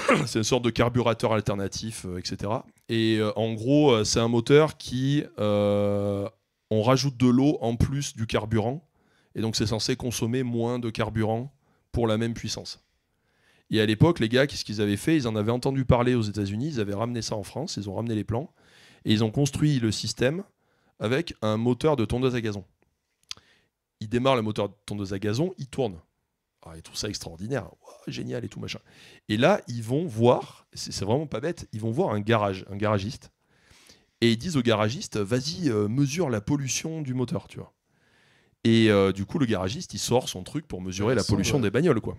[coughs] c'est une sorte de carburateur alternatif, etc. Et en gros, c'est un moteur qui on rajoute de l'eau en plus du carburant, et donc c'est censé consommer moins de carburant pour la même puissance. Et à l'époque, les gars, qu'est-ce qu'ils avaient fait Ils en avaient entendu parler aux États-Unis, ils avaient ramené ça en France, ils ont ramené les plans, et ils ont construit le système avec un moteur de tondeuse à gazon. Ils démarre le moteur de tondeuse à gazon, il tourne. Ah, et tout ça extraordinaire, génial et tout machin. Et là, ils vont voir, c'est vraiment pas bête, ils vont voir un garage, un garagiste, et ils disent au garagiste vas-y euh, mesure la pollution du moteur tu et euh, du coup le garagiste il sort son truc pour mesurer la pollution des bagnoles quoi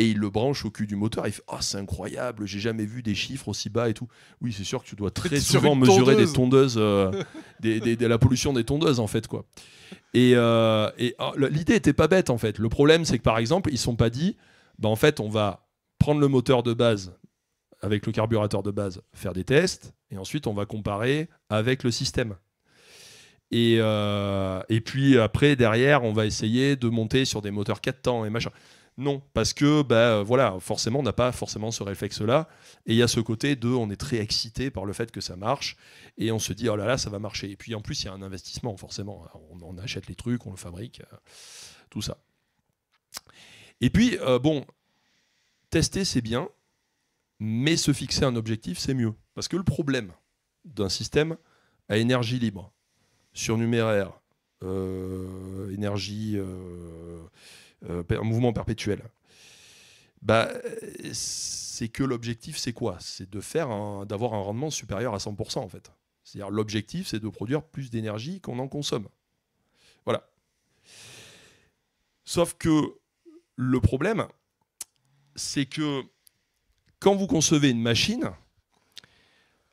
et il le branche au cul du moteur. Il fait ah, c'est incroyable, j'ai jamais vu des chiffres aussi bas et tout. Oui, c'est sûr que tu dois très souvent mesurer des tondeuses, euh, [laughs] la pollution des tondeuses en fait. quoi. Et, oh, l'idée était pas bête en fait. Le problème, c'est que par exemple, ils sont pas dit Bah en fait, on va prendre le moteur de base avec le carburateur de base, faire des tests, et ensuite on va comparer avec le système. Et, euh, et puis après, derrière, on va essayer de monter sur des moteurs 4 temps et machin. Non, parce que bah, voilà, forcément, on n'a pas forcément ce réflexe-là. Et il y a ce côté de, on est très excité par le fait que ça marche, et on se dit, oh là là, ça va marcher. Et puis en plus, il y a un investissement, forcément. On, achète les trucs, on le fabrique, euh, tout ça. Et puis, euh, bon, tester, c'est bien, mais se fixer un objectif, c'est mieux. Parce que le problème d'un système à énergie libre, surnuméraire, euh, énergie, euh, euh mouvement perpétuel, bah, c'est que l'objectif, c'est quoi C'est de faire d'avoir un rendement supérieur à 100% en fait. C'est-à-dire l'objectif, c'est de produire plus d'énergie qu'on en consomme. Voilà. Sauf que le problème, c'est que quand vous concevez une machine,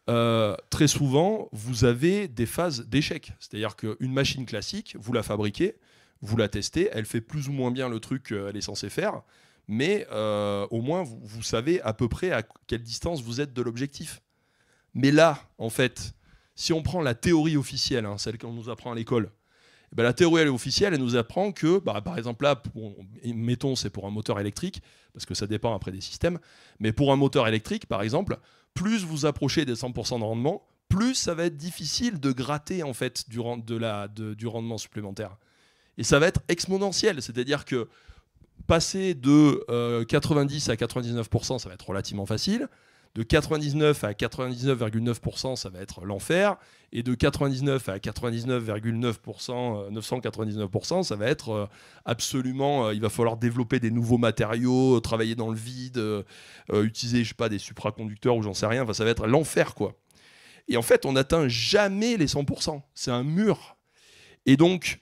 euh, très souvent, vous avez des phases d'échec. C'est-à-dire qu'une machine classique, vous la fabriquez, vous la testez, elle fait plus ou moins bien le truc qu'elle est censée faire, mais euh, au moins, vous, savez à peu près à quelle distance vous êtes de l'objectif. Mais là, en fait, si on prend la théorie officielle, hein, celle qu'on nous apprend à l'école, eh ben, la théorie elle est officielle, elle nous apprend que, bah, par exemple là, mettons c'est pour un moteur électrique, parce que ça dépend après des systèmes, mais pour un moteur électrique, par exemple, plus vous approchez des 100% de rendement, plus ça va être difficile de gratter en fait du, de la, du rendement supplémentaire. Et ça va être exponentiel, c'est-à-dire que passer de 90 euh, à 99%, ça va être relativement facile. De 99 à 99,9%, ça va être l'enfer. Et de 99 à 99,9%, 999%, euh, ça va être euh, absolument. Euh, il va falloir développer des nouveaux matériaux, travailler dans le vide, utiliser, je sais pas, des supraconducteurs ou j'en sais rien. ça va être l'enfer, quoi. Et en fait, on n'atteint jamais les 100%. C'est un mur. Et donc,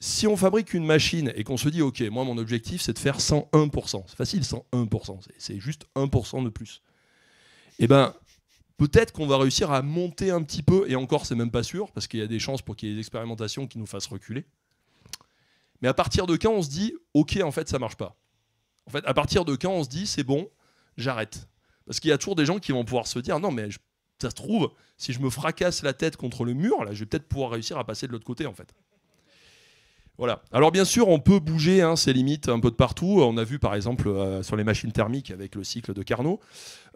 si on fabrique une machine et qu'on se dit, OK, moi, mon objectif, c'est de faire 101%. C'est facile, 101%. C'est juste 1% de plus. Eh bien, peut-être qu'on va réussir à monter un petit peu, et encore c'est même pas sûr, parce qu'il y a des chances pour qu'il y ait des expérimentations qui nous fassent reculer. Mais à partir de quand on se dit, ok, en fait ça marche pas. En fait, à partir de quand on se dit, c'est bon, j'arrête. Parce qu'il y a toujours des gens qui vont pouvoir se dire, non mais ça se trouve, si je me fracasse la tête contre le mur, là, je vais peut-être pouvoir réussir à passer de l'autre côté en fait. Voilà. Alors bien sûr, on peut bouger ces hein, limites un peu de partout. On a vu par exemple euh, sur les machines thermiques avec le cycle de Carnot.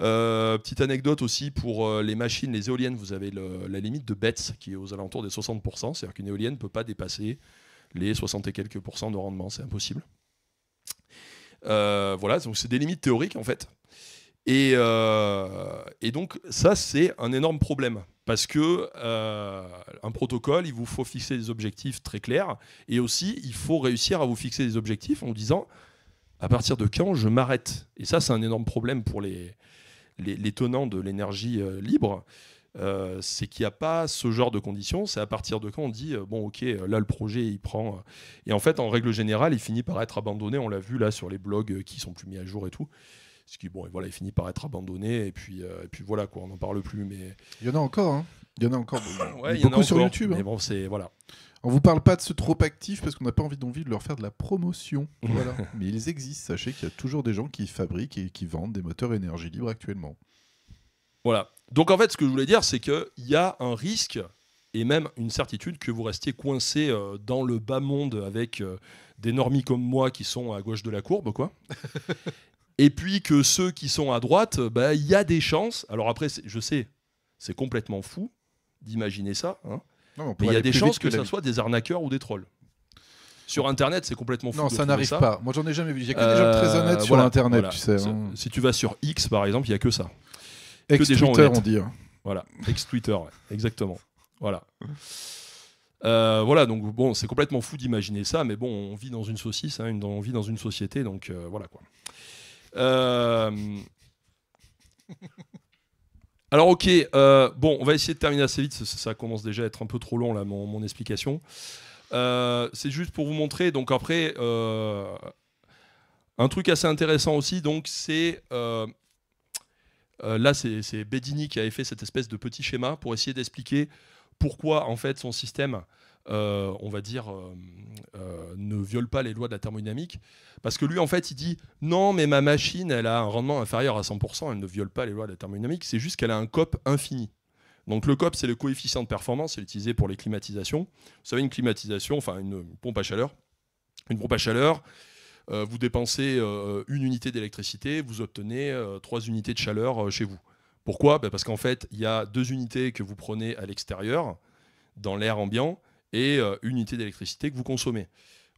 Euh, petite anecdote aussi pour euh, les machines, les éoliennes, vous avez la limite de Betz qui est aux alentours des 60%. C'est-à-dire qu'une éolienne ne peut pas dépasser les 60 et quelques pourcents de rendement. C'est impossible. voilà, donc c'est des limites théoriques en fait. et donc ça, c'est un énorme problème parce que euh, un protocole, il vous faut fixer des objectifs très clairs et aussi il faut réussir à vous fixer des objectifs en disant à partir de quand je m'arrête. Et ça, c'est un énorme problème pour les, les, tenants de l'énergie euh, libre. Euh, c'est qu'il n'y a pas ce genre de conditions. C'est à partir de quand on dit, bon, ok, là, le projet, il prend. et en fait, en règle générale, il finit par être abandonné. On l'a vu là sur les blogs qui sont plus mis à jour et tout ce qui bon et voilà il finit par être abandonné et puis euh, et puis voilà quoi on n'en parle plus mais il y en a encore hein. il y en a encore [laughs] ouais, beaucoup y en a encore, sur YouTube mais hein. bon c'est voilà on vous parle pas de ce trop actif parce qu'on n'a pas envie d'envie de leur faire de la promotion. [laughs] Voilà. Mais ils existent. Sachez qu'il y a toujours des gens qui fabriquent et qui vendent des moteurs énergie libre actuellement. Voilà. Donc en fait, ce que je voulais dire, c'est qu'il y a un risque et même une certitude que vous restiez coincé euh, dans le bas monde avec euh, des normies comme moi qui sont à gauche de la courbe, quoi. [laughs] et puis que ceux qui sont à droite, bah, il y a des chances. Alors après, je sais, c'est complètement fou d'imaginer ça, hein. mais il y a des chances que, ce soit des arnaqueurs ou des trolls. Sur Internet, c'est complètement fou. Non, ça n'arrive pas. Moi, j'en ai jamais vu. Il n'y a que des gens très euh, honnêtes sur Internet, tu sais. Hein. Si tu vas sur X, par exemple, il n'y a que ça. Ex que des gens on dit. Hein. Voilà, ex-Twitter, exactement. Voilà. Euh, voilà, donc bon, c'est complètement fou d'imaginer ça, mais bon, on vit dans une saucisse, on vit dans une société, donc euh, voilà quoi. Euh, alors ok, euh, bon, on va essayer de terminer assez vite, ça, commence déjà à être un peu trop long là, mon, explication. Euh, c'est juste pour vous montrer, donc après, un truc assez intéressant aussi, donc c'est... là, c'est Bedini qui avait fait cette espèce de petit schéma pour essayer d'expliquer pourquoi en fait son système euh, on va dire, euh, euh, ne viole pas les lois de la thermodynamique. Parce que lui, en fait, il dit non, mais ma machine, elle a un rendement inférieur à 100%, elle ne viole pas les lois de la thermodynamique, c'est juste qu'elle a un COP infini. Donc le COP, c'est le coefficient de performance, c'est utilisé pour les climatisations. Vous savez, une climatisation, enfin une pompe à chaleur. Une pompe à chaleur, vous dépensez une unité d'électricité, vous obtenez trois unités de chaleur chez vous. Pourquoi bah, Parce qu'en fait, il y a deux unités que vous prenez à l'extérieur, dans l'air ambiant, et euh, unité d'électricité que vous consommez.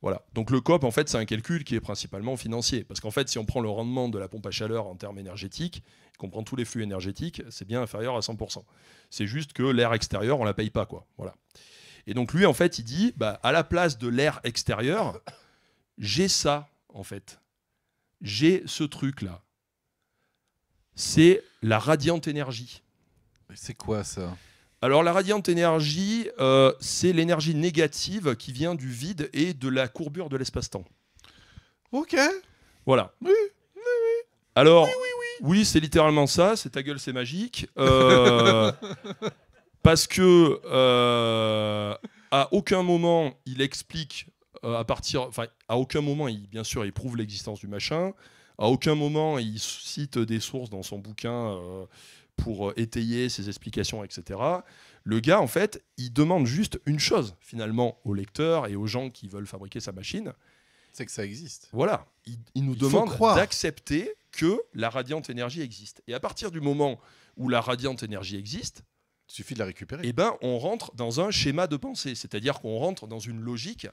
Voilà. Donc le COP, en fait, c'est un calcul qui est principalement financier. Parce qu'en fait, si on prend le rendement de la pompe à chaleur en termes énergétiques, qu'on prend tous les flux énergétiques, c'est bien inférieur à 100%. C'est juste que l'air extérieur, on ne la paye pas. Quoi. Voilà. Et donc lui, en fait, il dit, bah, à la place de l'air extérieur, j'ai ça, en fait. J'ai ce truc-là. C'est la radiante énergie. C'est quoi ça alors la radiante énergie, euh, c'est l'énergie négative qui vient du vide et de la courbure de l'espace-temps. Ok. Voilà. Oui, oui, oui. Alors, oui, c'est littéralement ça, c'est ta gueule, c'est magique. Euh, [laughs] parce que euh, à aucun moment il explique à partir, enfin à aucun moment il bien sûr il prouve l'existence du machin. À aucun moment il cite des sources dans son bouquin pour euh, étayer ses explications, etc. Le gars, en fait, il demande juste une chose, finalement, aux lecteurs et aux gens qui veulent fabriquer sa machine. C'est que ça existe. Voilà. Il, nous demande d'accepter que la radiante énergie existe. Et à partir du moment où la radiante énergie existe, il suffit de la récupérer. Eh ben, on rentre dans un schéma de pensée, c'est-à-dire qu'on rentre dans une logique,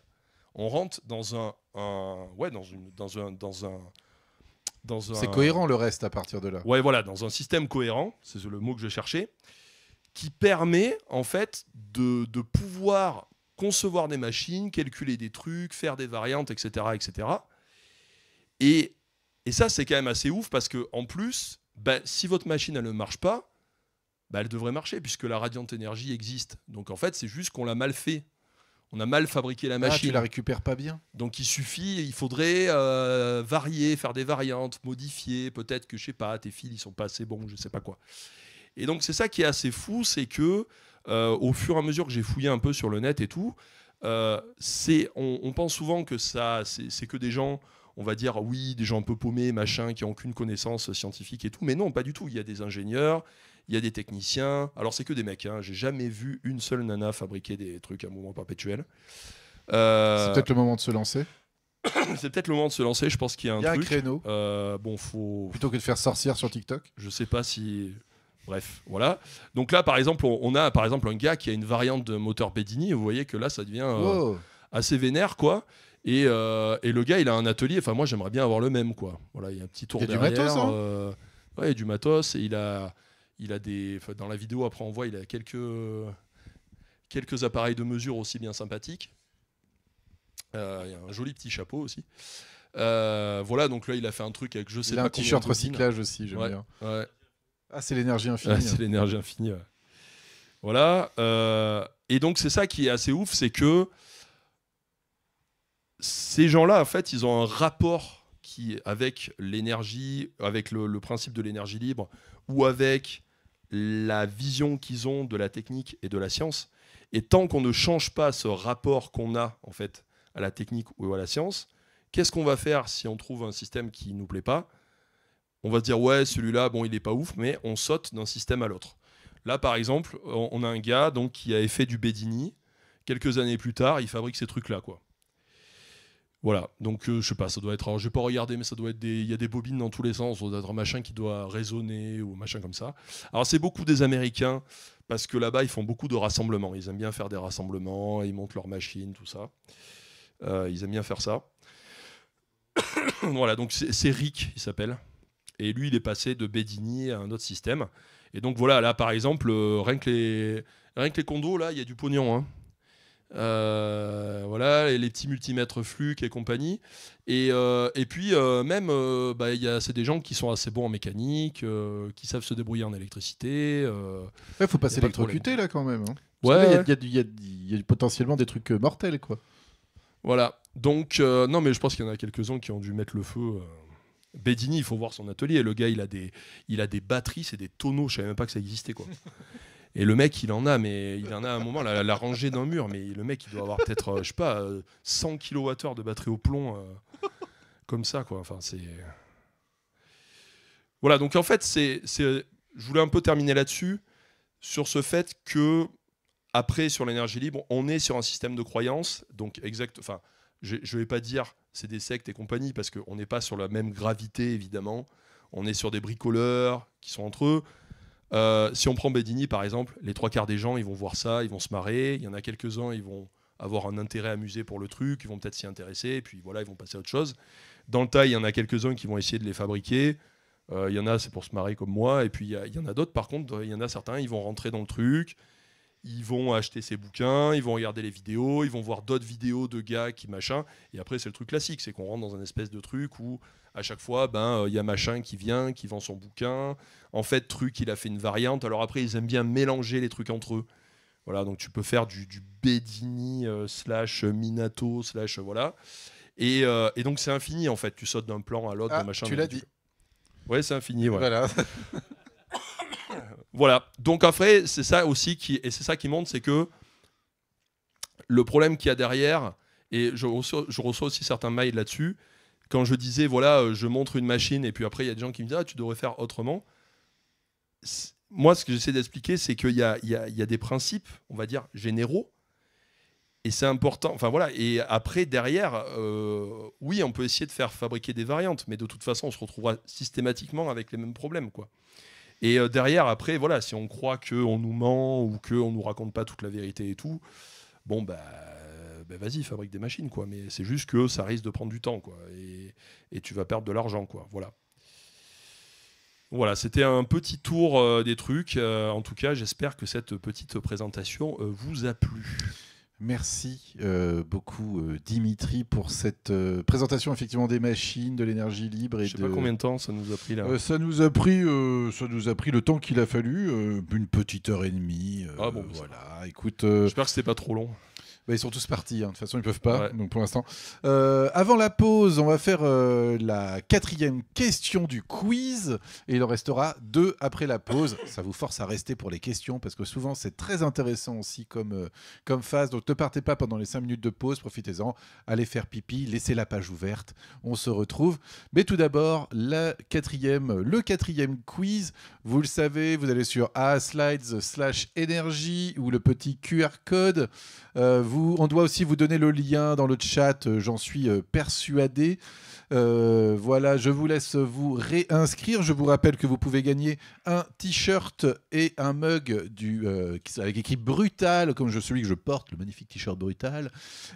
on rentre dans un, ouais, dans un, dans un c'est cohérent le reste à partir de là. Ouais, voilà, dans un système cohérent, c'est le mot que je cherchais, qui permet en fait de, pouvoir concevoir des machines, calculer des trucs, faire des variantes, etc., etc. Et, ça, c'est quand même assez ouf parce que en plus, bah, si votre machine elle ne marche pas, bah, elle devrait marcher puisque la radiante énergie existe. Donc en fait, c'est juste qu'on l'a mal fait on a mal fabriqué la machine. Ah, tu la récupères pas bien. Donc il suffit, il faudrait euh, varier, faire des variantes, modifier, peut-être que je sais pas, tes fils ils sont pas assez bons, je sais pas quoi. Et donc c'est ça qui est assez fou, c'est que euh, au fur et à mesure que j'ai fouillé un peu sur le net et tout, euh, c'est on, pense souvent que ça c'est que des gens on va dire oui, des gens un peu paumés, machin, qui n'ont aucune connaissance scientifique et tout. Mais non, pas du tout. Il y a des ingénieurs, il y a des techniciens. Alors, c'est que des mecs. Hein. J'ai jamais vu une seule nana fabriquer des trucs à mouvement perpétuel. Euh, c'est peut-être le moment de se lancer. [coughs] c'est peut-être le moment de se lancer. Je pense qu'il y a un, y a un créneau. Euh, bon, faut. Plutôt que de faire sorcière sur TikTok. Je sais pas si. Bref, voilà. Donc là, par exemple, on a par exemple un gars qui a une variante de moteur Pedini. Vous voyez que là, ça devient euh, oh. assez vénère, quoi. Et, et, le gars, il a un atelier. Enfin, moi, j'aimerais bien avoir le même, quoi. Voilà, il y a un petit tour il y a Du matos, hein. du matos. Et il a, il a des, dans la vidéo, après on voit, il a quelques, quelques appareils de mesure aussi bien sympathiques. Euh, il y a un joli petit chapeau aussi. Euh, voilà, donc là, il a fait un truc avec je sais il a un t-shirt recyclage aussi, j'aime bien. Ah, c'est l'énergie ah, infinie. c'est l'énergie infinie. Voilà. Euh, et donc, c'est ça qui est assez ouf, c'est que ces gens-là, en fait, ils ont un rapport qui, avec l'énergie, avec le, principe de l'énergie libre, ou avec la vision qu'ils ont de la technique et de la science. Et tant qu'on ne change pas ce rapport qu'on a en fait à la technique ou à la science, qu'est-ce qu'on va faire si on trouve un système qui nous plaît pas On va se dire ouais celui-là bon il est pas ouf, mais on saute d'un système à l'autre. Là par exemple on a un gars donc qui a fait du Bedini. Quelques années plus tard, il fabrique ces trucs-là quoi. Voilà, donc euh, je sais pas, ça doit être. Alors vais pas regarder, mais ça doit être des. Il y a des bobines dans tous les sens, ça doit être un machin qui doit résonner ou un machin comme ça. Alors c'est beaucoup des Américains, parce que là-bas ils font beaucoup de rassemblements. Ils aiment bien faire des rassemblements, ils montent leurs machines, tout ça. Euh, ils aiment bien faire ça. [coughs] voilà, donc c'est Rick, il s'appelle. Et lui, il est passé de Bedini à un autre système. Et donc voilà, là par exemple, euh, rien, que les, les condos, là, il y a du pognon. Hein. Euh, voilà, et les petits multimètres flux et compagnie. Euh, et, puis, euh, même, euh, bah, c'est des gens qui sont assez bons en mécanique, qui savent se débrouiller en électricité. Il faut passer pas là quand même. Hein. Ouais. Il y, y, a potentiellement des trucs mortels quoi. Voilà. Donc, non, mais je pense qu'il y en a quelques-uns qui ont dû mettre le feu. Bedini, il faut voir son atelier. Le gars, il a des, il a des batteries, c'est des tonneaux. Je savais même pas que ça existait quoi. [laughs] Et le mec, il en a, mais il en a à un moment, la, la rangée d'un mur. Mais le mec, il doit avoir peut-être, euh, je sais pas, 100 euh, kWh de batterie au plomb. Euh, comme ça, quoi. Enfin, c'est. Voilà, donc en fait, c'est, c'est, je voulais un peu terminer là-dessus, sur ce fait que, après, sur l'énergie libre, on est sur un système de croyance. Donc, exact. Enfin, je ne vais pas dire c'est des sectes et compagnie, parce qu'on n'est pas sur la même gravité, évidemment. On est sur des bricoleurs qui sont entre eux. Euh, si on prend Bedini, par exemple, les trois quarts des gens, ils vont voir ça, ils vont se marrer. Il y en a quelques-uns, ils vont avoir un intérêt amusé pour le truc, ils vont peut-être s'y intéresser, et puis voilà, ils vont passer à autre chose. Dans le tas, il y en a quelques-uns qui vont essayer de les fabriquer. Euh, il y en a, c'est pour se marrer comme moi, et puis il y, en a d'autres, par contre, il y en a certains, ils vont rentrer dans le truc, ils vont acheter ses bouquins, ils vont regarder les vidéos, ils vont voir d'autres vidéos de gars qui machin. Et après, c'est le truc classique, c'est qu'on rentre dans un espèce de truc où à chaque fois, ben, euh, il y a machin qui vient, qui vend son bouquin. En fait, truc, il a fait une variante. Alors après, ils aiment bien mélanger les trucs entre eux. Voilà, donc tu peux faire du, du Bedini euh, slash euh, Minato slash voilà. Et, donc c'est infini en fait. Tu sautes d'un plan à l'autre, ah, machin. Tu l'as dit. Ouais, c'est infini. Ouais. Voilà. [laughs] Voilà. Donc après, c'est ça aussi qui et c'est ça qui montre, c'est que le problème qu'il y a derrière, et je reçois, aussi certains mails là-dessus, quand je disais, voilà, euh, je montre une machine, et puis après, il y a des gens qui me disent, ah, tu devrais faire autrement. Moi, ce que j'essaie d'expliquer, c'est qu'il y, a, des principes, on va dire, généraux, et c'est important. Enfin voilà, et après, derrière, euh, oui, on peut essayer de faire fabriquer des variantes, mais de toute façon, on se retrouvera systématiquement avec les mêmes problèmes, quoi. Et euh, derrière, après, voilà, si on croit qu'on nous ment ou qu'on nous raconte pas toute la vérité et tout, bon, bah, ben, vas-y, fabrique des machines, quoi. Mais c'est juste que ça risque de prendre du temps, quoi. Et, tu vas perdre de l'argent, quoi. Voilà. Voilà, c'était un petit tour euh, des trucs. Euh, en tout cas, j'espère que cette petite présentation vous a plu. Merci euh, beaucoup euh, Dimitri pour cette euh, présentation effectivement des machines, de l'énergie libre et sais pas combien de temps ça nous a pris là. ça nous a pris, ça nous a pris le temps qu'il a fallu, une petite heure et demie. ah bon. Bah, voilà. Écoute. J'espère que c'était pas trop long. Bah, ils sont tous partis, hein. de toute façon ils peuvent pas, donc pour l'instant. Euh, avant la pause, on va faire euh, la quatrième question du quiz, et il en restera deux après la pause. Ça vous force à rester pour les questions, parce que souvent c'est très intéressant aussi comme, euh, comme phase, donc ne partez pas pendant les cinq minutes de pause, profitez-en, allez faire pipi, laissez la page ouverte, on se retrouve. Mais tout d'abord, la quatrième, le quatrième quiz, vous le savez, vous allez sur aslides slash énergie ou le petit QR code. Euh, vous, on doit aussi vous donner le lien dans le chat, euh, j'en suis euh, persuadé. voilà, je vous laisse vous réinscrire. Je vous rappelle que vous pouvez gagner un t-shirt et un mug du, avec écrit Brutal, comme celui que je porte, le magnifique t-shirt Brutal,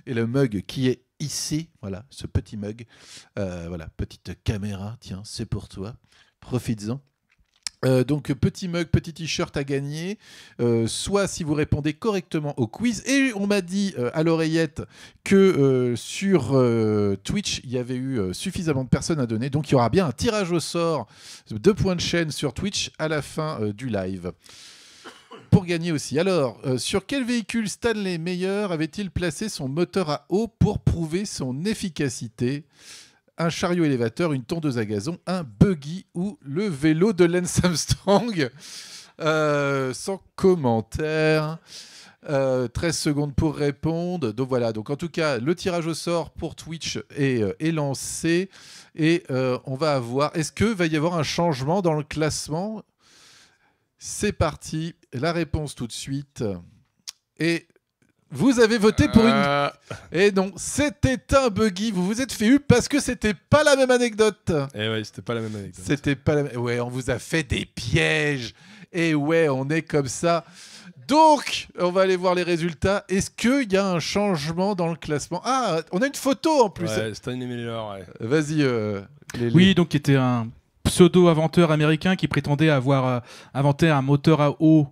et le mug qui est ici. Voilà, ce petit mug. voilà, petite caméra, tiens, c'est pour toi. Profites-en. Euh, donc petit mug, petit t-shirt à gagner, euh, soit si vous répondez correctement au quiz. Et on m'a dit euh, à l'oreillette que sur Twitch, il y avait eu suffisamment de personnes à donner, donc il y aura bien un tirage au sort de points de chaîne sur Twitch à la fin du live. Pour gagner aussi. Alors, sur quel véhicule Stanley Meyer avait-il placé son moteur à eau pour prouver son efficacité un chariot élévateur, une tondeuse à gazon, un buggy ou le vélo de Lance Armstrong. Euh, sans commentaire. 13 euh, secondes pour répondre. Donc voilà, donc en tout cas, le tirage au sort pour Twitch est, euh, lancé. Et on va avoir. Est-ce que va y avoir un changement dans le classement C'est parti. La réponse tout de suite. Et vous avez voté pour une. Euh. Et donc, c'était un buggy. Vous vous êtes fait eu parce que c'était pas la même anecdote. Et eh ouais, c'était pas la même anecdote. C'était pas la Ouais, on vous a fait des pièges. Et ouais, on est comme ça. Donc, on va aller voir les résultats. Est-ce qu'il y a un changement dans le classement Ah, on a une photo en plus. Ouais, Stanley Miller, ouais. Vas-y. Euh, oui, donc, qui était un pseudo-inventeur américain qui prétendait avoir euh, inventé un moteur à eau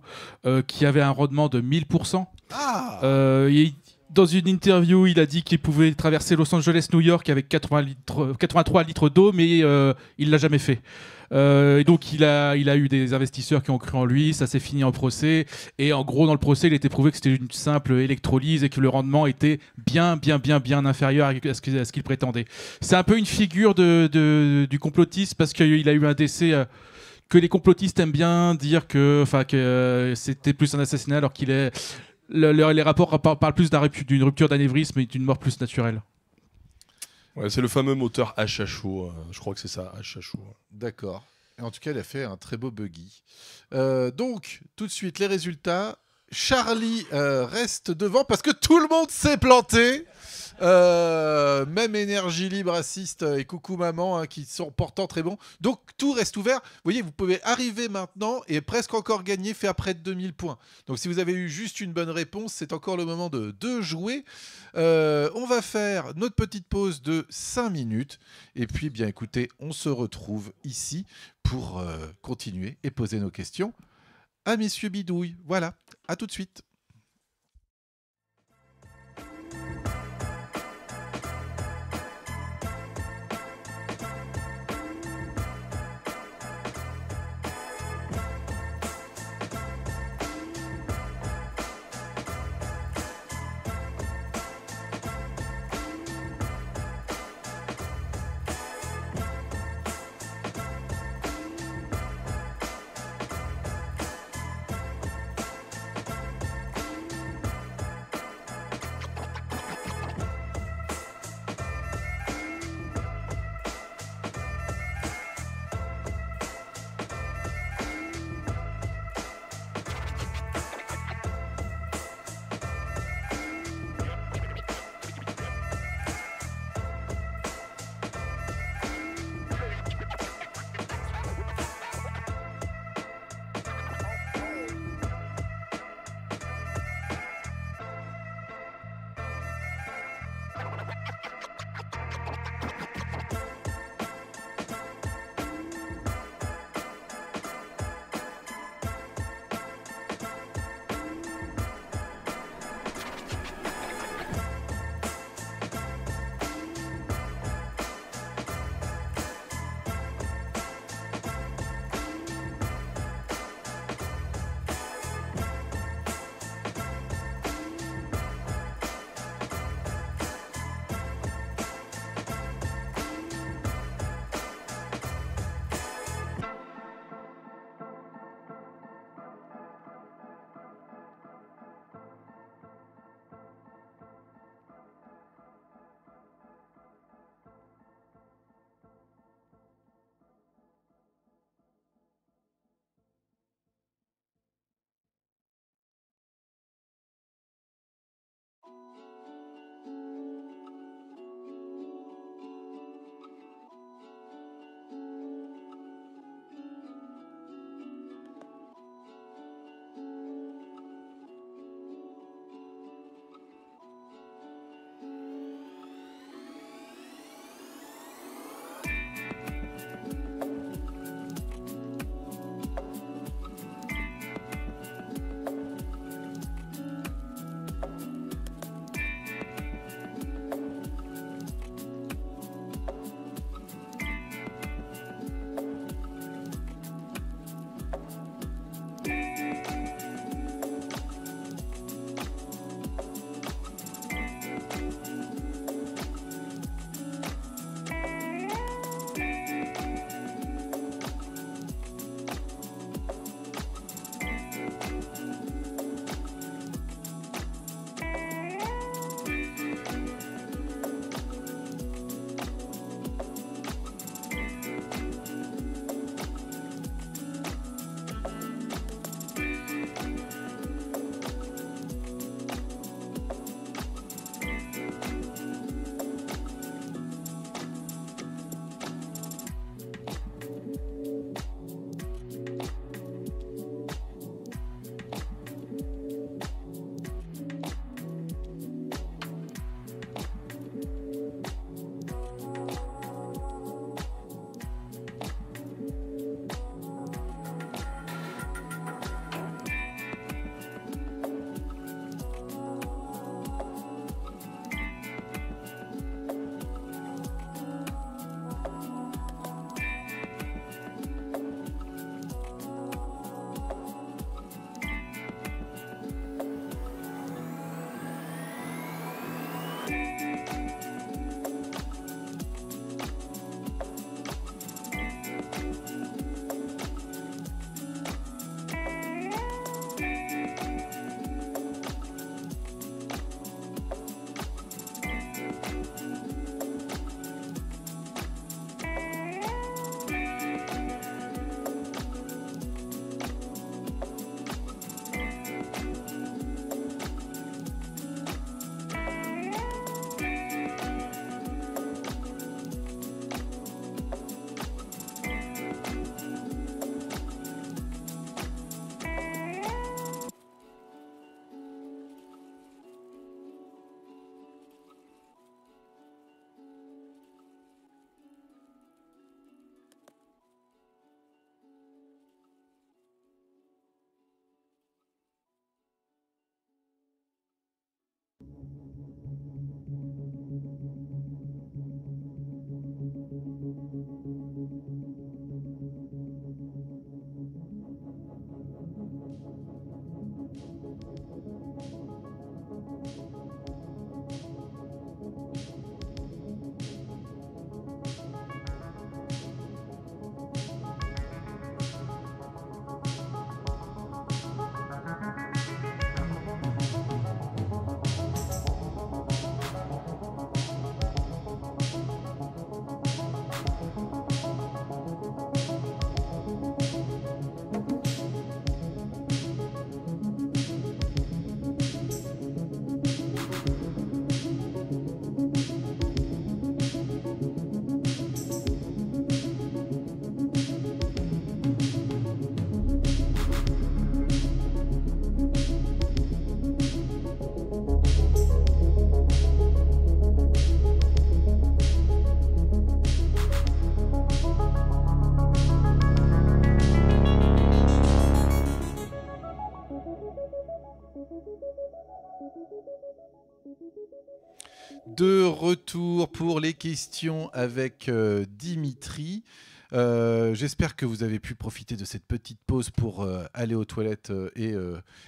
qui avait un rendement de 1000%. Ah. Euh, dans une interview, il a dit qu'il pouvait traverser Los Angeles-New York avec 80 83 litres d'eau, mais euh, il l'a jamais fait. Euh, et donc il a, il a eu des investisseurs qui ont cru en lui, ça s'est fini en procès. Et en gros, dans le procès, il a été prouvé que c'était une simple électrolyse et que le rendement était bien, bien, bien, bien inférieur à ce qu'il prétendait. C'est un peu une figure de, du complotiste parce qu'il a eu un décès. Euh, que les complotistes aiment bien dire que, c'était plus un assassinat alors qu'il est le, les rapports parlent plus d'une rupture d'anévrisme et d'une mort plus naturelle. c'est le fameux moteur HHO, euh, je crois que c'est ça, HHO. D'accord. En tout cas, elle a fait un très beau buggy. Euh, donc, tout de suite, les résultats. Charlie euh, reste devant parce que tout le monde s'est planté. Euh, même énergie libre assiste et coucou maman hein, qui sont pourtant très bons. Donc tout reste ouvert. Vous voyez, vous pouvez arriver maintenant et presque encore gagner, fait près de 2000 points. Donc si vous avez eu juste une bonne réponse, c'est encore le moment de, jouer. Euh, on va faire notre petite pause de 5 minutes. Et puis, bien écoutez, on se retrouve ici pour euh, continuer et poser nos questions à Messieurs Bidouille. Voilà, à tout de suite. retour pour les questions avec euh, Dimitri. Euh, j'espère que vous avez pu profiter de cette petite pause pour euh, aller aux toilettes et,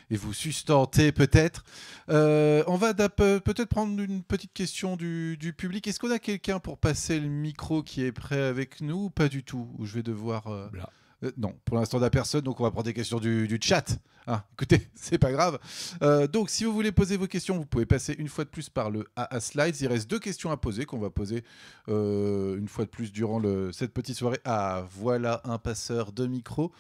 et, vous sustenter peut-être. on va peut-être prendre une petite question du, public. Est-ce qu'on a quelqu'un pour passer le micro qui est prêt avec nous ou pas du tout Ou je vais devoir... Euh, non, pour l'instant, il n'y personne, donc on va prendre des questions du, chat. Ah, écoutez, [laughs] c'est pas grave. Euh, donc, si vous voulez poser vos questions, vous pouvez passer une fois de plus par le à Slides. Il reste deux questions à poser qu'on va poser euh, une fois de plus durant cette petite soirée. Ah, voilà un passeur de micro.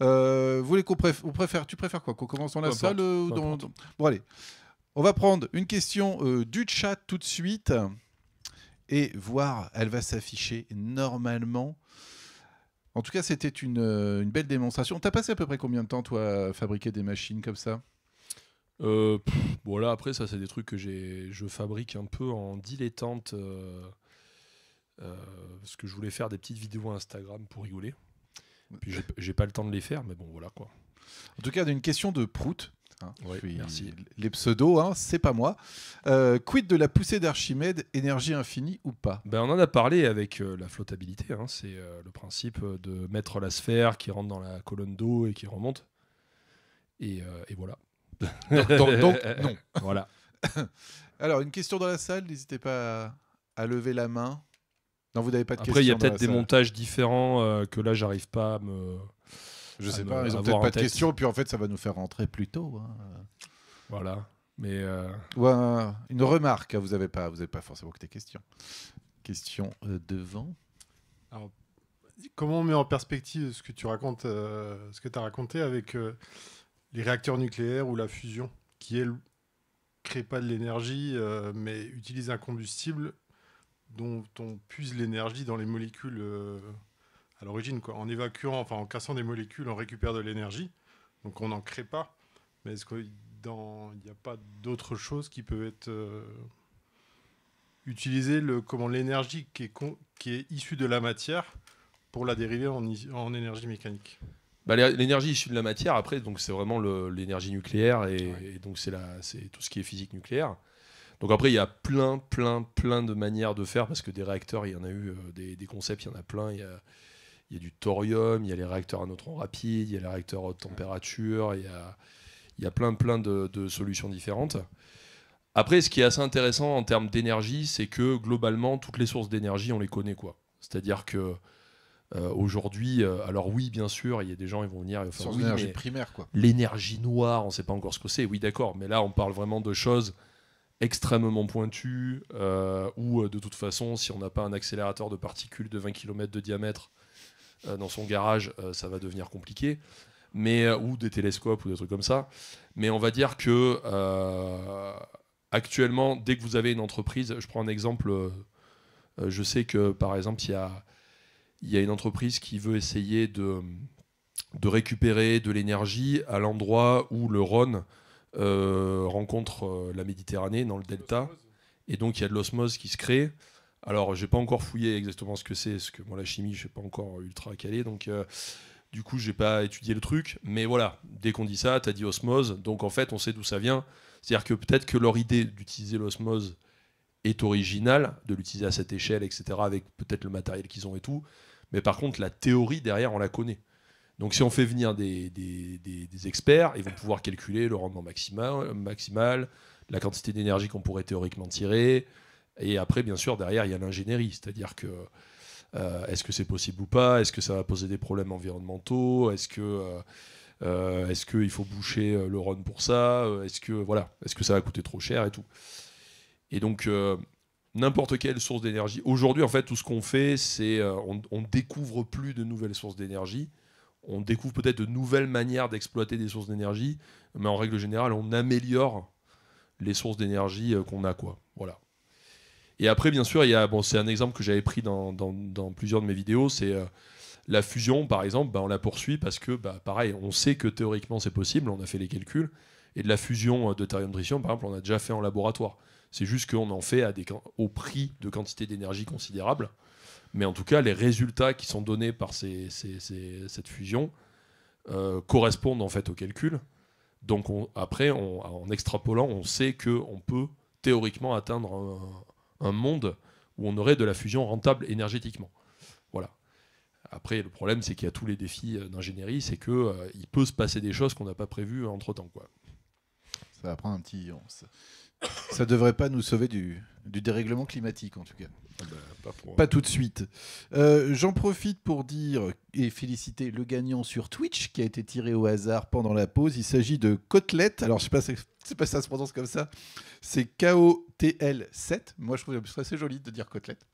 vous voulez qu'on préfère Tu préfères quoi Qu'on commence dans la salle Bon, allez. On va prendre une question du chat tout de suite et voir, elle va s'afficher normalement. En tout cas, c'était euh, une, belle démonstration. T'as passé à peu près combien de temps, toi, à fabriquer des machines comme ça euh, après, ça, c'est des trucs que je fabrique un peu en dilettante. Euh, euh, parce que je voulais faire des petites vidéos Instagram pour rigoler. Puis j'ai pas le temps de les faire, mais bon, voilà quoi. En tout cas, une question de prout, Hein, les pseudos, hein, c'est pas moi. Euh, quid de la poussée d'Archimède, énergie infinie ou pas ben, On en a parlé avec euh, la flottabilité. Hein, c'est euh, le principe de mettre la sphère qui rentre dans la colonne d'eau et qui remonte. Et, voilà. donc, [laughs] non. Voilà. [laughs] Alors, une question dans la salle, n'hésitez pas à, lever la main. Non, vous n'avez pas de Après, il y a peut-être des montages différents que là, j'arrive pas à me. Je sais pas, ils ont peut-être pas de questions, puis en fait, ça va nous faire rentrer plus tôt. Hein. Voilà. Mais euh, une remarque, hein, vous n'avez pas, vous avez pas forcément que des questions. Question euh, devant. comment on met en perspective ce que tu racontes, euh, ce que tu as raconté avec les réacteurs nucléaires ou la fusion, qui elle crée pas de l'énergie, mais utilise un combustible dont on puise l'énergie dans les molécules à l'origine. En évacuant, enfin en cassant des molécules, on récupère de l'énergie. Donc on n'en crée pas. Mais est-ce qu'il n'y a pas d'autres choses qui peuvent être euh, le, Comment l'énergie qui est, qui est issue de la matière pour la dériver en, en énergie mécanique bah, L'énergie issue de la matière, après, donc c'est vraiment l'énergie nucléaire et, donc c'est donc c'est tout ce qui est physique nucléaire. Donc après, il y a plein, plein, plein de manières de faire parce que des réacteurs, il y en a eu, euh, des, concepts, il y en a plein. Il il y a du thorium, il y a les réacteurs à neutrons rapides, il y a les réacteurs haute température, il y a, il y plein, plein de, solutions différentes. Après, ce qui est assez intéressant en termes d'énergie, c'est que globalement, toutes les sources d'énergie, on les connaît. quoi. C'est-à-dire que euh, aujourd'hui, euh, alors oui, bien sûr, il y a des gens, qui vont venir. et primaire, quoi. L'énergie noire, on ne sait pas encore ce que c'est. Oui, d'accord, mais là, on parle vraiment de choses extrêmement pointues, euh, où de toute façon, si on n'a pas un accélérateur de particules de 20 km de diamètre, euh, dans son garage, euh, ça va devenir compliqué. Mais, euh, ou des télescopes ou des trucs comme ça. Mais on va dire que actuellement, dès que vous avez une entreprise, je prends un exemple, je sais que par exemple, il y a, y a une entreprise qui veut essayer de, de récupérer de l'énergie à l'endroit où le Rhône rencontre la Méditerranée, dans le delta. Et donc il y a de l'osmose qui se crée. Alors, j'ai pas encore fouillé exactement ce que c'est, parce que moi, la chimie, je suis pas encore ultra calé, donc euh, du coup, j'ai pas étudié le truc. Mais voilà, dès qu'on dit ça, tu as dit osmose, donc en fait, on sait d'où ça vient. C'est-à-dire que peut-être que leur idée d'utiliser l'osmose est originale, de l'utiliser à cette échelle, etc., avec peut-être le matériel qu'ils ont et tout. Mais par contre, la théorie derrière, on la connaît. Donc si on fait venir des, experts, ils vont pouvoir calculer le rendement euh, maximal la quantité d'énergie qu'on pourrait théoriquement tirer, et après, bien sûr, derrière, il y a l'ingénierie, c'est-à-dire que euh, est-ce que c'est possible ou pas Est-ce que ça va poser des problèmes environnementaux Est-ce que euh, euh, est-ce qu'il faut boucher le Rhône pour ça Est-ce que voilà, est-ce que ça va coûter trop cher et tout Et donc n'importe quelle source d'énergie. Aujourd'hui, en fait, tout ce qu'on fait, c'est on, on, découvre plus de nouvelles sources d'énergie. On découvre peut-être de nouvelles manières d'exploiter des sources d'énergie, mais en règle générale, on améliore les sources d'énergie qu'on a quoi. Voilà. Et après, bien sûr, bon, c'est un exemple que j'avais pris dans, plusieurs de mes vidéos, c'est euh, la fusion, par exemple, bah, on la poursuit parce que, bah, pareil, on sait que théoriquement c'est possible, on a fait les calculs, et de la fusion euh, de thérium tritium, par exemple, on a déjà fait en laboratoire. C'est juste qu'on en fait à des, au prix de quantité d'énergie considérable. Mais en tout cas, les résultats qui sont donnés par cette fusion euh, correspondent en fait au calcul. Donc après, en extrapolant, on sait qu'on peut théoriquement atteindre un, un monde où on aurait de la fusion rentable énergétiquement. Voilà. Après, le problème, c'est qu'il y a tous les défis euh, d'ingénierie, c'est que euh, peut se passer des choses qu'on n'a pas prévues euh, entre temps, quoi. Ça va prendre un petit. Ça devrait pas nous sauver du, du dérèglement climatique, en tout cas. Ah bah, pas, tout de suite. J'en profite pour dire et féliciter le gagnant sur Twitch qui a été tiré au hasard pendant la pause. Il s'agit de Côtelette. Alors, je ne sais pas c'est pas ça se prononce comme ça. C'est KOTL7. Moi, je trouve que assez joli de dire côtelette.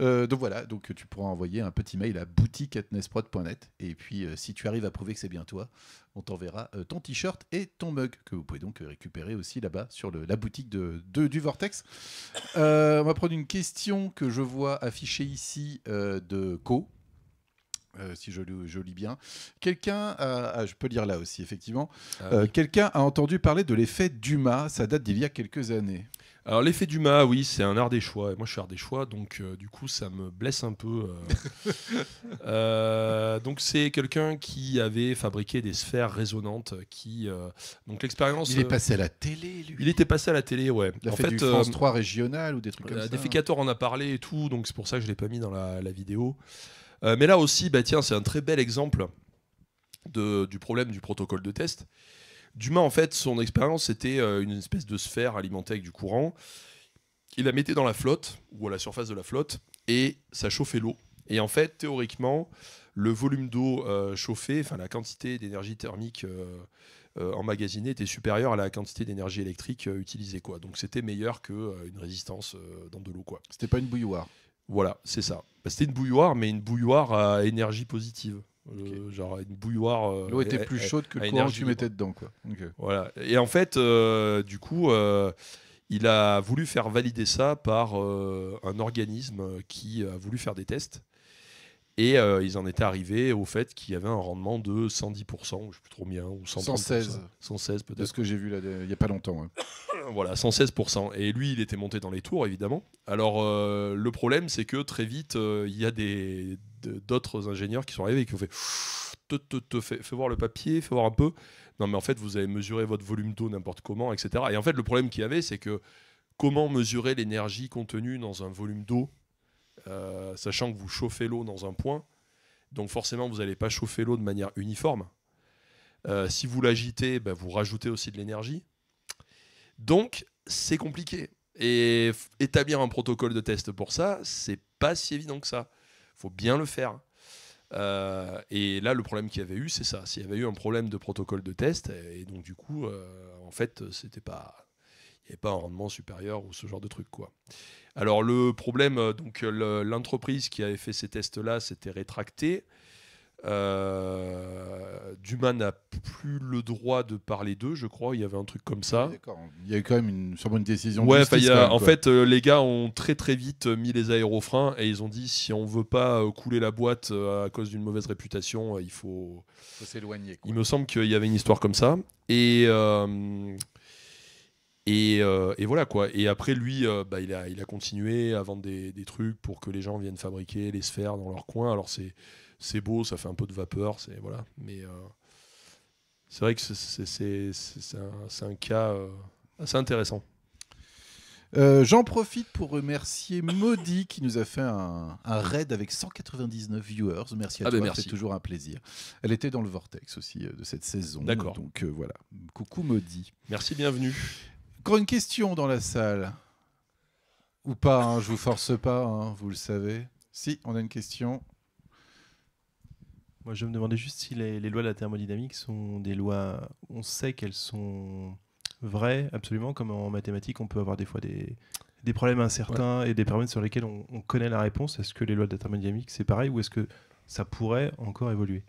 Euh, donc voilà, donc tu pourras envoyer un petit mail à boutique.nesprod.net. Et puis, euh, si tu arrives à prouver que c'est bien toi, on t'enverra euh, ton t-shirt et ton mug que vous pouvez donc récupérer aussi là-bas sur la boutique du Vortex. on va prendre une question que je vois affichée ici de Co euh, si je, lis bien. Quelqu'un, ah, je peux lire là aussi, effectivement. Ah euh, quelqu'un a entendu parler de l'effet Dumas, ça date d'il y a quelques années. Alors l'effet Dumas, oui, c'est un art des choix. Et moi, je suis art des choix, donc euh, du coup, ça me blesse un peu. [laughs] donc c'est quelqu'un qui avait fabriqué des sphères résonantes, qui donc l'expérience. Il est passé à la télé, lui. Il était passé à la télé, ouais. Il en fait, France 3 régional ou des trucs comme ça. Déficator hein. en a parlé et tout, donc c'est pour ça que je l'ai pas mis dans la, la vidéo. Euh, mais là aussi, bah, tiens, c'est un très bel exemple du problème du protocole de test. Dumas, en fait, son expérience, c'était euh, une espèce de sphère alimentée avec du courant. Il la mettait dans la flotte, ou à la surface de la flotte, et ça chauffait l'eau. Et en fait, théoriquement, le volume d'eau euh, chauffée, enfin la quantité d'énergie thermique emmagasinée était supérieure à la quantité d'énergie électrique utilisée. Quoi. Donc c'était meilleur qu'une résistance dans de l'eau. Quoi. C'était pas une bouilloire. Voilà, c'est ça. Bah, c'était une bouilloire, mais une bouilloire à énergie positive. Euh, genre une bouilloire. Euh, L'eau était plus chaude que le courant que tu mettais dedans. Quoi. Voilà. Et en fait, euh, du coup, il a voulu faire valider ça par un organisme qui a voulu faire des tests et euh, ils en étaient arrivés au fait qu'il y avait un rendement de 110%, ou je sais plus trop bien, ou 116. 116 peut-être. De ce que j'ai vu il n'y a pas longtemps. Hein. [coughs] voilà, 116%. Et lui, il était monté dans les tours, évidemment. Alors, euh, le problème, c'est que très vite, euh, il y a des, d'autres ingénieurs qui sont arrivés et qui ont fait te, fais, voir le papier, fais voir un peu. Non, mais en fait, vous avez mesuré votre volume d'eau n'importe comment, etc. Et en fait, le problème qu'il y avait, c'est que comment mesurer l'énergie contenue dans un volume d'eau euh, sachant que vous chauffez l'eau dans un point, donc forcément vous n'allez pas chauffer l'eau de manière uniforme. Euh, si vous l'agitez, ben, vous rajoutez aussi de l'énergie. Donc c'est compliqué. Et établir un protocole de test pour ça, c'est pas si évident que ça. Faut bien le faire. Euh, et là, le problème qu'il y avait eu, c'est ça. S'il y avait eu un problème de protocole de test, et donc du coup, en fait, c'était pas et pas un rendement supérieur ou ce genre de truc quoi. Alors le problème, euh, donc l'entreprise qui avait fait ces tests-là s'était rétractée. Euh, Dumas n'a plus le droit de parler d'eux, je crois. Il y avait un truc comme ça. il y a eu quand même une, sûrement une décision. en fait, les gars ont très très vite euh, mis les aérofreins et ils ont dit si on veut pas couler la boîte à cause d'une mauvaise réputation, il faut, s'éloigner. Il me semble qu'il y avait une histoire comme ça. Et euh, et, voilà quoi. Et après, lui, euh, bah, il, a, il, a, continué à vendre des, trucs pour que les gens viennent fabriquer les sphères dans leur coin. Alors c'est beau, ça fait un peu de vapeur, c'est voilà. Mais euh, c'est vrai que c'est un, cas assez intéressant. J'en profite pour remercier Maudit qui nous a fait un, raid avec 199 viewers. Merci à ah, ben toi, c'est toujours un plaisir. Elle était dans le vortex aussi de cette saison. D'accord. Donc voilà. Coucou Maudit. Merci, bienvenue encore une question dans la salle. Ou pas, hein, je vous force pas, hein, vous le savez. Si, on a une question. Moi, je me demandais juste si les, lois de la thermodynamique sont des lois. On sait qu'elles sont vraies, absolument, comme en mathématiques, on peut avoir des fois des, problèmes incertains et des problèmes sur lesquels on, on connaît la réponse. Est-ce que les lois de la thermodynamique, c'est pareil ou est-ce que ça pourrait encore évoluer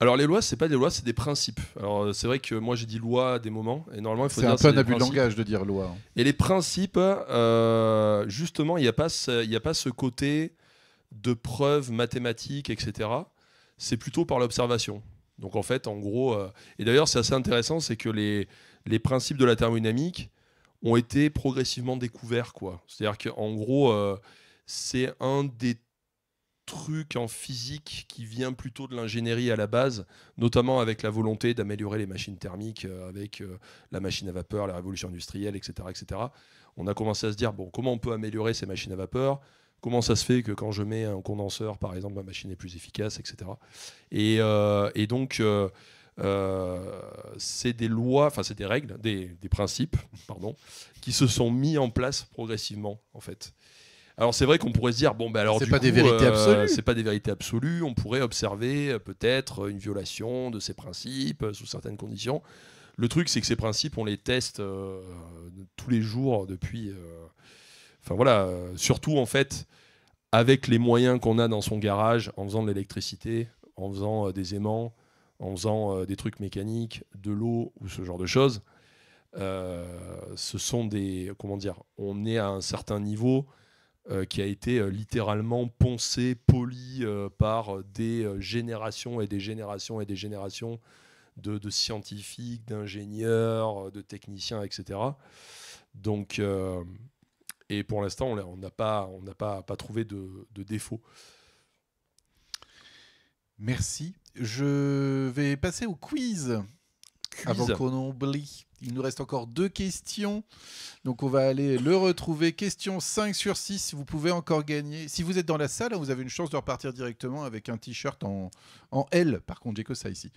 alors les lois, c'est pas des lois, c'est des principes. Alors euh, c'est vrai que moi j'ai dit loi à des moments, et normalement il faut C'est un peu un abus de langage de dire loi. Hein. Et les principes, euh, justement, il n'y a, pas ce, a pas ce côté de preuve mathématique, etc. C'est plutôt par l'observation. Donc en fait, en gros, euh, et d'ailleurs c'est assez intéressant, c'est que les, les principes de la thermodynamique ont été progressivement découverts. quoi. C'est-à-dire qu'en gros, c'est un des truc en physique qui vient plutôt de l'ingénierie à la base, notamment avec la volonté d'améliorer les machines thermiques, euh, avec euh, la machine à vapeur, la révolution industrielle, etc., etc. On a commencé à se dire, bon, comment on peut améliorer ces machines à vapeur Comment ça se fait que quand je mets un condenseur, par exemple, ma machine est plus efficace, etc. Euh, et, donc, c'est des lois, enfin, c'est des règles, des, des, principes, [laughs] pardon, qui se sont mis en place progressivement, en fait. Alors c'est vrai qu'on pourrait se dire bon ben alors c'est pas des vérités euh, absolues. C'est pas des vérités absolues. On pourrait observer euh, peut-être une violation de ces principes euh, sous certaines conditions. Le truc c'est que ces principes on les teste tous les jours depuis. Enfin voilà, surtout en fait avec les moyens qu'on a dans son garage, en faisant de l'électricité, en faisant des aimants, en faisant des trucs mécaniques, de l'eau ou ce genre de choses. ce sont des comment dire on est à un certain niveau euh, qui a été euh, littéralement poncé, poli euh, par des générations et des générations et des générations de, scientifiques, d'ingénieurs, de techniciens, etc. Donc, et pour l'instant, on n'a pas, pas, trouvé de défaut. Merci. Je vais passer au quiz. Avant qu'on oublie, il nous reste encore deux questions. Donc on va aller le retrouver. Question 5 sur 6, vous pouvez encore gagner. Si vous êtes dans la salle, hein, vous avez une chance de repartir directement avec un t-shirt en, L. Par contre, j'ai que ça ici.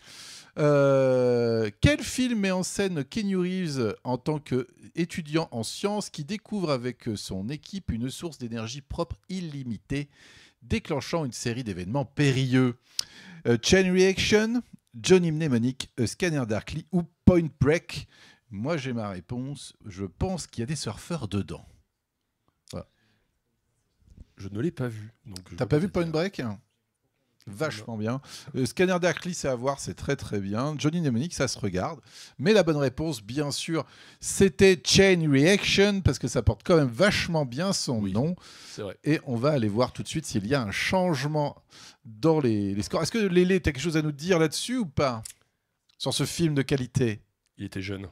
Euh, quel film met en scène Kenny Reeves en tant qu'étudiant en sciences qui découvre avec son équipe une source d'énergie propre illimitée déclenchant une série d'événements périlleux. Euh, chain Reaction, Johnny Mnemonic, Scanner Darkly ou Point Break Moi, j'ai ma réponse. Je pense qu'il y a des surfeurs dedans. Je ne l'ai pas vu. T'as pas vu Point Break Vachement bien. Euh, scanner Darkly, c'est à voir, c'est très très bien. Johnny Mnemonic, ça se regarde. Mais la bonne réponse, bien sûr, c'était Chain Reaction, parce que ça porte quand même vachement bien son nom. Et on va aller voir tout de suite s'il y a un changement dans les, scores. Est-ce que Lélé, tu as quelque chose à nous dire là-dessus ou pas Sur ce film de qualité Il était jeune.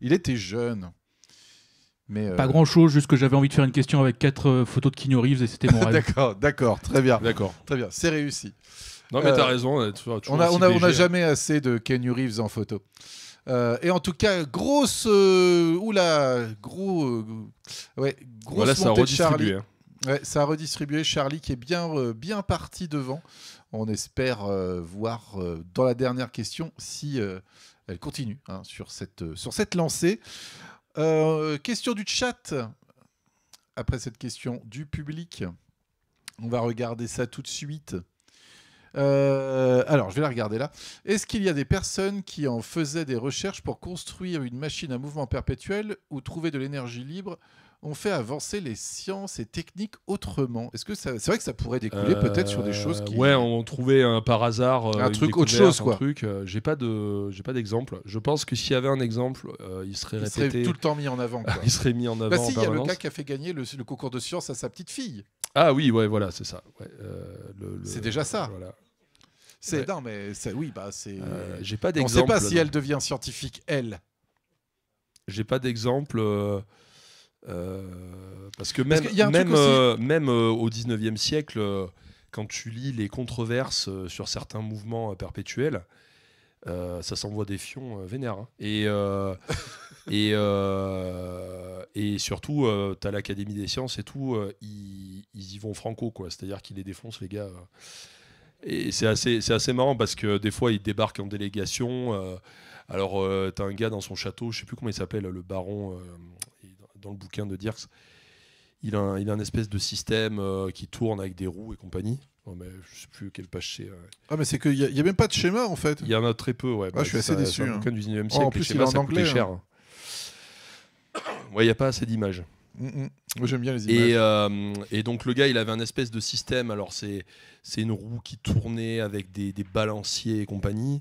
Il était jeune. Euh, Pas grand chose, juste que j'avais envie de faire une question avec quatre euh, photos de Keanu Reeves et c'était mon [laughs] rêve. d'accord, d'accord, très bien. D'accord. Très bien, c'est réussi. Non, mais t'as euh, raison, on n'a jamais assez de Keanu Reeves en photo. et en tout cas, grosse. ou oula, gros. ouais, grosse voilà, ça a redistribué. Charlie. Hein. ça a redistribué Charlie qui est bien, bien parti devant. On espère voir dans la dernière question si elle continue hein, sur, cette, sur cette lancée. Euh, question du chat. Après cette question du public, on va regarder ça tout de suite. Euh, alors, je vais la regarder là. Est-ce qu'il y a des personnes qui en faisaient des recherches pour construire une machine à mouvement perpétuel ou trouver de l'énergie libre on fait avancer les sciences et techniques autrement Est-ce que c'est vrai que ça pourrait découler peut-être sur des choses qui euh, ouais on trouvait par hasard euh, un truc autre chose quoi euh, j'ai pas de j'ai pas d'exemple je pense que s'il y avait un exemple il serait serait tout le temps mis en avant [laughs] il serait mis en bah avant bah, si, il y a le cas qui a fait gagner le, concours de sciences à sa petite fille ah oui ouais voilà c'est ça c'est déjà ça C'est ouais. non mais oui bah c'est. j'ai pas d'exemple. On ne sait pas si elle devient scientifique elle. J'ai pas d'exemple. Euh, parce que même, même, euh, même euh, au 19e siècle, quand tu lis les controverses sur certains mouvements perpétuels, ça s'envoie des fions vénères. Hein. [laughs] Et, surtout, tu as l'Académie des sciences et tout, ils, y vont franco, quoi. C'est-à-dire qu'ils les défoncent, les gars. Et c'est assez, marrant parce que des fois, ils débarquent en délégation. alors, tu as un gars dans son château, je sais plus comment il s'appelle, le baron dans le bouquin de Dirks, il a un, il a un espèce de système euh, qui tourne avec des roues et compagnie. Je oh, mais je sais plus quelle page c'est. Ah, mais c'est qu'il n'y a, a même pas de schéma en fait. Il y en a très peu, ouais. Ah, bah, je suis assez déçu, hein. oh, en plus, il cher. il hein. n'y a pas assez d'images. Mm, mm. Moi j'aime bien les images. Euh, et, donc le gars, il avait un espèce de système. Alors c'est c'est une roue qui tournait avec des, balanciers et compagnie.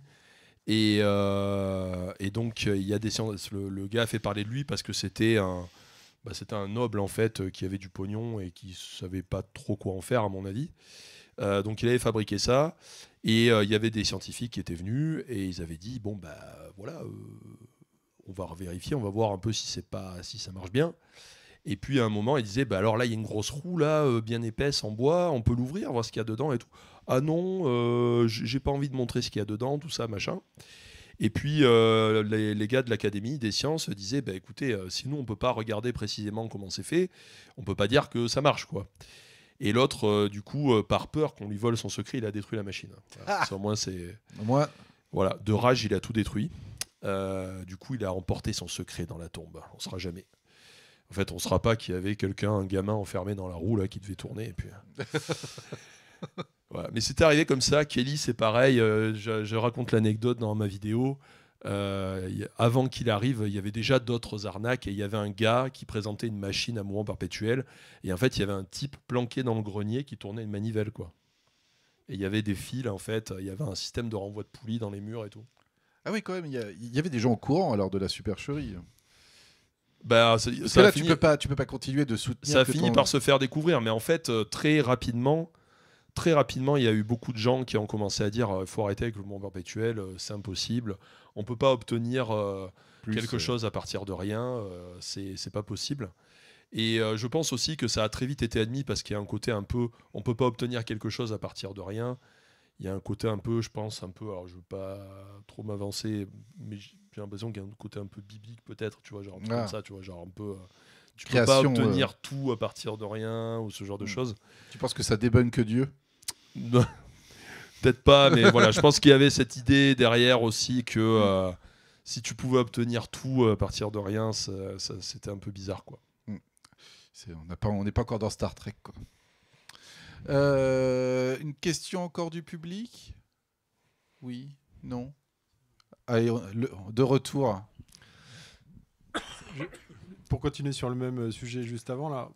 Euh, et, donc il y a des Le, le gars a fait parler de lui parce que c'était un, bah, c'était un noble en fait euh, qui avait du pognon et qui savait pas trop quoi en faire à mon avis. Euh, donc il avait fabriqué ça et euh, il y avait des scientifiques qui étaient venus et ils avaient dit bon bah voilà on va vérifier, on va voir un peu si c'est pas si ça marche bien. Et puis à un moment ils disaient bah alors là il y a une grosse roue là bien épaisse en bois, on peut l'ouvrir voir ce qu'il y a dedans et tout. Ah non, j'ai pas envie de montrer ce qu'il y a dedans, tout ça machin. Et puis, euh, les, gars de l'Académie des sciences disaient bah, écoutez, euh, si nous, on ne peut pas regarder précisément comment c'est fait, on ne peut pas dire que ça marche. quoi. Et l'autre, euh, du coup, par peur qu'on lui vole son secret, il a détruit la machine. Ah. moins, c'est. Moi. Voilà, de rage, il a tout détruit. du coup, il a emporté son secret dans la tombe. On ne jamais. En fait, on ne saura pas qu'il y avait quelqu'un, un gamin enfermé dans la roue là, qui devait tourner. Et puis. [laughs] Mais c'était arrivé comme ça. Kelly, c'est pareil. Euh, je, raconte l'anecdote dans ma vidéo. Euh, avant qu'il arrive, il y avait déjà d'autres arnaques et il y avait un gars qui présentait une machine à mouvement perpétuel. Et en fait, il y avait un type planqué dans le grenier qui tournait une manivelle, quoi. Et il y avait des fils, en fait. Il y avait un système de renvoi de poulies dans les murs et tout. Ah oui, quand même, il y, avait des gens au courant alors de la supercherie. Bah, ça, tu peux pas, tu peux pas continuer de soutenir. Ça a fini par se faire découvrir, mais en fait, euh, très rapidement, très rapidement, il y a eu beaucoup de gens qui ont commencé à dire il euh, faut arrêter avec le mouvement perpétuel, euh, c'est impossible, on ne peut pas obtenir euh, quelque chose à partir de rien, c'est pas possible. Et je pense aussi que ça a très vite été admis parce qu'il y a un côté un peu, on ne peut pas obtenir quelque chose à partir de rien. Il y a un côté un peu, je pense, un peu, alors je ne veux pas trop m'avancer, mais j'ai l'impression qu'il y a un côté un peu biblique peut-être, tu vois, genre ah. ça, tu vois, genre un peu. tu ne peux pas obtenir tout à partir de rien ou ce genre de mm. choses. Tu penses que ça que Dieu [laughs] Peut-être pas, mais voilà, je pense qu'il y avait cette idée derrière aussi que euh, si tu pouvais obtenir tout euh, à partir de rien, c'était un peu bizarre, quoi. Mm. on n'est pas, encore dans Star Trek, quoi. Euh, une question encore du public Oui Non de retour. pour continuer sur le même sujet juste avant, là,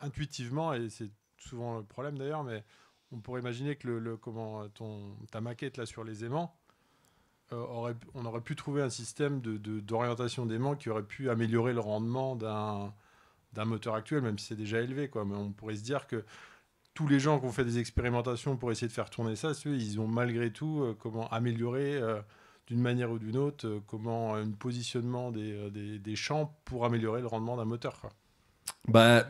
intuitivement, et c'est souvent le problème d'ailleurs, mais on pourrait imaginer que le, comment euh, ton, ta maquette là sur les aimants, euh, on aurait pu trouver un système d'orientation de, d'aimants qui aurait pu améliorer le rendement d'un moteur actuel, même si c'est déjà élevé. Quoi. Mais on pourrait se dire que tous les gens qui ont fait des expérimentations pour essayer de faire tourner ça, ils ont malgré tout euh, comment améliorer d'une manière ou d'une autre comment un positionnement des, champs pour améliorer le rendement d'un moteur. Quoi. Bah,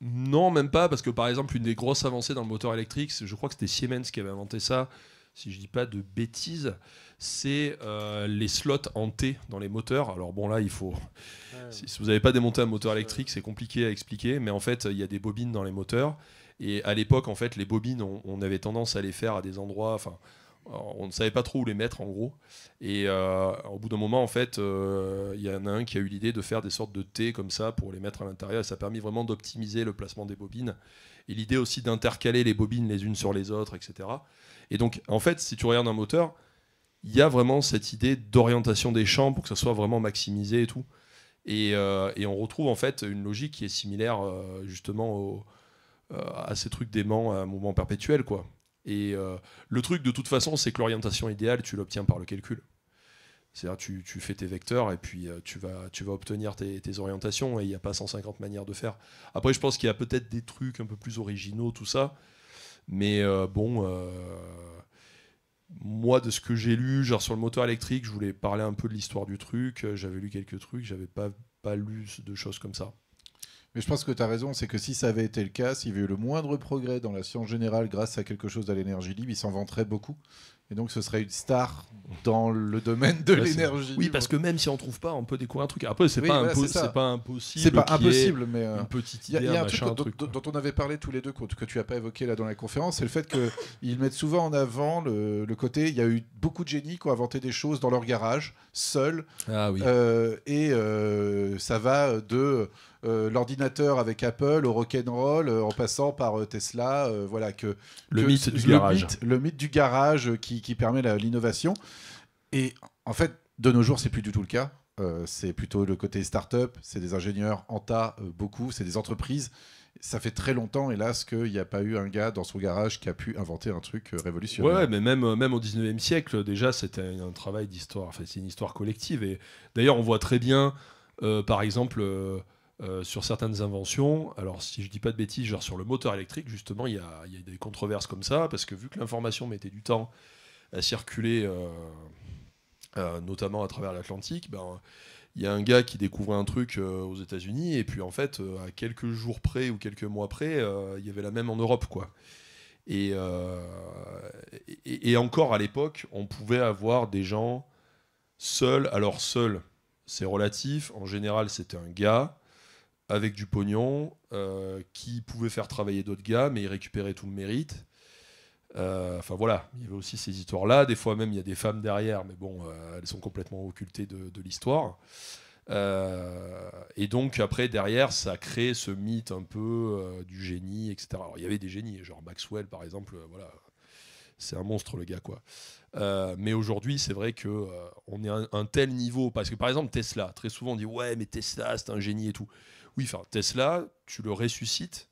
non, même pas, parce que par exemple, une des grosses avancées dans le moteur électrique, je crois que c'était Siemens qui avait inventé ça, si je dis pas de bêtises, c'est euh, les slots en T dans les moteurs. Alors bon là, il faut... Si, vous n'avez pas démonté un moteur électrique, c'est compliqué à expliquer, mais en fait, il y a des bobines dans les moteurs. Et à l'époque, en fait, les bobines, on, on, avait tendance à les faire à des endroits... Enfin, on ne savait pas trop où les mettre en gros. Et euh, au bout d'un moment, en fait, euh, il y en a un qui a eu l'idée de faire des sortes de T comme ça pour les mettre à l'intérieur. Et ça a permis vraiment d'optimiser le placement des bobines. Et l'idée aussi d'intercaler les bobines les unes sur les autres, etc. Et donc, en fait, si tu regardes un moteur, il y a vraiment cette idée d'orientation des champs pour que ça soit vraiment maximisé et tout. Et, euh, on retrouve en fait une logique qui est similaire justement à ces trucs d'aimants à mouvement perpétuel, quoi. Et euh, le truc, de toute façon, c'est que l'orientation idéale, tu l'obtiens par le calcul. C'est-à-dire, tu, tu, fais tes vecteurs et puis euh, tu, vas, obtenir tes, orientations et il n'y a pas 150 manières de faire. Après, je pense qu'il y a peut-être des trucs un peu plus originaux, tout ça. Mais euh, bon, moi, de ce que j'ai lu, genre sur le moteur électrique, je voulais parler un peu de l'histoire du truc. J'avais lu quelques trucs, j'avais pas, pas lu de choses comme ça. Mais je pense que tu as raison, c'est que si ça avait été le cas, s'il y avait eu le moindre progrès dans la science générale grâce à quelque chose à l'énergie libre, il s'en vanterait beaucoup. Et donc ce serait une star dans le domaine de l'énergie. Oui, parce que même si on trouve pas, on peut découvrir un truc. Après, c'est n'est pas, pas, impossible. C'est pas impossible, mais idée. Euh, il y a, un truc, dont, on avait parlé tous les deux, que tu n'as pas évoqué là dans la conférence, c'est le fait qu'ils [laughs] mettent souvent en avant le, côté. Il y a eu beaucoup de génies qui ont inventé des choses dans leur garage, seuls. Ah, oui. Euh, et euh, ça va de euh, l'ordinateur avec Apple au rock'n'roll, euh, en passant par euh, Tesla, voilà que le mythe du garage, le mythe du garage qui, qui, permet l'innovation. Et en fait, de nos jours, c'est plus du tout le cas. c'est plutôt le côté start-up, c'est des ingénieurs en tas, beaucoup, c'est des entreprises ça fait très longtemps, hélas, qu'il n'y a pas eu un gars dans son garage qui a pu inventer un truc révolutionnaire. Ouais, mais même, même au 19e siècle, déjà, c'était un travail d'histoire. Enfin, c'est une histoire collective. Et d'ailleurs, on voit très bien, par exemple, euh, sur certaines inventions. Alors, si je dis pas de bêtises, genre sur le moteur électrique, justement, il y a, des controverses comme ça, parce que vu que l'information mettait du temps à circuler, euh, euh, notamment à travers l'Atlantique, ben. Il y a un gars qui découvrait un truc aux États-Unis, et puis en fait, à quelques jours près ou quelques mois près, il y avait la même en Europe. quoi. Et, et, encore à l'époque, on pouvait avoir des gens seuls. Alors, seuls, c'est relatif. En général, c'était un gars avec du pognon, euh, qui pouvait faire travailler d'autres gars, mais ils récupéraient tout le mérite. Euh, enfin voilà, il y avait aussi ces histoires-là. Des fois même, il y a des femmes derrière, mais bon, euh, elles sont complètement occultées de, l'histoire. et donc après, derrière, ça crée ce mythe un peu du génie, etc. Alors, il y avait des génies, genre Maxwell par exemple, voilà, c'est un monstre le gars quoi. mais aujourd'hui, c'est vrai que on est à un, tel niveau parce que par exemple Tesla, très souvent on dit ouais mais Tesla c'est un génie et tout. Oui, enfin, Tesla, tu le ressuscites,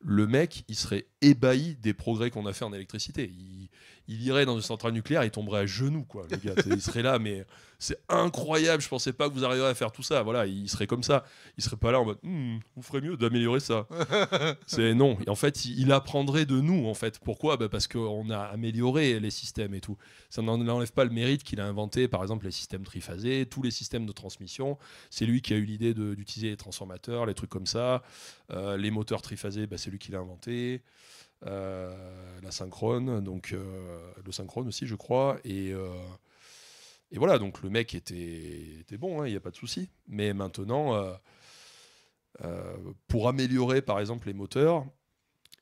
le mec, il serait ébahi des progrès qu'on a fait en électricité. Il, irait dans une centrale nucléaire, il tomberait à genoux, quoi. il serait là, mais c'est incroyable. Je pensais pas que vous arriverez à faire tout ça. Voilà, il serait comme ça. Il serait pas là en mode, hmm, vous ferez mieux d'améliorer ça. [laughs] c'est non. Et en fait, il apprendrait de nous, en fait. Pourquoi bah parce qu'on a amélioré les systèmes et tout. Ça n'enlève pas le mérite qu'il a inventé, par exemple, les systèmes triphasés, tous les systèmes de transmission. C'est lui qui a eu l'idée d'utiliser les transformateurs, les trucs comme ça. Euh, les moteurs triphasés, bah, c'est lui qui l'a inventé. Euh, la synchrone, donc euh, le synchrone aussi, je crois. Euh, et, voilà, donc le mec était, était bon, hein, il n'y a pas de souci. Mais maintenant, pour améliorer par exemple les moteurs,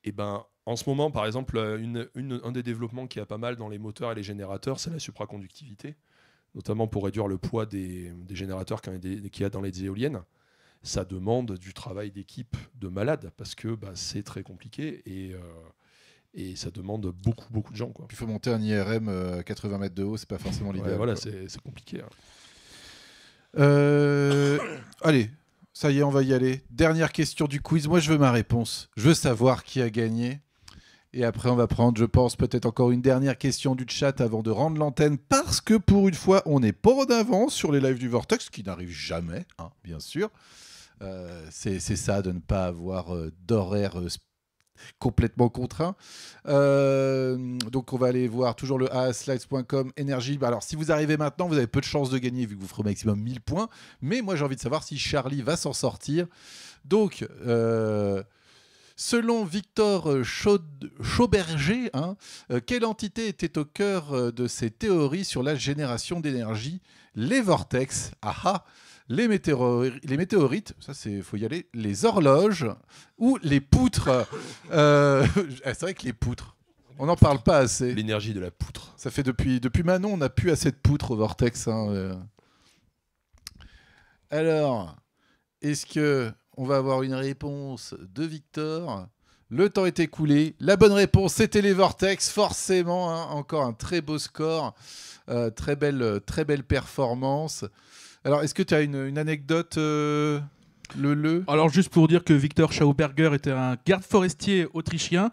et eh ben, en ce moment, par exemple, un des développements qui a pas mal dans les moteurs et les générateurs, c'est la supraconductivité, notamment pour réduire le poids des, des générateurs qu'il y a dans les éoliennes ça demande du travail d'équipe de malade parce que bah, c'est très compliqué euh, et, ça demande beaucoup, beaucoup de gens. Il faut monter un IRM 80 euh, mètres de haut, c'est pas forcément l'idéal. voilà, c'est compliqué. Hein. Euh, [coughs] allez, ça y est, on va y aller. Dernière question du quiz. Moi, je veux ma réponse. Je veux savoir qui a gagné. Et après, on va prendre, je pense, peut-être encore une dernière question du chat avant de rendre l'antenne, parce que pour une fois, on est pas en avance sur les lives du Vortex, qui n'arrive jamais, hein, bien sûr. Euh, c'est ça, de ne pas avoir euh, d'horaire euh, complètement contraint. donc on va aller voir toujours le aslides.com énergie. Bah, alors si vous arrivez maintenant, vous avez peu de chances de gagner vu que vous ferez au maximum 1000 points. Mais moi j'ai envie de savoir si Charlie va s'en sortir. Donc selon Victor Chaud Chauberger, hein, quelle entité était au cœur de ses théories sur la génération d'énergie Les vortex. Aha ah! les, météorites, ça c'est faut y aller, les horloges ou les poutres. Euh, [laughs] ah, c'est vrai que les poutres, on n'en parle pas assez. L'énergie de la poutre. Ça fait depuis, depuis Manon, on n'a plus assez de poutres au Vortex. Hein, euh. Alors, est-ce que on va avoir une réponse de Victor le temps est écoulé. La bonne réponse, c'était les Vortex. Forcément, hein. encore un très beau score. Euh, très, belle, très belle performance. Alors, est-ce que tu as une, anecdote euh, le, Alors, juste pour dire que Victor Schauberger était un garde forestier autrichien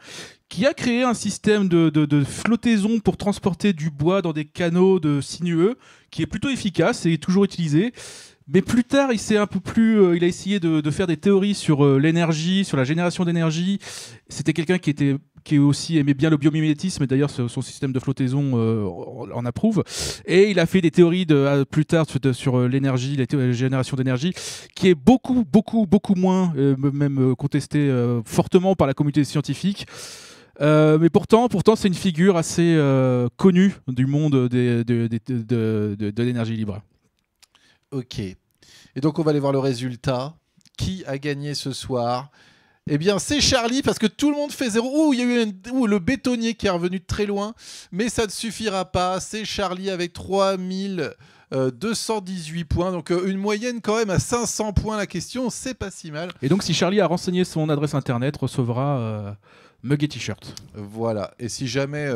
qui a créé un système de, flottaison pour transporter du bois dans des canaux de sinueux qui est plutôt efficace et toujours utilisé. Mais plus tard, il s'est un peu plus, euh, il a essayé de, faire des théories sur euh, l'énergie, sur la génération d'énergie. C'était quelqu'un qui était qui aussi aimait bien le biomimétisme, et d'ailleurs son système de flottaison euh, en approuve. Et il a fait des théories de, plus tard sur, euh, l'énergie, la génération d'énergie, qui est beaucoup, beaucoup, beaucoup moins, euh, même contestée fortement par la communauté scientifique. mais pourtant, pourtant c'est une figure assez connue du monde de, de l'énergie libre. Ok. Et donc, on va aller voir le résultat. Qui a gagné ce soir eh bien, c'est Charlie parce que tout le monde fait zéro. Ouh, il y a eu le bétonnier qui est revenu de très loin, mais ça ne suffira pas. C'est Charlie avec 3218 euh, points. Donc euh, une moyenne quand même à 500 points la question, c'est pas si mal. Et donc si Charlie a renseigné son adresse internet, recevra euh, mug et t-shirt. Voilà. Et si jamais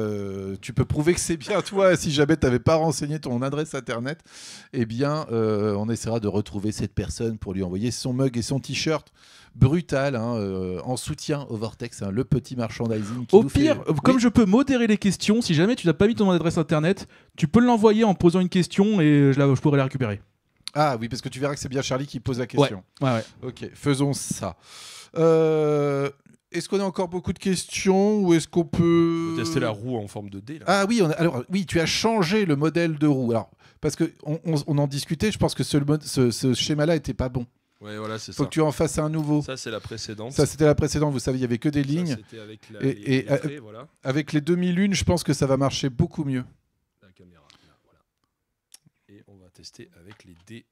tu peux prouver que c'est bien toi, si jamais tu n'avais pas renseigné ton adresse internet, eh bien on essaiera de retrouver cette personne pour lui envoyer son mug et son t-shirt. Brutal, hein, euh, en soutien au Vortex, hein, le petit merchandising. au pire, comme je peux modérer les questions, si jamais tu n'as pas mis ton adresse internet, tu peux l'envoyer en posant une question et je, la, je pourrais la récupérer. Ah oui, parce que tu verras que c'est bien Charlie qui pose la question. Ouais, Ok, faisons ça. Euh, est-ce qu'on a encore beaucoup de questions ou est-ce qu'on peut tester la roue en forme de dé Ah oui, alors oui, tu as changé le modèle de roue. Alors parce que on, en discutait, je pense que ce, ce schéma-là était pas bon. Ouais, Faut que tu en fasses un nouveau. Ça, c'est la précédente. Ça, c'était la précédente. Vous savez, il y avait que des lignes. Ça, avec et, les, euh, avec les demi-lunes, je pense que ça va marcher beaucoup mieux. La caméra, voilà. Et on va tester avec les dés.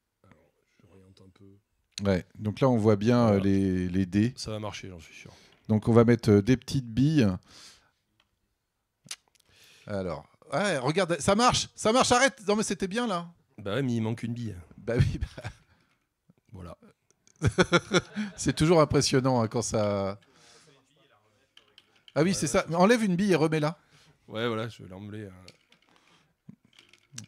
Alors, un peu. Ouais, donc là, on voit bien euh, les, dés. Ça va marcher, j'en suis sûr. Donc, on va mettre euh, des petites billes. Alors, ouais, regarde, ça marche, ça marche, arrête. Non, mais c'était bien là. Bah oui, mais il manque une bille. Bah oui, bah... Voilà. [laughs] c'est toujours impressionnant hein, quand ça. Ah oui, c'est ça. Enlève une bille et remets-la. Ouais, voilà, je vais l'emmener. Hein.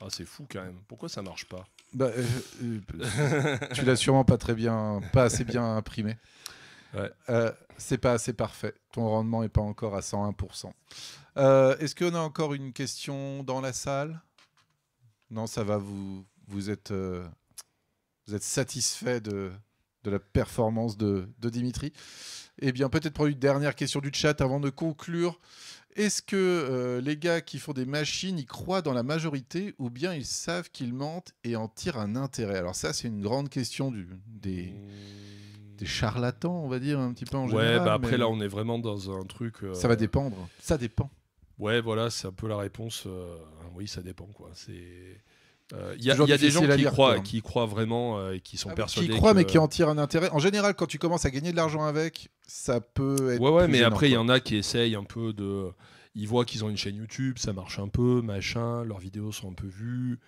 Ah, c'est fou quand même. Pourquoi ça marche pas bah, euh, euh, Tu l'as sûrement pas très bien, pas assez bien imprimé. Euh, c'est pas assez parfait. Ton rendement n'est pas encore à 101%. Est-ce qu'on a encore une question dans la salle Non, ça va. Vous, vous êtes vous êtes satisfait de, de la performance de, de Dimitri Eh bien, peut-être pour une dernière question du chat avant de conclure. Est-ce que euh, les gars qui font des machines y croient dans la majorité ou bien ils savent qu'ils mentent et en tirent un intérêt Alors ça, c'est une grande question du, des, des, charlatans, on va dire, un petit peu en général. Ouais, bah après là, on est vraiment dans un truc... Euh, ça va dépendre, ça dépend. Ouais, voilà, c'est un peu la réponse. Euh, oui, ça dépend, quoi. C'est... Euh, il y a, des gens qui, y croient, qui croient vraiment euh, et qui sont ah persuadés. Qui croient, mais qui en tirent un intérêt. En général, quand tu commences à gagner de l'argent avec, ça peut être. Ouais, ouais, mais après, il y en a qui essayent un peu de. Ils voient qu'ils ont une chaîne YouTube, ça marche un peu, machin, leurs vidéos sont un peu vues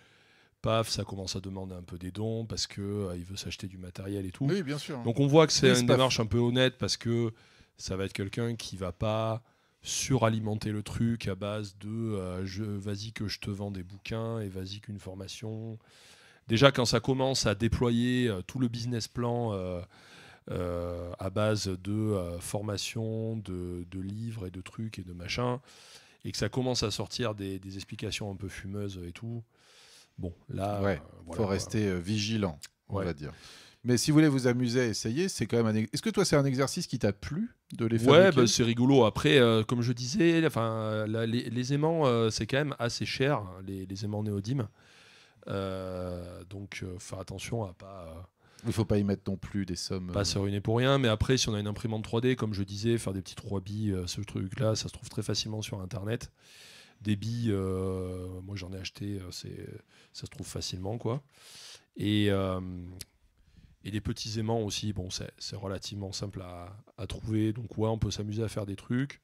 paf, ça commence à demander un peu des dons parce que euh, veut s'acheter du matériel et tout. Oui, bien sûr. Hein. Donc on voit que c'est une démarche un peu honnête parce que ça va être quelqu'un qui va pas suralimenter le truc à base de euh, vas-y que je te vends des bouquins et vas-y qu'une formation. Déjà, quand ça commence à déployer euh, tout le business plan euh, à base de formation, de, livres et de trucs et de machins, et que ça commence à sortir des, explications un peu fumeuses et tout, bon, là. il faut rester vigilant, on va dire. Mais si vous voulez vous amuser, essayez. C'est quand même Est-ce que toi, c'est un exercice qui t'a plu de les faire Ouais, bah, c'est rigolo. Après, euh, comme je disais, les, aimants, euh, c'est quand même assez cher, hein, les, aimants néodymes. Euh, donc, faire attention à pas. Il ne faut pas y mettre non plus des sommes. Pas se ruiner pour rien, mais après, si on a une imprimante 3D, comme je disais, faire des petits 3 billes, ce truc-là, ça se trouve très facilement sur Internet. Des billes, moi j'en ai acheté, ça se trouve facilement, quoi. Et et des petits aimants aussi. Bon, c'est relativement simple à, trouver. Donc, ouais, on peut s'amuser à faire des trucs.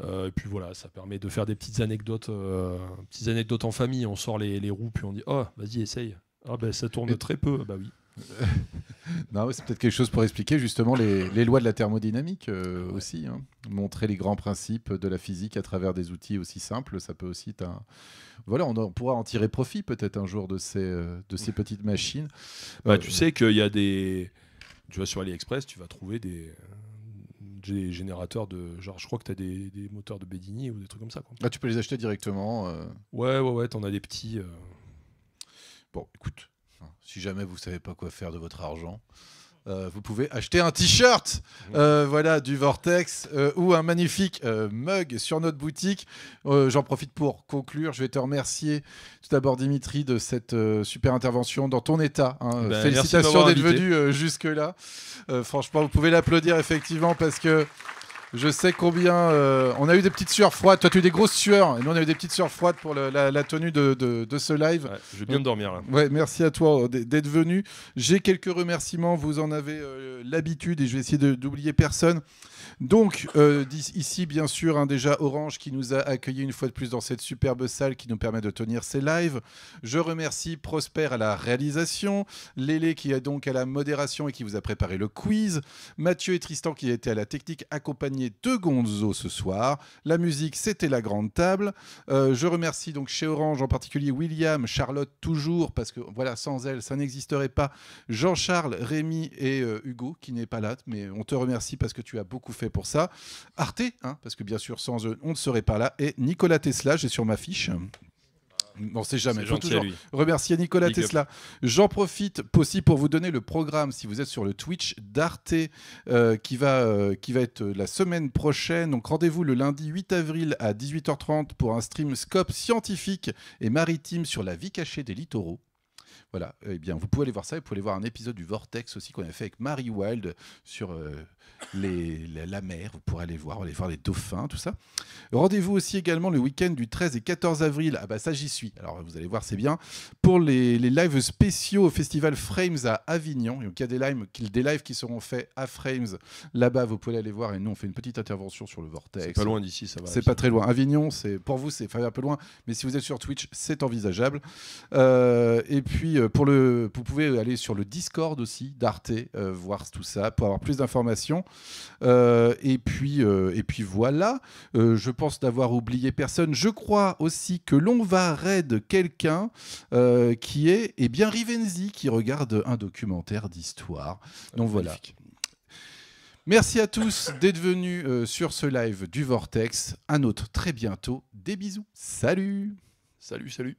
Euh, et puis voilà, ça permet de faire des petites anecdotes, euh, petites anecdotes en famille. On sort les, roues, puis on dit Oh, vas-y, essaye. Ah, ben ça tourne très peu. Ah, bah oui. [laughs] non, c'est peut-être quelque chose pour expliquer justement les, lois de la thermodynamique euh, aussi. Hein. Montrer les grands principes de la physique à travers des outils aussi simples, ça peut aussi. Voilà, on, pourra en tirer profit peut-être un jour de ces, euh, de ces petites machines. Bah, euh, tu sais qu'il y a des. Tu vas sur AliExpress, tu vas trouver des des générateurs de genre je crois que tu as des, des, moteurs de Bedini ou des trucs comme ça ah, tu peux les acheter directement Ouais ouais ouais, t'en as des petits Bon, écoute, si jamais vous ne savez pas quoi faire de votre argent. Euh, vous pouvez acheter un t-shirt mmh. euh, voilà, du Vortex euh, ou un magnifique mug sur notre boutique. J'en profite pour conclure. Je vais te remercier tout d'abord, Dimitri, de cette super intervention dans ton état. Hein. Ben, Félicitations d'être venu jusque-là. franchement, vous pouvez l'applaudir effectivement parce que je sais combien. Euh, on a eu des petites sueurs froides. Toi, tu as eu des grosses sueurs. Et nous, on a eu des petites sueurs froides pour la, tenue de, ce live. je vais bien dormir. Ouais, merci à toi euh, d'être venu. J'ai quelques remerciements. Vous en avez euh, l'habitude et je vais essayer d'oublier personne. Donc, euh, ici, bien sûr, hein, déjà Orange qui nous a accueillis une fois de plus dans cette superbe salle qui nous permet de tenir ces lives. Je remercie Prosper à la réalisation, Lélé qui est donc à la modération et qui vous a préparé le quiz, Mathieu et Tristan qui étaient à la technique accompagnés de Gonzo ce soir. La musique, c'était la grande table. Euh, je remercie donc chez Orange en particulier William, Charlotte toujours, parce que voilà, sans elle, ça n'existerait pas. Jean-Charles, Rémi et euh, Hugo qui n'est pas là, mais on te remercie parce que tu as beaucoup fait pour ça. Arte, hein, parce que bien sûr, sans eux, on ne serait pas là. Et Nicolas Tesla, j'ai sur ma fiche. On sait jamais. Je toujours remercier Nicolas Tesla. J'en profite aussi pour vous donner le programme si vous êtes sur le Twitch d'Arte euh, qui, va, euh, qui va être la semaine prochaine. Donc rendez-vous le lundi 8 avril à 18h30 pour un stream scope scientifique et maritime sur la vie cachée des littoraux. Voilà, eh bien, vous pouvez aller voir ça. Vous pouvez aller voir un épisode du Vortex aussi qu'on a fait avec Mary Wild sur euh, la, mer. Vous pourrez aller voir, aller voir les dauphins, tout ça. Rendez-vous aussi également le week-end du 13 et 14 avril. Ah bah ça, j'y suis. Alors, vous allez voir, c'est bien. Pour les, lives spéciaux au festival Frames à Avignon, il y a des lives, qui seront faits à Frames. Là-bas, vous pouvez aller voir. Et nous, on fait une petite intervention sur le Vortex. C'est pas loin d'ici, ça va. C'est pas très loin. Avignon, c'est pour vous, c'est un peu loin. Mais si vous êtes sur Twitch, c'est envisageable. Euh, et puis euh, pour le, vous pouvez aller sur le Discord aussi d'Arte, euh, voir tout ça, pour avoir plus d'informations. Euh, et, puis, et puis voilà, je pense d'avoir oublié personne. Je crois aussi que l'on va raid quelqu'un qui est eh bien Rivenzi, qui regarde un documentaire d'histoire. Donc voilà. Merci à tous d'être venus sur ce live du Vortex. Un autre très bientôt. Des bisous. Salut. Salut, salut.